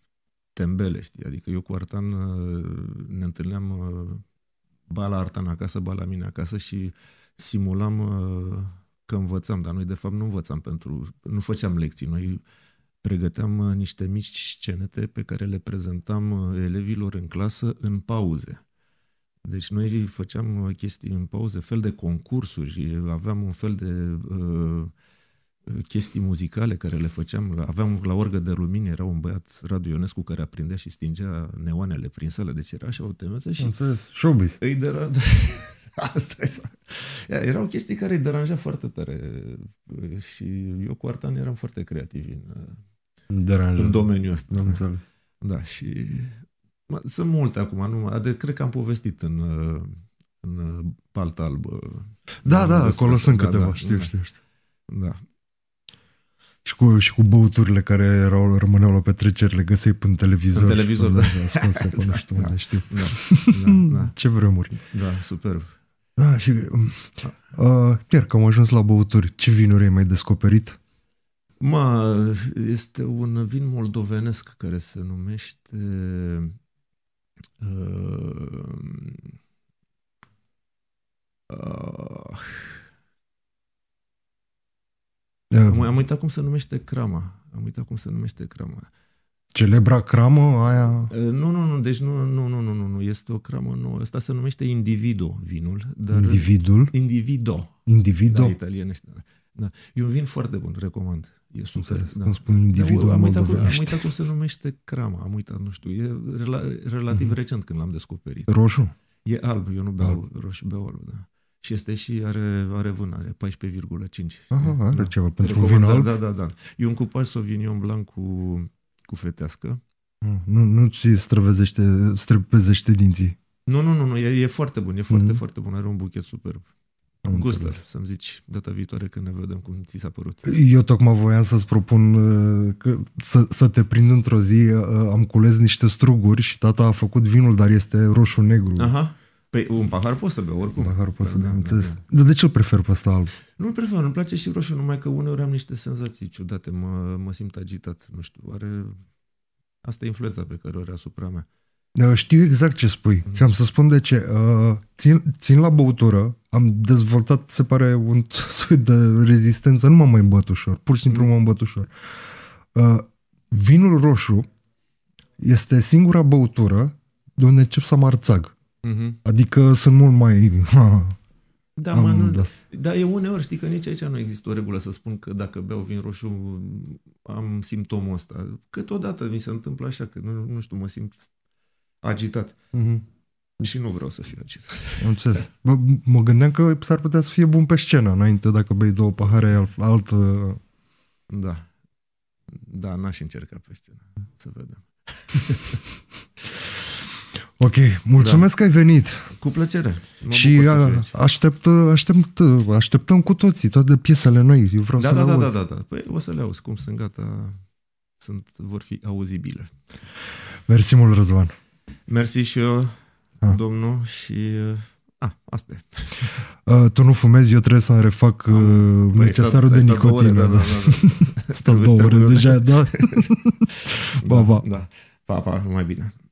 tembele, știi? Adică eu cu Artan ne întâlneam ba la Artan acasă, ba la mine acasă și simulam că învățam, dar noi de fapt nu învățam pentru... Nu făceam lecții, noi pregăteam uh, niște mici scenete pe care le prezentam uh, elevilor în clasă în pauze. Deci noi făceam uh, chestii în pauze, fel de concursuri, aveam un fel de uh, chestii muzicale care le făceam. Aveam la orgă de lumini, era un băiat, Radu Ionescu, care aprindea și stingea neoanele prin sală, deci era așa o temeță și... Înțeles, showbiz. Îi la... Asta e. Erau chestii care îi deranja foarte tare și eu cu Artan eram foarte creativi în, în domeniul ăsta. Da, Da, și sunt multe acum, nu, de, adică cred că am povestit în, în Palta Albă. Da, da, acolo asta. sunt da, câteva, da, știu, da. știu, știu. Da. Și cu, și cu băuturile care erau, rămâneau la petreceri, le găseai până televizor. În televizor, până, da. Ascunse, până da, știu da, unde, știu. Da, da, da. Ce vremuri. Da, superb. Ah și uh, chiar că am ajuns la băuturi. Ce vinuri ai mai descoperit? Ma, este un vin moldovenesc care se numește uh, uh, am, am uitat cum se numește crama. Am uitat cum se numește crama. Celebra cramă aia? Ă, nu, nu, nu, deci nu, nu, nu, nu, nu, nu, este o cramă nouă. Asta se numește individu vinul. Dar Individul? Individo. Individo? Da, italienește. Da. da. E un vin foarte bun, recomand. E super. da. Când spun individul, da, am, uitat cum, am uitat cum se numește crama, am uitat, nu știu, e rela- relativ mm-hmm. recent când l-am descoperit. Roșu? E alb, eu nu beau alb. roșu, beau alb, da. Și este și are, are vânare, 14,5. Aha, are da. ceva pentru vinul. un vin da, alb? Da, da, da. E un cupaj Sauvignon Blanc cu fetească. Ah, nu, nu ți străvezește, străpezește dinții. Nu, nu, nu, nu e, e foarte bun, e foarte, mm-hmm. foarte bun, are un buchet superb. Am Gustă, să-mi zici data viitoare când ne vedem cum ți s-a părut. Eu tocmai voiam să-ți propun uh, că, să, să te prind într-o zi. Uh, am cules niște struguri și tata a făcut vinul, dar este roșu-negru. Aha. Păi un pahar poți să bea oricum. Un pahar poți să da, beau, da, da. înțeles. Dar de ce îl prefer pe ăsta alb? Nu-l prefer, îmi place și roșu, numai că uneori am niște senzații ciudate, mă, mă simt agitat, nu știu, Are asta e influența pe care o are asupra mea. Știu exact ce spui mm. și am să spun de ce. Uh, țin, țin la băutură, am dezvoltat, se pare, un soi de rezistență, nu m-am mai îmbăt ușor, pur și simplu m-am îmbăt ușor. Uh, vinul roșu este singura băutură de unde încep să mă arțag. Uh-huh. Adică sunt mult mai... Da, mă, nu, dar e uneori, știi că nici aici nu există o regulă să spun că dacă beau vin roșu am simptomul ăsta. Câteodată mi se întâmplă așa, că nu, nu știu, mă simt agitat. Mm-hmm. Și nu vreau să fiu agitat. Înțeles. Bă, mă gândeam că s-ar putea să fie bun pe scenă înainte dacă bei două pahare alt... Da. Da, n-aș încerca pe scenă. Să vedem. Ok, mulțumesc da. că ai venit. Cu plăcere. Mă și a, aștept, aștept, așteptăm cu toții toate piesele noi. Eu vreau da, să da, le da, da, da, da. Păi o să le auzi. Cum sunt gata, sunt, vor fi auzibile. Mersi mult, Răzvan. Mersi și eu, a. domnul, și... A, asta e. A, tu nu fumezi, eu trebuie să-mi refac uh, păi necesarul de nicotină. Da, da, da, da. Stau două ore deja, da? ba, ba. Da, da. Pa, pa, mai bine.